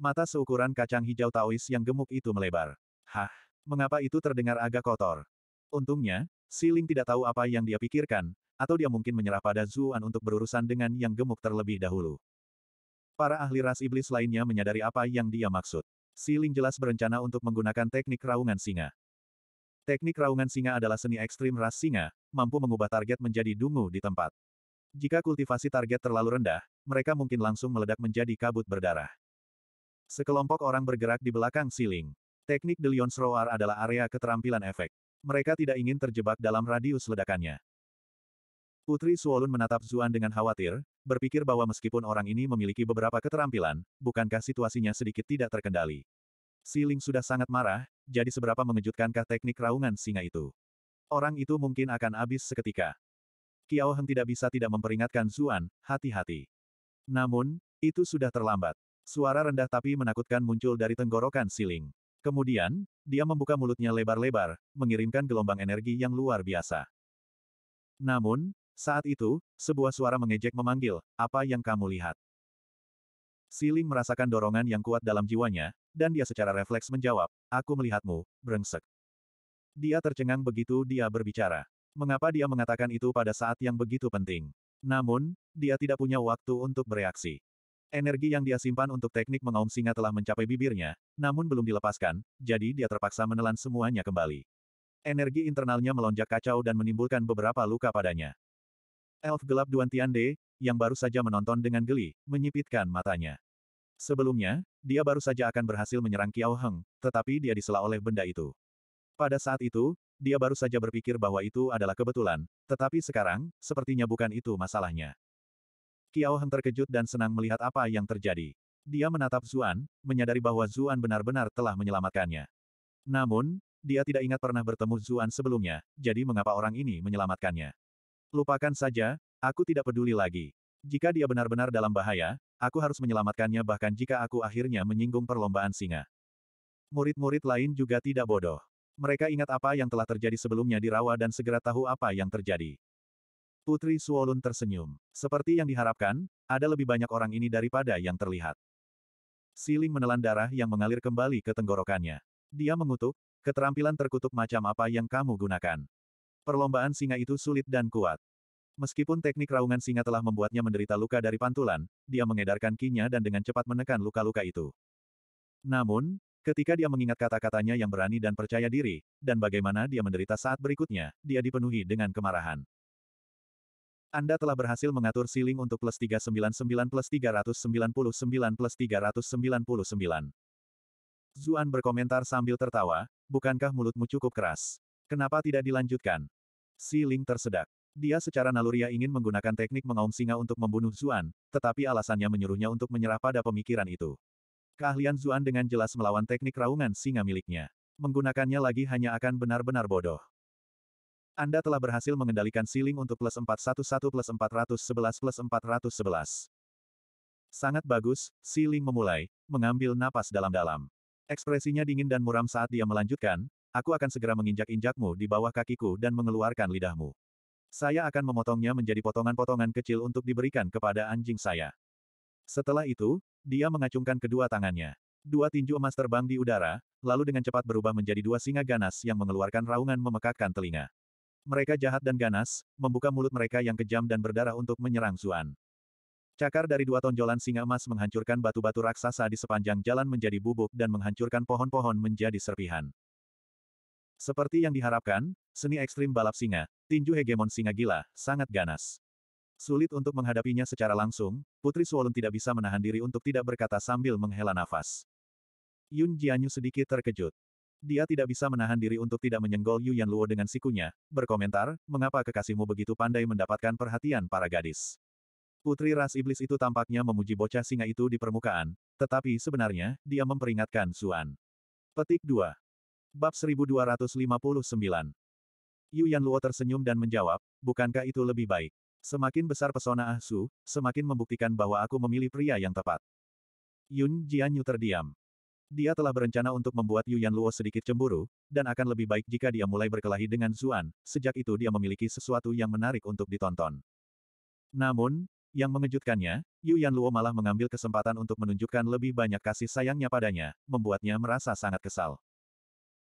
Mata seukuran kacang hijau Taois yang gemuk itu melebar. Hah, mengapa itu terdengar agak kotor? Untungnya, Siling tidak tahu apa yang dia pikirkan, atau dia mungkin menyerah pada Zuan untuk berurusan dengan yang gemuk terlebih dahulu. Para ahli ras iblis lainnya menyadari apa yang dia maksud. Siling jelas berencana untuk menggunakan teknik raungan singa. Teknik raungan singa adalah seni ekstrim ras singa, mampu mengubah target menjadi dungu di tempat. Jika kultivasi target terlalu rendah, mereka mungkin langsung meledak menjadi kabut berdarah. Sekelompok orang bergerak di belakang siling. Teknik The Lion's Roar adalah area keterampilan efek. Mereka tidak ingin terjebak dalam radius ledakannya. Putri Suolun menatap Zuan dengan khawatir, berpikir bahwa meskipun orang ini memiliki beberapa keterampilan, bukankah situasinya sedikit tidak terkendali. Siling sudah sangat marah, jadi seberapa mengejutkankah teknik raungan singa itu. Orang itu mungkin akan habis seketika. Kiao Heng tidak bisa tidak memperingatkan Zuan, hati-hati. Namun, itu sudah terlambat. Suara rendah tapi menakutkan muncul dari tenggorokan Siling. Kemudian, dia membuka mulutnya lebar-lebar, mengirimkan gelombang energi yang luar biasa. Namun, saat itu, sebuah suara mengejek memanggil, apa yang kamu lihat? Siling merasakan dorongan yang kuat dalam jiwanya, dan dia secara refleks menjawab, aku melihatmu, brengsek. Dia tercengang begitu dia berbicara. Mengapa dia mengatakan itu pada saat yang begitu penting? Namun, dia tidak punya waktu untuk bereaksi. Energi yang dia simpan untuk teknik mengaum singa telah mencapai bibirnya, namun belum dilepaskan, jadi dia terpaksa menelan semuanya kembali. Energi internalnya melonjak kacau dan menimbulkan beberapa luka padanya. Elf gelap Duan Tiande, yang baru saja menonton dengan geli, menyipitkan matanya. Sebelumnya, dia baru saja akan berhasil menyerang Kiao Heng, tetapi dia disela oleh benda itu. Pada saat itu, dia baru saja berpikir bahwa itu adalah kebetulan, tetapi sekarang, sepertinya bukan itu masalahnya. Kiao Heng terkejut dan senang melihat apa yang terjadi. Dia menatap Zuan, menyadari bahwa Zuan benar-benar telah menyelamatkannya. Namun, dia tidak ingat pernah bertemu Zuan sebelumnya, jadi mengapa orang ini menyelamatkannya. Lupakan saja, aku tidak peduli lagi. Jika dia benar-benar dalam bahaya, aku harus menyelamatkannya bahkan jika aku akhirnya menyinggung perlombaan singa. Murid-murid lain juga tidak bodoh. Mereka ingat apa yang telah terjadi sebelumnya di rawa dan segera tahu apa yang terjadi. Putri Suolun tersenyum. Seperti yang diharapkan, ada lebih banyak orang ini daripada yang terlihat. Siling menelan darah yang mengalir kembali ke tenggorokannya. Dia mengutuk, keterampilan terkutuk macam apa yang kamu gunakan. Perlombaan singa itu sulit dan kuat. Meskipun teknik raungan singa telah membuatnya menderita luka dari pantulan, dia mengedarkan kinya dan dengan cepat menekan luka-luka itu. Namun, ketika dia mengingat kata-katanya yang berani dan percaya diri, dan bagaimana dia menderita saat berikutnya, dia dipenuhi dengan kemarahan. Anda telah berhasil mengatur siling untuk plus 399 plus 399 plus 399. Zuan berkomentar sambil tertawa, bukankah mulutmu cukup keras? Kenapa tidak dilanjutkan? Siling tersedak. Dia secara naluriah ingin menggunakan teknik mengaum singa untuk membunuh Zuan, tetapi alasannya menyuruhnya untuk menyerah pada pemikiran itu. Keahlian Zuan dengan jelas melawan teknik raungan singa miliknya. Menggunakannya lagi hanya akan benar-benar bodoh. Anda telah berhasil mengendalikan siling untuk plus 411 plus 411 plus 411. Sangat bagus, siling memulai, mengambil napas dalam-dalam. Ekspresinya dingin dan muram saat dia melanjutkan, aku akan segera menginjak-injakmu di bawah kakiku dan mengeluarkan lidahmu. Saya akan memotongnya menjadi potongan-potongan kecil untuk diberikan kepada anjing saya. Setelah itu, dia mengacungkan kedua tangannya. Dua tinju emas terbang di udara, lalu dengan cepat berubah menjadi dua singa ganas yang mengeluarkan raungan memekakkan telinga. Mereka jahat dan ganas, membuka mulut mereka yang kejam dan berdarah untuk menyerang Zuan. Cakar dari dua tonjolan singa emas menghancurkan batu-batu raksasa di sepanjang jalan menjadi bubuk dan menghancurkan pohon-pohon menjadi serpihan. Seperti yang diharapkan, seni ekstrim balap singa, tinju hegemon singa gila, sangat ganas. Sulit untuk menghadapinya secara langsung, Putri Suolun tidak bisa menahan diri untuk tidak berkata sambil menghela nafas. Yun Jianyu sedikit terkejut. Dia tidak bisa menahan diri untuk tidak menyenggol Yuan Luo dengan sikunya, berkomentar, mengapa kekasihmu begitu pandai mendapatkan perhatian para gadis. Putri ras iblis itu tampaknya memuji bocah singa itu di permukaan, tetapi sebenarnya, dia memperingatkan Suan. Petik 2. Bab 1259 Yuan Luo tersenyum dan menjawab, bukankah itu lebih baik? Semakin besar pesona Ah Su, semakin membuktikan bahwa aku memilih pria yang tepat. Yun Jianyu terdiam. Dia telah berencana untuk membuat Yuan Luo sedikit cemburu, dan akan lebih baik jika dia mulai berkelahi dengan Zuan, sejak itu dia memiliki sesuatu yang menarik untuk ditonton. Namun, yang mengejutkannya, Yuan Luo malah mengambil kesempatan untuk menunjukkan lebih banyak kasih sayangnya padanya, membuatnya merasa sangat kesal.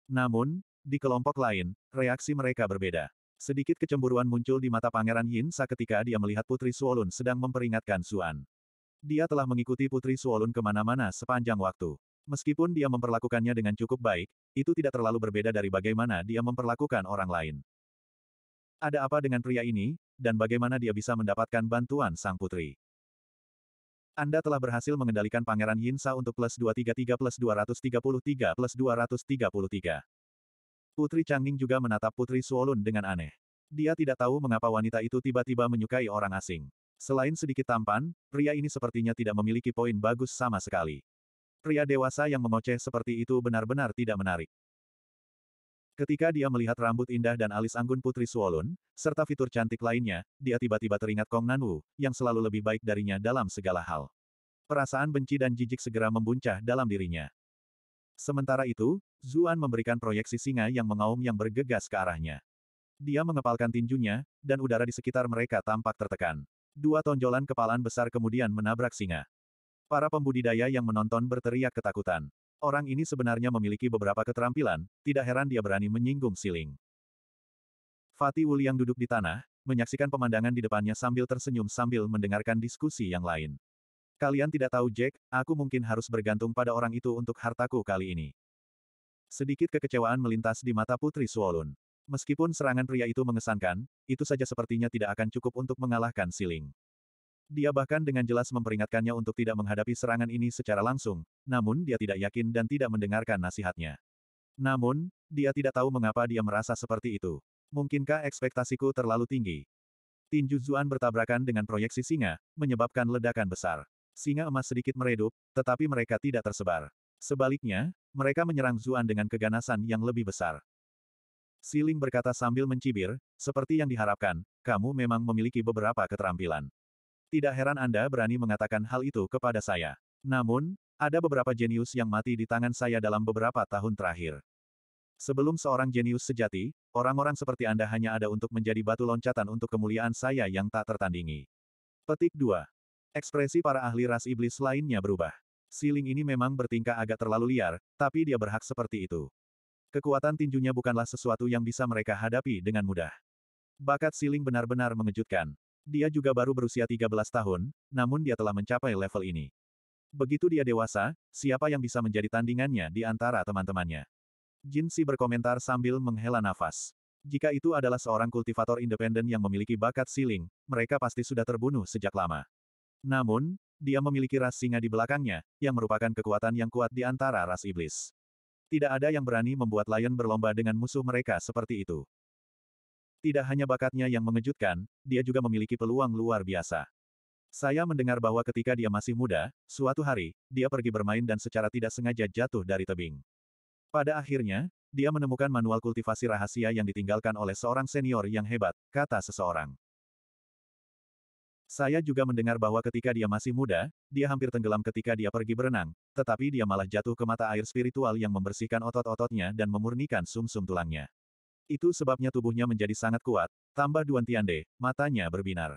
Namun, di kelompok lain, reaksi mereka berbeda. Sedikit kecemburuan muncul di mata Pangeran Yin Sa ketika dia melihat Putri Suolun sedang memperingatkan Zuan. Dia telah mengikuti Putri Suolun kemana-mana sepanjang waktu. Meskipun dia memperlakukannya dengan cukup baik, itu tidak terlalu berbeda dari bagaimana dia memperlakukan orang lain. Ada apa dengan pria ini, dan bagaimana dia bisa mendapatkan bantuan sang putri? Anda telah berhasil mengendalikan Pangeran Yinsa untuk plus 233 plus 233 plus 233. Putri Changning juga menatap Putri Suolun dengan aneh. Dia tidak tahu mengapa wanita itu tiba-tiba menyukai orang asing. Selain sedikit tampan, pria ini sepertinya tidak memiliki poin bagus sama sekali. Pria dewasa yang mengoceh seperti itu benar-benar tidak menarik. Ketika dia melihat rambut indah dan alis anggun Putri Suolun, serta fitur cantik lainnya, dia tiba-tiba teringat Kong Nanwu, yang selalu lebih baik darinya dalam segala hal. Perasaan benci dan jijik segera membuncah dalam dirinya. Sementara itu, Zuan memberikan proyeksi singa yang mengaum yang bergegas ke arahnya. Dia mengepalkan tinjunya, dan udara di sekitar mereka tampak tertekan. Dua tonjolan kepalan besar kemudian menabrak singa. Para pembudidaya yang menonton berteriak ketakutan. Orang ini sebenarnya memiliki beberapa keterampilan, tidak heran dia berani menyinggung siling. Fatih Wuli yang duduk di tanah, menyaksikan pemandangan di depannya sambil tersenyum sambil mendengarkan diskusi yang lain. Kalian tidak tahu Jack, aku mungkin harus bergantung pada orang itu untuk hartaku kali ini. Sedikit kekecewaan melintas di mata Putri Suolun. Meskipun serangan pria itu mengesankan, itu saja sepertinya tidak akan cukup untuk mengalahkan Siling. Dia bahkan dengan jelas memperingatkannya untuk tidak menghadapi serangan ini secara langsung, namun dia tidak yakin dan tidak mendengarkan nasihatnya. Namun, dia tidak tahu mengapa dia merasa seperti itu. Mungkinkah ekspektasiku terlalu tinggi? Tinju Zuan bertabrakan dengan proyeksi singa, menyebabkan ledakan besar. Singa emas sedikit meredup, tetapi mereka tidak tersebar. Sebaliknya, mereka menyerang Zuan dengan keganasan yang lebih besar. Siling berkata sambil mencibir, seperti yang diharapkan, kamu memang memiliki beberapa keterampilan. Tidak heran Anda berani mengatakan hal itu kepada saya. Namun, ada beberapa jenius yang mati di tangan saya dalam beberapa tahun terakhir. Sebelum seorang jenius sejati, orang-orang seperti Anda hanya ada untuk menjadi batu loncatan untuk kemuliaan saya yang tak tertandingi. Petik 2. Ekspresi para ahli ras iblis lainnya berubah. Siling ini memang bertingkah agak terlalu liar, tapi dia berhak seperti itu. Kekuatan tinjunya bukanlah sesuatu yang bisa mereka hadapi dengan mudah. Bakat Siling benar-benar mengejutkan dia juga baru berusia 13 tahun, namun dia telah mencapai level ini. Begitu dia dewasa, siapa yang bisa menjadi tandingannya di antara teman-temannya? Jin Si berkomentar sambil menghela nafas. Jika itu adalah seorang kultivator independen yang memiliki bakat siling, mereka pasti sudah terbunuh sejak lama. Namun, dia memiliki ras singa di belakangnya, yang merupakan kekuatan yang kuat di antara ras iblis. Tidak ada yang berani membuat Lion berlomba dengan musuh mereka seperti itu. Tidak hanya bakatnya yang mengejutkan, dia juga memiliki peluang luar biasa. Saya mendengar bahwa ketika dia masih muda, suatu hari, dia pergi bermain dan secara tidak sengaja jatuh dari tebing. Pada akhirnya, dia menemukan manual kultivasi rahasia yang ditinggalkan oleh seorang senior yang hebat, kata seseorang. Saya juga mendengar bahwa ketika dia masih muda, dia hampir tenggelam ketika dia pergi berenang, tetapi dia malah jatuh ke mata air spiritual yang membersihkan otot-ototnya dan memurnikan sum -sum tulangnya. Itu sebabnya tubuhnya menjadi sangat kuat, tambah Duan Tiande, matanya berbinar.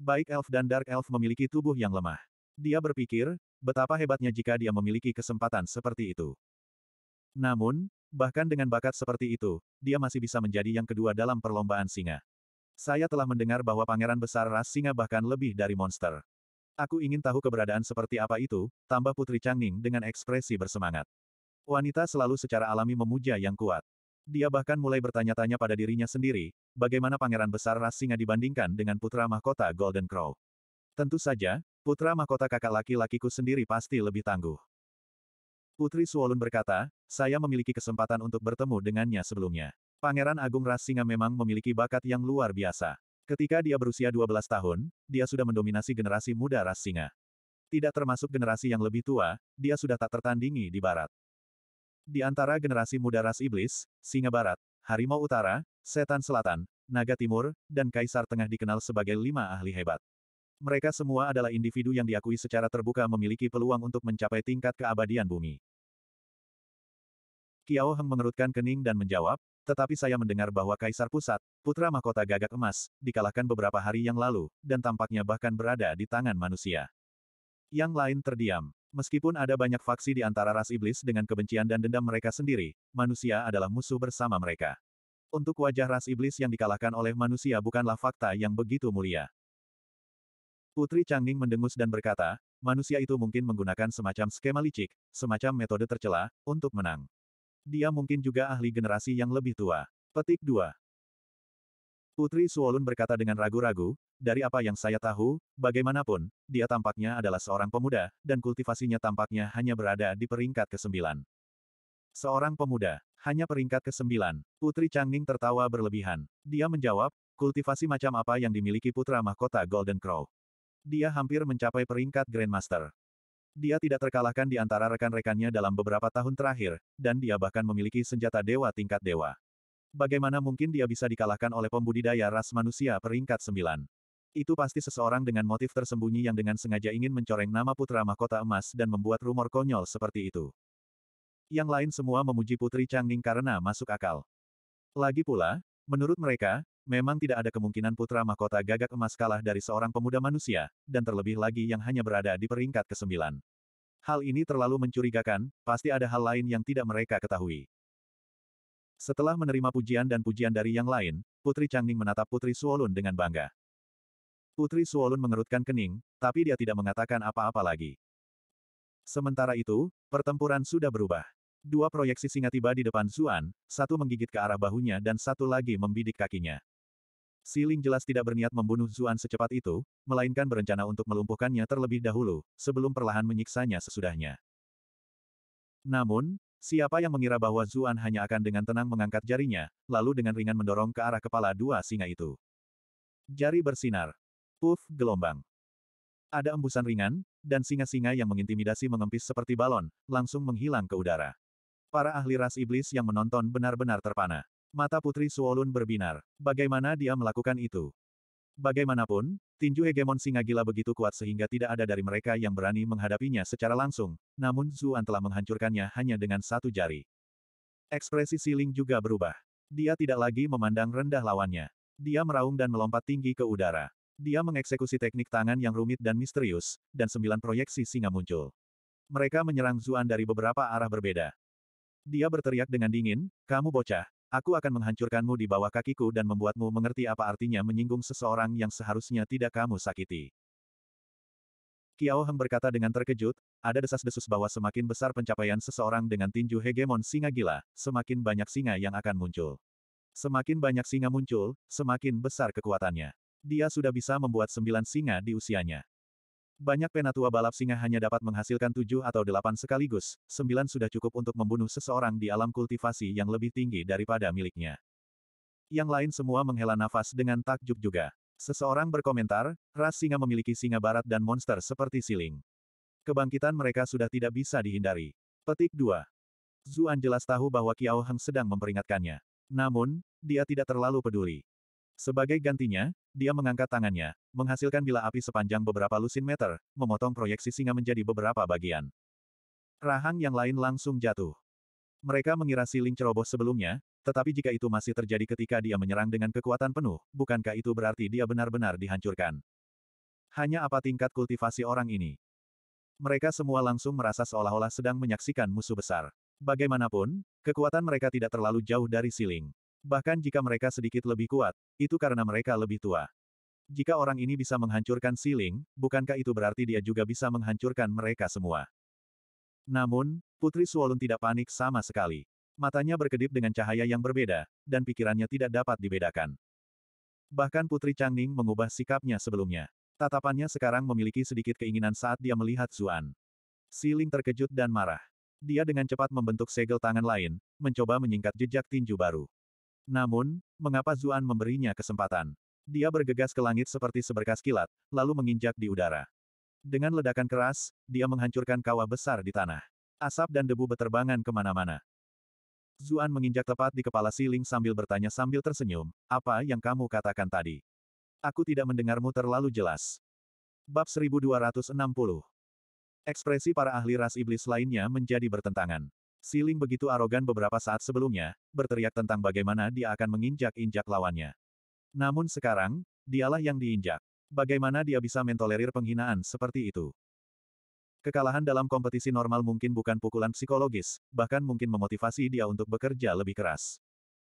Baik elf dan dark elf memiliki tubuh yang lemah. Dia berpikir, betapa hebatnya jika dia memiliki kesempatan seperti itu. Namun, bahkan dengan bakat seperti itu, dia masih bisa menjadi yang kedua dalam perlombaan singa. Saya telah mendengar bahwa pangeran besar ras singa bahkan lebih dari monster. Aku ingin tahu keberadaan seperti apa itu, tambah Putri Changning dengan ekspresi bersemangat. Wanita selalu secara alami memuja yang kuat. Dia bahkan mulai bertanya-tanya pada dirinya sendiri, bagaimana pangeran besar ras singa dibandingkan dengan putra mahkota Golden Crow. Tentu saja, putra mahkota kakak laki-lakiku sendiri pasti lebih tangguh. Putri Suolun berkata, saya memiliki kesempatan untuk bertemu dengannya sebelumnya. Pangeran Agung Ras Singa memang memiliki bakat yang luar biasa. Ketika dia berusia 12 tahun, dia sudah mendominasi generasi muda Ras Singa. Tidak termasuk generasi yang lebih tua, dia sudah tak tertandingi di barat. Di antara generasi muda ras iblis, singa barat, harimau utara, setan selatan, naga timur, dan kaisar tengah dikenal sebagai lima ahli hebat. Mereka semua adalah individu yang diakui secara terbuka memiliki peluang untuk mencapai tingkat keabadian bumi. Kiao Heng mengerutkan kening dan menjawab, tetapi saya mendengar bahwa Kaisar Pusat, putra mahkota gagak emas, dikalahkan beberapa hari yang lalu, dan tampaknya bahkan berada di tangan manusia. Yang lain terdiam. Meskipun ada banyak faksi di antara ras iblis dengan kebencian dan dendam mereka sendiri, manusia adalah musuh bersama mereka. Untuk wajah ras iblis yang dikalahkan oleh manusia bukanlah fakta yang begitu mulia. Putri Changning mendengus dan berkata, manusia itu mungkin menggunakan semacam skema licik, semacam metode tercela, untuk menang. Dia mungkin juga ahli generasi yang lebih tua. Petik 2. Putri Suolun berkata dengan ragu-ragu, dari apa yang saya tahu, bagaimanapun, dia tampaknya adalah seorang pemuda, dan kultivasinya tampaknya hanya berada di peringkat ke-9. Seorang pemuda, hanya peringkat ke-9. Putri Changning tertawa berlebihan. Dia menjawab, kultivasi macam apa yang dimiliki putra mahkota Golden Crow. Dia hampir mencapai peringkat Grandmaster. Dia tidak terkalahkan di antara rekan-rekannya dalam beberapa tahun terakhir, dan dia bahkan memiliki senjata dewa tingkat dewa. Bagaimana mungkin dia bisa dikalahkan oleh pembudidaya ras manusia peringkat sembilan? Itu pasti seseorang dengan motif tersembunyi yang dengan sengaja ingin mencoreng nama putra mahkota emas dan membuat rumor konyol seperti itu. Yang lain semua memuji Putri Changning karena masuk akal. Lagi pula, menurut mereka, memang tidak ada kemungkinan putra mahkota gagak emas kalah dari seorang pemuda manusia, dan terlebih lagi yang hanya berada di peringkat kesembilan. Hal ini terlalu mencurigakan, pasti ada hal lain yang tidak mereka ketahui. Setelah menerima pujian dan pujian dari yang lain, Putri Changning menatap Putri Suolun dengan bangga. Putri Suolun mengerutkan kening, tapi dia tidak mengatakan apa-apa lagi. Sementara itu, pertempuran sudah berubah. Dua proyeksi singa tiba di depan Zuan, satu menggigit ke arah bahunya dan satu lagi membidik kakinya. Siling jelas tidak berniat membunuh Zuan secepat itu, melainkan berencana untuk melumpuhkannya terlebih dahulu, sebelum perlahan menyiksanya sesudahnya. Namun, Siapa yang mengira bahwa Zuan hanya akan dengan tenang mengangkat jarinya, lalu dengan ringan mendorong ke arah kepala dua singa itu. Jari bersinar. Puff, gelombang. Ada embusan ringan, dan singa-singa yang mengintimidasi mengempis seperti balon, langsung menghilang ke udara. Para ahli ras iblis yang menonton benar-benar terpana. Mata Putri Suolun berbinar. Bagaimana dia melakukan itu? Bagaimanapun, tinju hegemon singa gila begitu kuat sehingga tidak ada dari mereka yang berani menghadapinya secara langsung, namun Zuan telah menghancurkannya hanya dengan satu jari. Ekspresi Siling juga berubah. Dia tidak lagi memandang rendah lawannya. Dia meraung dan melompat tinggi ke udara. Dia mengeksekusi teknik tangan yang rumit dan misterius, dan sembilan proyeksi singa muncul. Mereka menyerang Zuan dari beberapa arah berbeda. Dia berteriak dengan dingin, kamu bocah, Aku akan menghancurkanmu di bawah kakiku dan membuatmu mengerti apa artinya menyinggung seseorang yang seharusnya tidak kamu sakiti. Kiao Heng berkata dengan terkejut, ada desas-desus bahwa semakin besar pencapaian seseorang dengan tinju hegemon singa gila, semakin banyak singa yang akan muncul. Semakin banyak singa muncul, semakin besar kekuatannya. Dia sudah bisa membuat sembilan singa di usianya. Banyak penatua balap singa hanya dapat menghasilkan tujuh atau delapan sekaligus, sembilan sudah cukup untuk membunuh seseorang di alam kultivasi yang lebih tinggi daripada miliknya. Yang lain semua menghela nafas dengan takjub juga. Seseorang berkomentar, ras singa memiliki singa barat dan monster seperti siling. Kebangkitan mereka sudah tidak bisa dihindari. Petik 2. Zuan jelas tahu bahwa Kiao Heng sedang memperingatkannya. Namun, dia tidak terlalu peduli. Sebagai gantinya, dia mengangkat tangannya, menghasilkan bila api sepanjang beberapa lusin meter, memotong proyeksi singa menjadi beberapa bagian. Rahang yang lain langsung jatuh. Mereka mengira siling ceroboh sebelumnya, tetapi jika itu masih terjadi ketika dia menyerang dengan kekuatan penuh, bukankah itu berarti dia benar-benar dihancurkan? Hanya apa tingkat kultivasi orang ini? Mereka semua langsung merasa seolah-olah sedang menyaksikan musuh besar. Bagaimanapun, kekuatan mereka tidak terlalu jauh dari siling. Bahkan jika mereka sedikit lebih kuat, itu karena mereka lebih tua. Jika orang ini bisa menghancurkan siling, bukankah itu berarti dia juga bisa menghancurkan mereka semua? Namun, Putri Suolun tidak panik sama sekali. Matanya berkedip dengan cahaya yang berbeda, dan pikirannya tidak dapat dibedakan. Bahkan Putri Changning mengubah sikapnya sebelumnya. Tatapannya sekarang memiliki sedikit keinginan saat dia melihat Zuan. Siling terkejut dan marah. Dia dengan cepat membentuk segel tangan lain, mencoba menyingkat jejak tinju baru. Namun, mengapa Zuan memberinya kesempatan? Dia bergegas ke langit seperti seberkas kilat, lalu menginjak di udara. Dengan ledakan keras, dia menghancurkan kawah besar di tanah. Asap dan debu beterbangan kemana-mana. Zuan menginjak tepat di kepala Siling sambil bertanya sambil tersenyum, apa yang kamu katakan tadi? Aku tidak mendengarmu terlalu jelas. Bab 1260 Ekspresi para ahli ras iblis lainnya menjadi bertentangan. Siling begitu arogan beberapa saat sebelumnya, berteriak tentang bagaimana dia akan menginjak-injak lawannya. Namun sekarang, dialah yang diinjak. Bagaimana dia bisa mentolerir penghinaan seperti itu? Kekalahan dalam kompetisi normal mungkin bukan pukulan psikologis, bahkan mungkin memotivasi dia untuk bekerja lebih keras.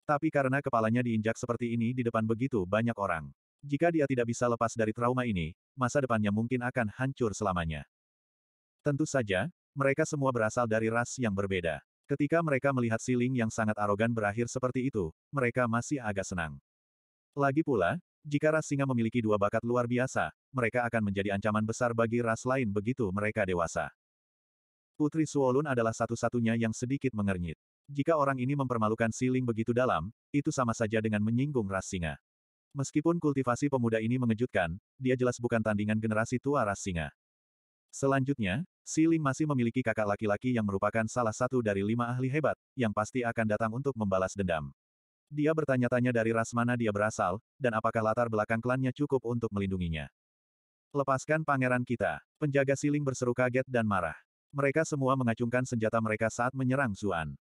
Tapi karena kepalanya diinjak seperti ini di depan begitu banyak orang. Jika dia tidak bisa lepas dari trauma ini, masa depannya mungkin akan hancur selamanya. Tentu saja, mereka semua berasal dari ras yang berbeda. Ketika mereka melihat siling yang sangat arogan berakhir seperti itu, mereka masih agak senang. Lagi pula, jika ras singa memiliki dua bakat luar biasa, mereka akan menjadi ancaman besar bagi ras lain begitu mereka dewasa. Putri Suolun adalah satu-satunya yang sedikit mengernyit. Jika orang ini mempermalukan siling begitu dalam, itu sama saja dengan menyinggung ras singa. Meskipun kultivasi pemuda ini mengejutkan, dia jelas bukan tandingan generasi tua ras singa. Selanjutnya, Siling masih memiliki kakak laki-laki yang merupakan salah satu dari lima ahli hebat, yang pasti akan datang untuk membalas dendam. Dia bertanya-tanya dari ras mana dia berasal, dan apakah latar belakang klannya cukup untuk melindunginya. Lepaskan pangeran kita. Penjaga siling berseru kaget dan marah. Mereka semua mengacungkan senjata mereka saat menyerang Zuan.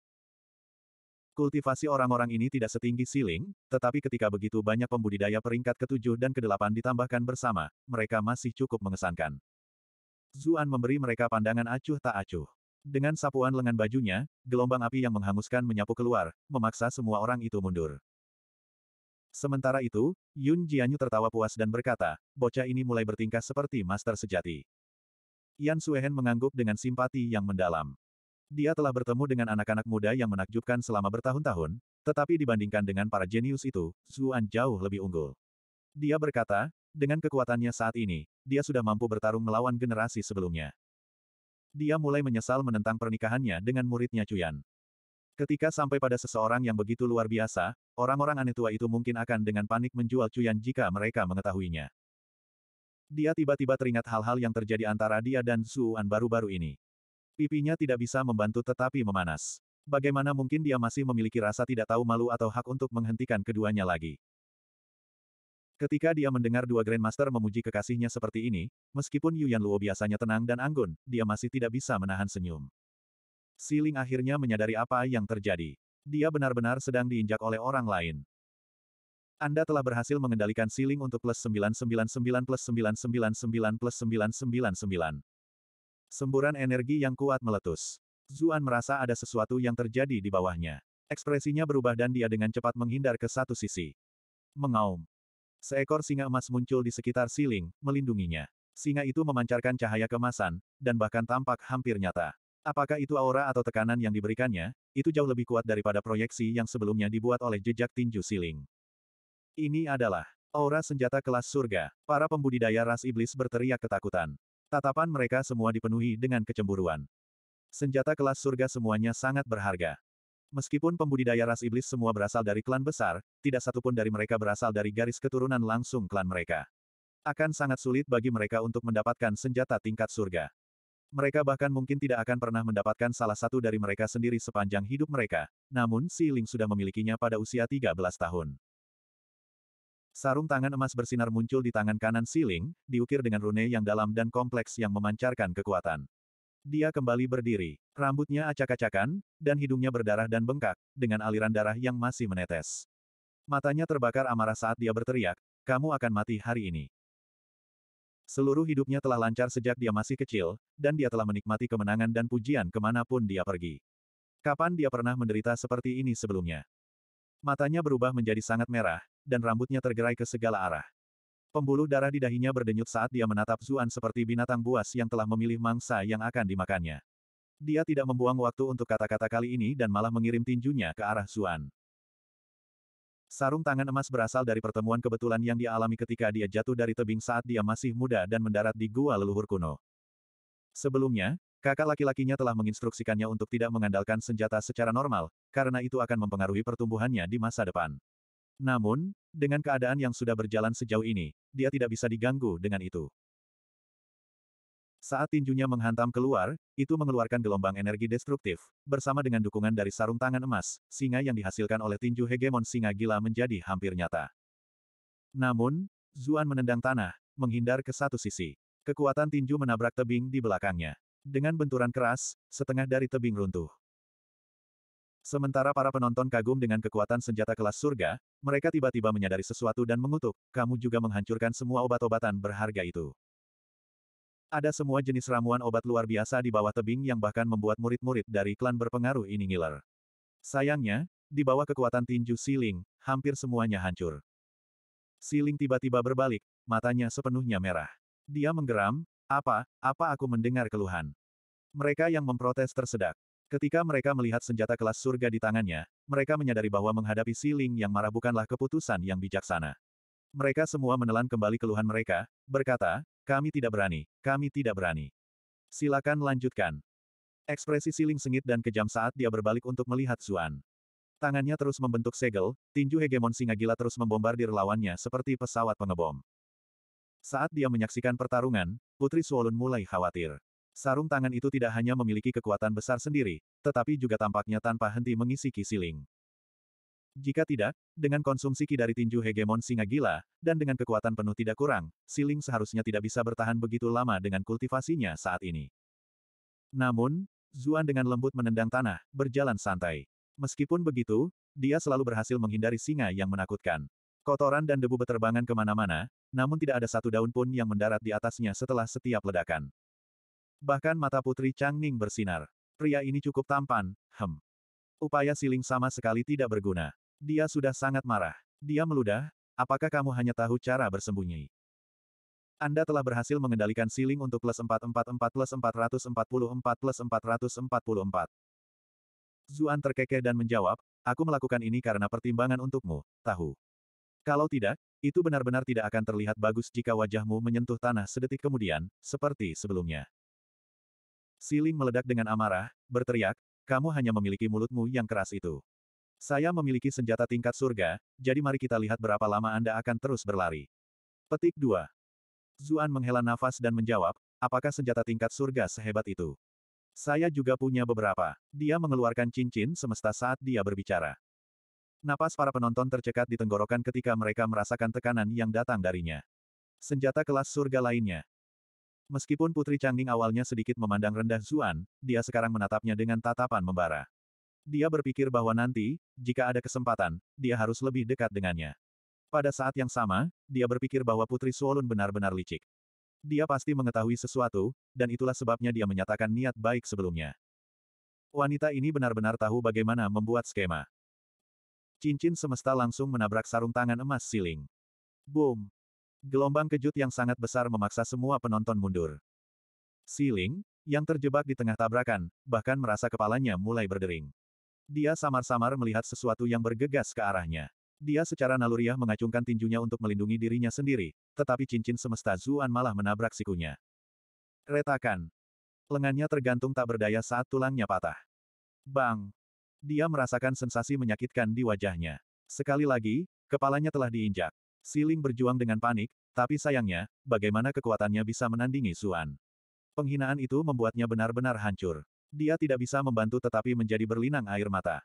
Kultivasi orang-orang ini tidak setinggi siling, tetapi ketika begitu banyak pembudidaya peringkat ketujuh dan kedelapan ditambahkan bersama, mereka masih cukup mengesankan. Zuan memberi mereka pandangan acuh tak acuh. Dengan sapuan lengan bajunya, gelombang api yang menghanguskan menyapu keluar, memaksa semua orang itu mundur. Sementara itu, Yun Jianyu tertawa puas dan berkata, bocah ini mulai bertingkah seperti master sejati. Yan Suehen mengangguk dengan simpati yang mendalam. Dia telah bertemu dengan anak-anak muda yang menakjubkan selama bertahun-tahun, tetapi dibandingkan dengan para jenius itu, Zuan jauh lebih unggul. Dia berkata, dengan kekuatannya saat ini, dia sudah mampu bertarung melawan generasi sebelumnya. Dia mulai menyesal menentang pernikahannya dengan muridnya Cuyan. Ketika sampai pada seseorang yang begitu luar biasa, orang-orang aneh tua itu mungkin akan dengan panik menjual Cuyan jika mereka mengetahuinya. Dia tiba-tiba teringat hal-hal yang terjadi antara dia dan Zuan baru-baru ini. Pipinya tidak bisa membantu tetapi memanas. Bagaimana mungkin dia masih memiliki rasa tidak tahu malu atau hak untuk menghentikan keduanya lagi? Ketika dia mendengar dua Grandmaster memuji kekasihnya seperti ini, meskipun Yu Yan Luo biasanya tenang dan anggun, dia masih tidak bisa menahan senyum. Siling akhirnya menyadari apa yang terjadi. Dia benar-benar sedang diinjak oleh orang lain. Anda telah berhasil mengendalikan Siling untuk plus 999 plus 999 plus 999. Semburan energi yang kuat meletus. Zuan merasa ada sesuatu yang terjadi di bawahnya. Ekspresinya berubah dan dia dengan cepat menghindar ke satu sisi. Mengaum. Seekor singa emas muncul di sekitar siling, melindunginya. Singa itu memancarkan cahaya kemasan, dan bahkan tampak hampir nyata. Apakah itu aura atau tekanan yang diberikannya, itu jauh lebih kuat daripada proyeksi yang sebelumnya dibuat oleh jejak tinju siling. Ini adalah aura senjata kelas surga. Para pembudidaya ras iblis berteriak ketakutan. Tatapan mereka semua dipenuhi dengan kecemburuan. Senjata kelas surga semuanya sangat berharga. Meskipun pembudidaya ras iblis semua berasal dari klan besar, tidak satupun dari mereka berasal dari garis keturunan langsung klan mereka. Akan sangat sulit bagi mereka untuk mendapatkan senjata tingkat surga. Mereka bahkan mungkin tidak akan pernah mendapatkan salah satu dari mereka sendiri sepanjang hidup mereka, namun Si Ling sudah memilikinya pada usia 13 tahun. Sarung tangan emas bersinar muncul di tangan kanan Si Ling, diukir dengan rune yang dalam dan kompleks yang memancarkan kekuatan. Dia kembali berdiri, rambutnya acak-acakan, dan hidungnya berdarah dan bengkak, dengan aliran darah yang masih menetes. Matanya terbakar amarah saat dia berteriak, kamu akan mati hari ini. Seluruh hidupnya telah lancar sejak dia masih kecil, dan dia telah menikmati kemenangan dan pujian kemanapun dia pergi. Kapan dia pernah menderita seperti ini sebelumnya? Matanya berubah menjadi sangat merah, dan rambutnya tergerai ke segala arah. Pembuluh darah di dahinya berdenyut saat dia menatap Zuan seperti binatang buas yang telah memilih mangsa yang akan dimakannya. Dia tidak membuang waktu untuk kata-kata kali ini dan malah mengirim tinjunya ke arah Zuan. Sarung tangan emas berasal dari pertemuan kebetulan yang dialami ketika dia jatuh dari tebing saat dia masih muda dan mendarat di gua leluhur kuno. Sebelumnya, kakak laki-lakinya telah menginstruksikannya untuk tidak mengandalkan senjata secara normal, karena itu akan mempengaruhi pertumbuhannya di masa depan. Namun, dengan keadaan yang sudah berjalan sejauh ini, dia tidak bisa diganggu dengan itu. Saat tinjunya menghantam keluar, itu mengeluarkan gelombang energi destruktif, bersama dengan dukungan dari sarung tangan emas, singa yang dihasilkan oleh tinju hegemon singa gila menjadi hampir nyata. Namun, Zuan menendang tanah, menghindar ke satu sisi. Kekuatan tinju menabrak tebing di belakangnya. Dengan benturan keras, setengah dari tebing runtuh. Sementara para penonton kagum dengan kekuatan senjata kelas surga, mereka tiba-tiba menyadari sesuatu dan mengutuk, kamu juga menghancurkan semua obat-obatan berharga itu. Ada semua jenis ramuan obat luar biasa di bawah tebing yang bahkan membuat murid-murid dari klan berpengaruh ini ngiler. Sayangnya, di bawah kekuatan tinju Siling, hampir semuanya hancur. Siling tiba-tiba berbalik, matanya sepenuhnya merah. Dia menggeram, apa, apa aku mendengar keluhan. Mereka yang memprotes tersedak. Ketika mereka melihat senjata kelas surga di tangannya, mereka menyadari bahwa menghadapi Si Ling yang marah bukanlah keputusan yang bijaksana. Mereka semua menelan kembali keluhan mereka, berkata, kami tidak berani, kami tidak berani. Silakan lanjutkan. Ekspresi Siling sengit dan kejam saat dia berbalik untuk melihat Zuan. Tangannya terus membentuk segel, tinju hegemon singa gila terus membombardir lawannya seperti pesawat pengebom. Saat dia menyaksikan pertarungan, Putri Suolun mulai khawatir. Sarung tangan itu tidak hanya memiliki kekuatan besar sendiri, tetapi juga tampaknya tanpa henti mengisi Kisiling. Jika tidak, dengan konsumsi ki dari tinju hegemon singa gila, dan dengan kekuatan penuh tidak kurang, Siling seharusnya tidak bisa bertahan begitu lama dengan kultivasinya saat ini. Namun, Zuan dengan lembut menendang tanah, berjalan santai. Meskipun begitu, dia selalu berhasil menghindari singa yang menakutkan. Kotoran dan debu beterbangan kemana-mana, namun tidak ada satu daun pun yang mendarat di atasnya setelah setiap ledakan. Bahkan mata putri Chang Ning bersinar. Pria ini cukup tampan, hem. Upaya siling sama sekali tidak berguna. Dia sudah sangat marah. Dia meludah, apakah kamu hanya tahu cara bersembunyi? Anda telah berhasil mengendalikan siling untuk plus 444 plus 444 plus 444. Zuan terkekeh dan menjawab, aku melakukan ini karena pertimbangan untukmu, tahu. Kalau tidak, itu benar-benar tidak akan terlihat bagus jika wajahmu menyentuh tanah sedetik kemudian, seperti sebelumnya. Siling meledak dengan amarah, berteriak, kamu hanya memiliki mulutmu yang keras itu. Saya memiliki senjata tingkat surga, jadi mari kita lihat berapa lama Anda akan terus berlari. Petik 2. Zuan menghela nafas dan menjawab, apakah senjata tingkat surga sehebat itu? Saya juga punya beberapa. Dia mengeluarkan cincin semesta saat dia berbicara. Napas para penonton tercekat di tenggorokan ketika mereka merasakan tekanan yang datang darinya. Senjata kelas surga lainnya. Meskipun Putri Changning awalnya sedikit memandang rendah Zuan, dia sekarang menatapnya dengan tatapan membara. Dia berpikir bahwa nanti, jika ada kesempatan, dia harus lebih dekat dengannya. Pada saat yang sama, dia berpikir bahwa Putri Suolun benar-benar licik. Dia pasti mengetahui sesuatu, dan itulah sebabnya dia menyatakan niat baik sebelumnya. Wanita ini benar-benar tahu bagaimana membuat skema. Cincin semesta langsung menabrak sarung tangan emas siling. Boom! Gelombang kejut yang sangat besar memaksa semua penonton mundur. Siling, yang terjebak di tengah tabrakan, bahkan merasa kepalanya mulai berdering. Dia samar-samar melihat sesuatu yang bergegas ke arahnya. Dia secara naluriah mengacungkan tinjunya untuk melindungi dirinya sendiri, tetapi cincin semesta Zuan malah menabrak sikunya. Retakan. Lengannya tergantung tak berdaya saat tulangnya patah. Bang! Dia merasakan sensasi menyakitkan di wajahnya. Sekali lagi, kepalanya telah diinjak. Siling berjuang dengan panik, tapi sayangnya, bagaimana kekuatannya bisa menandingi Suan. Penghinaan itu membuatnya benar-benar hancur. Dia tidak bisa membantu tetapi menjadi berlinang air mata.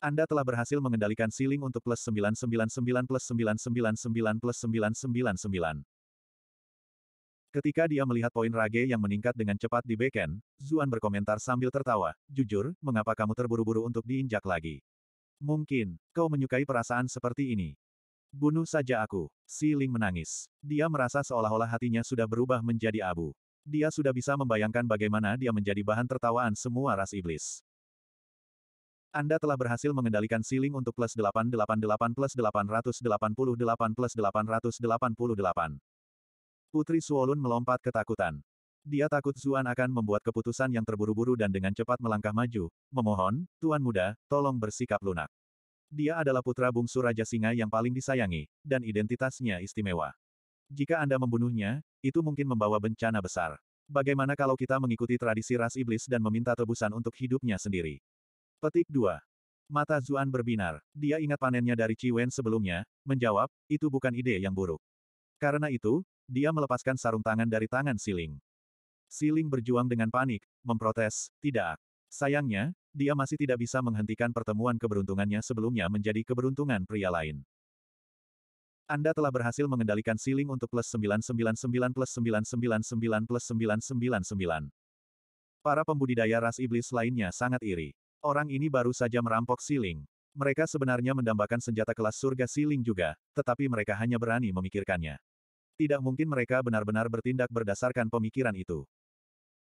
Anda telah berhasil mengendalikan siling untuk plus 999 plus 999 plus 999. Ketika dia melihat poin rage yang meningkat dengan cepat di beken, Zuan berkomentar sambil tertawa, jujur, mengapa kamu terburu-buru untuk diinjak lagi? Mungkin, kau menyukai perasaan seperti ini. Bunuh saja aku. Si Ling menangis. Dia merasa seolah-olah hatinya sudah berubah menjadi abu. Dia sudah bisa membayangkan bagaimana dia menjadi bahan tertawaan semua ras iblis. Anda telah berhasil mengendalikan siling untuk plus 888 plus 888 plus 888. Putri Suolun melompat ketakutan. Dia takut Zuan akan membuat keputusan yang terburu-buru dan dengan cepat melangkah maju, memohon, Tuan Muda, tolong bersikap lunak. Dia adalah putra bungsu Raja Singa yang paling disayangi, dan identitasnya istimewa. Jika Anda membunuhnya, itu mungkin membawa bencana besar. Bagaimana kalau kita mengikuti tradisi ras iblis dan meminta tebusan untuk hidupnya sendiri? Petik 2. Mata Zuan berbinar. Dia ingat panennya dari Wen sebelumnya, menjawab, itu bukan ide yang buruk. Karena itu, dia melepaskan sarung tangan dari tangan Siling. Siling berjuang dengan panik, memprotes, tidak. Sayangnya, dia masih tidak bisa menghentikan pertemuan keberuntungannya sebelumnya menjadi keberuntungan pria lain. Anda telah berhasil mengendalikan siling untuk plus 999 plus 999 plus 999. Para pembudidaya ras iblis lainnya sangat iri. Orang ini baru saja merampok siling. Mereka sebenarnya mendambakan senjata kelas surga siling juga, tetapi mereka hanya berani memikirkannya. Tidak mungkin mereka benar-benar bertindak berdasarkan pemikiran itu.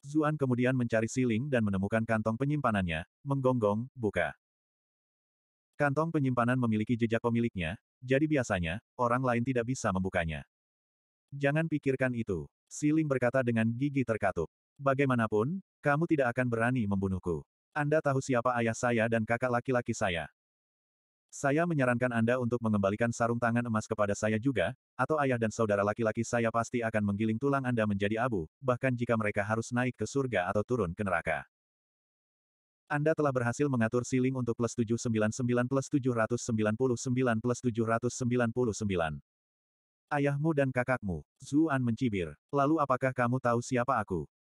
Zuan kemudian mencari siling dan menemukan kantong penyimpanannya, menggonggong, buka. Kantong penyimpanan memiliki jejak pemiliknya, jadi biasanya, orang lain tidak bisa membukanya. Jangan pikirkan itu, Siling berkata dengan gigi terkatup. Bagaimanapun, kamu tidak akan berani membunuhku. Anda tahu siapa ayah saya dan kakak laki-laki saya. Saya menyarankan Anda untuk mengembalikan sarung tangan emas kepada saya juga, atau ayah dan saudara laki-laki saya pasti akan menggiling tulang Anda menjadi abu, bahkan jika mereka harus naik ke surga atau turun ke neraka. Anda telah berhasil mengatur siling untuk plus 799 plus 799 plus 799. Ayahmu dan kakakmu, Zuan mencibir. Lalu apakah kamu tahu siapa aku?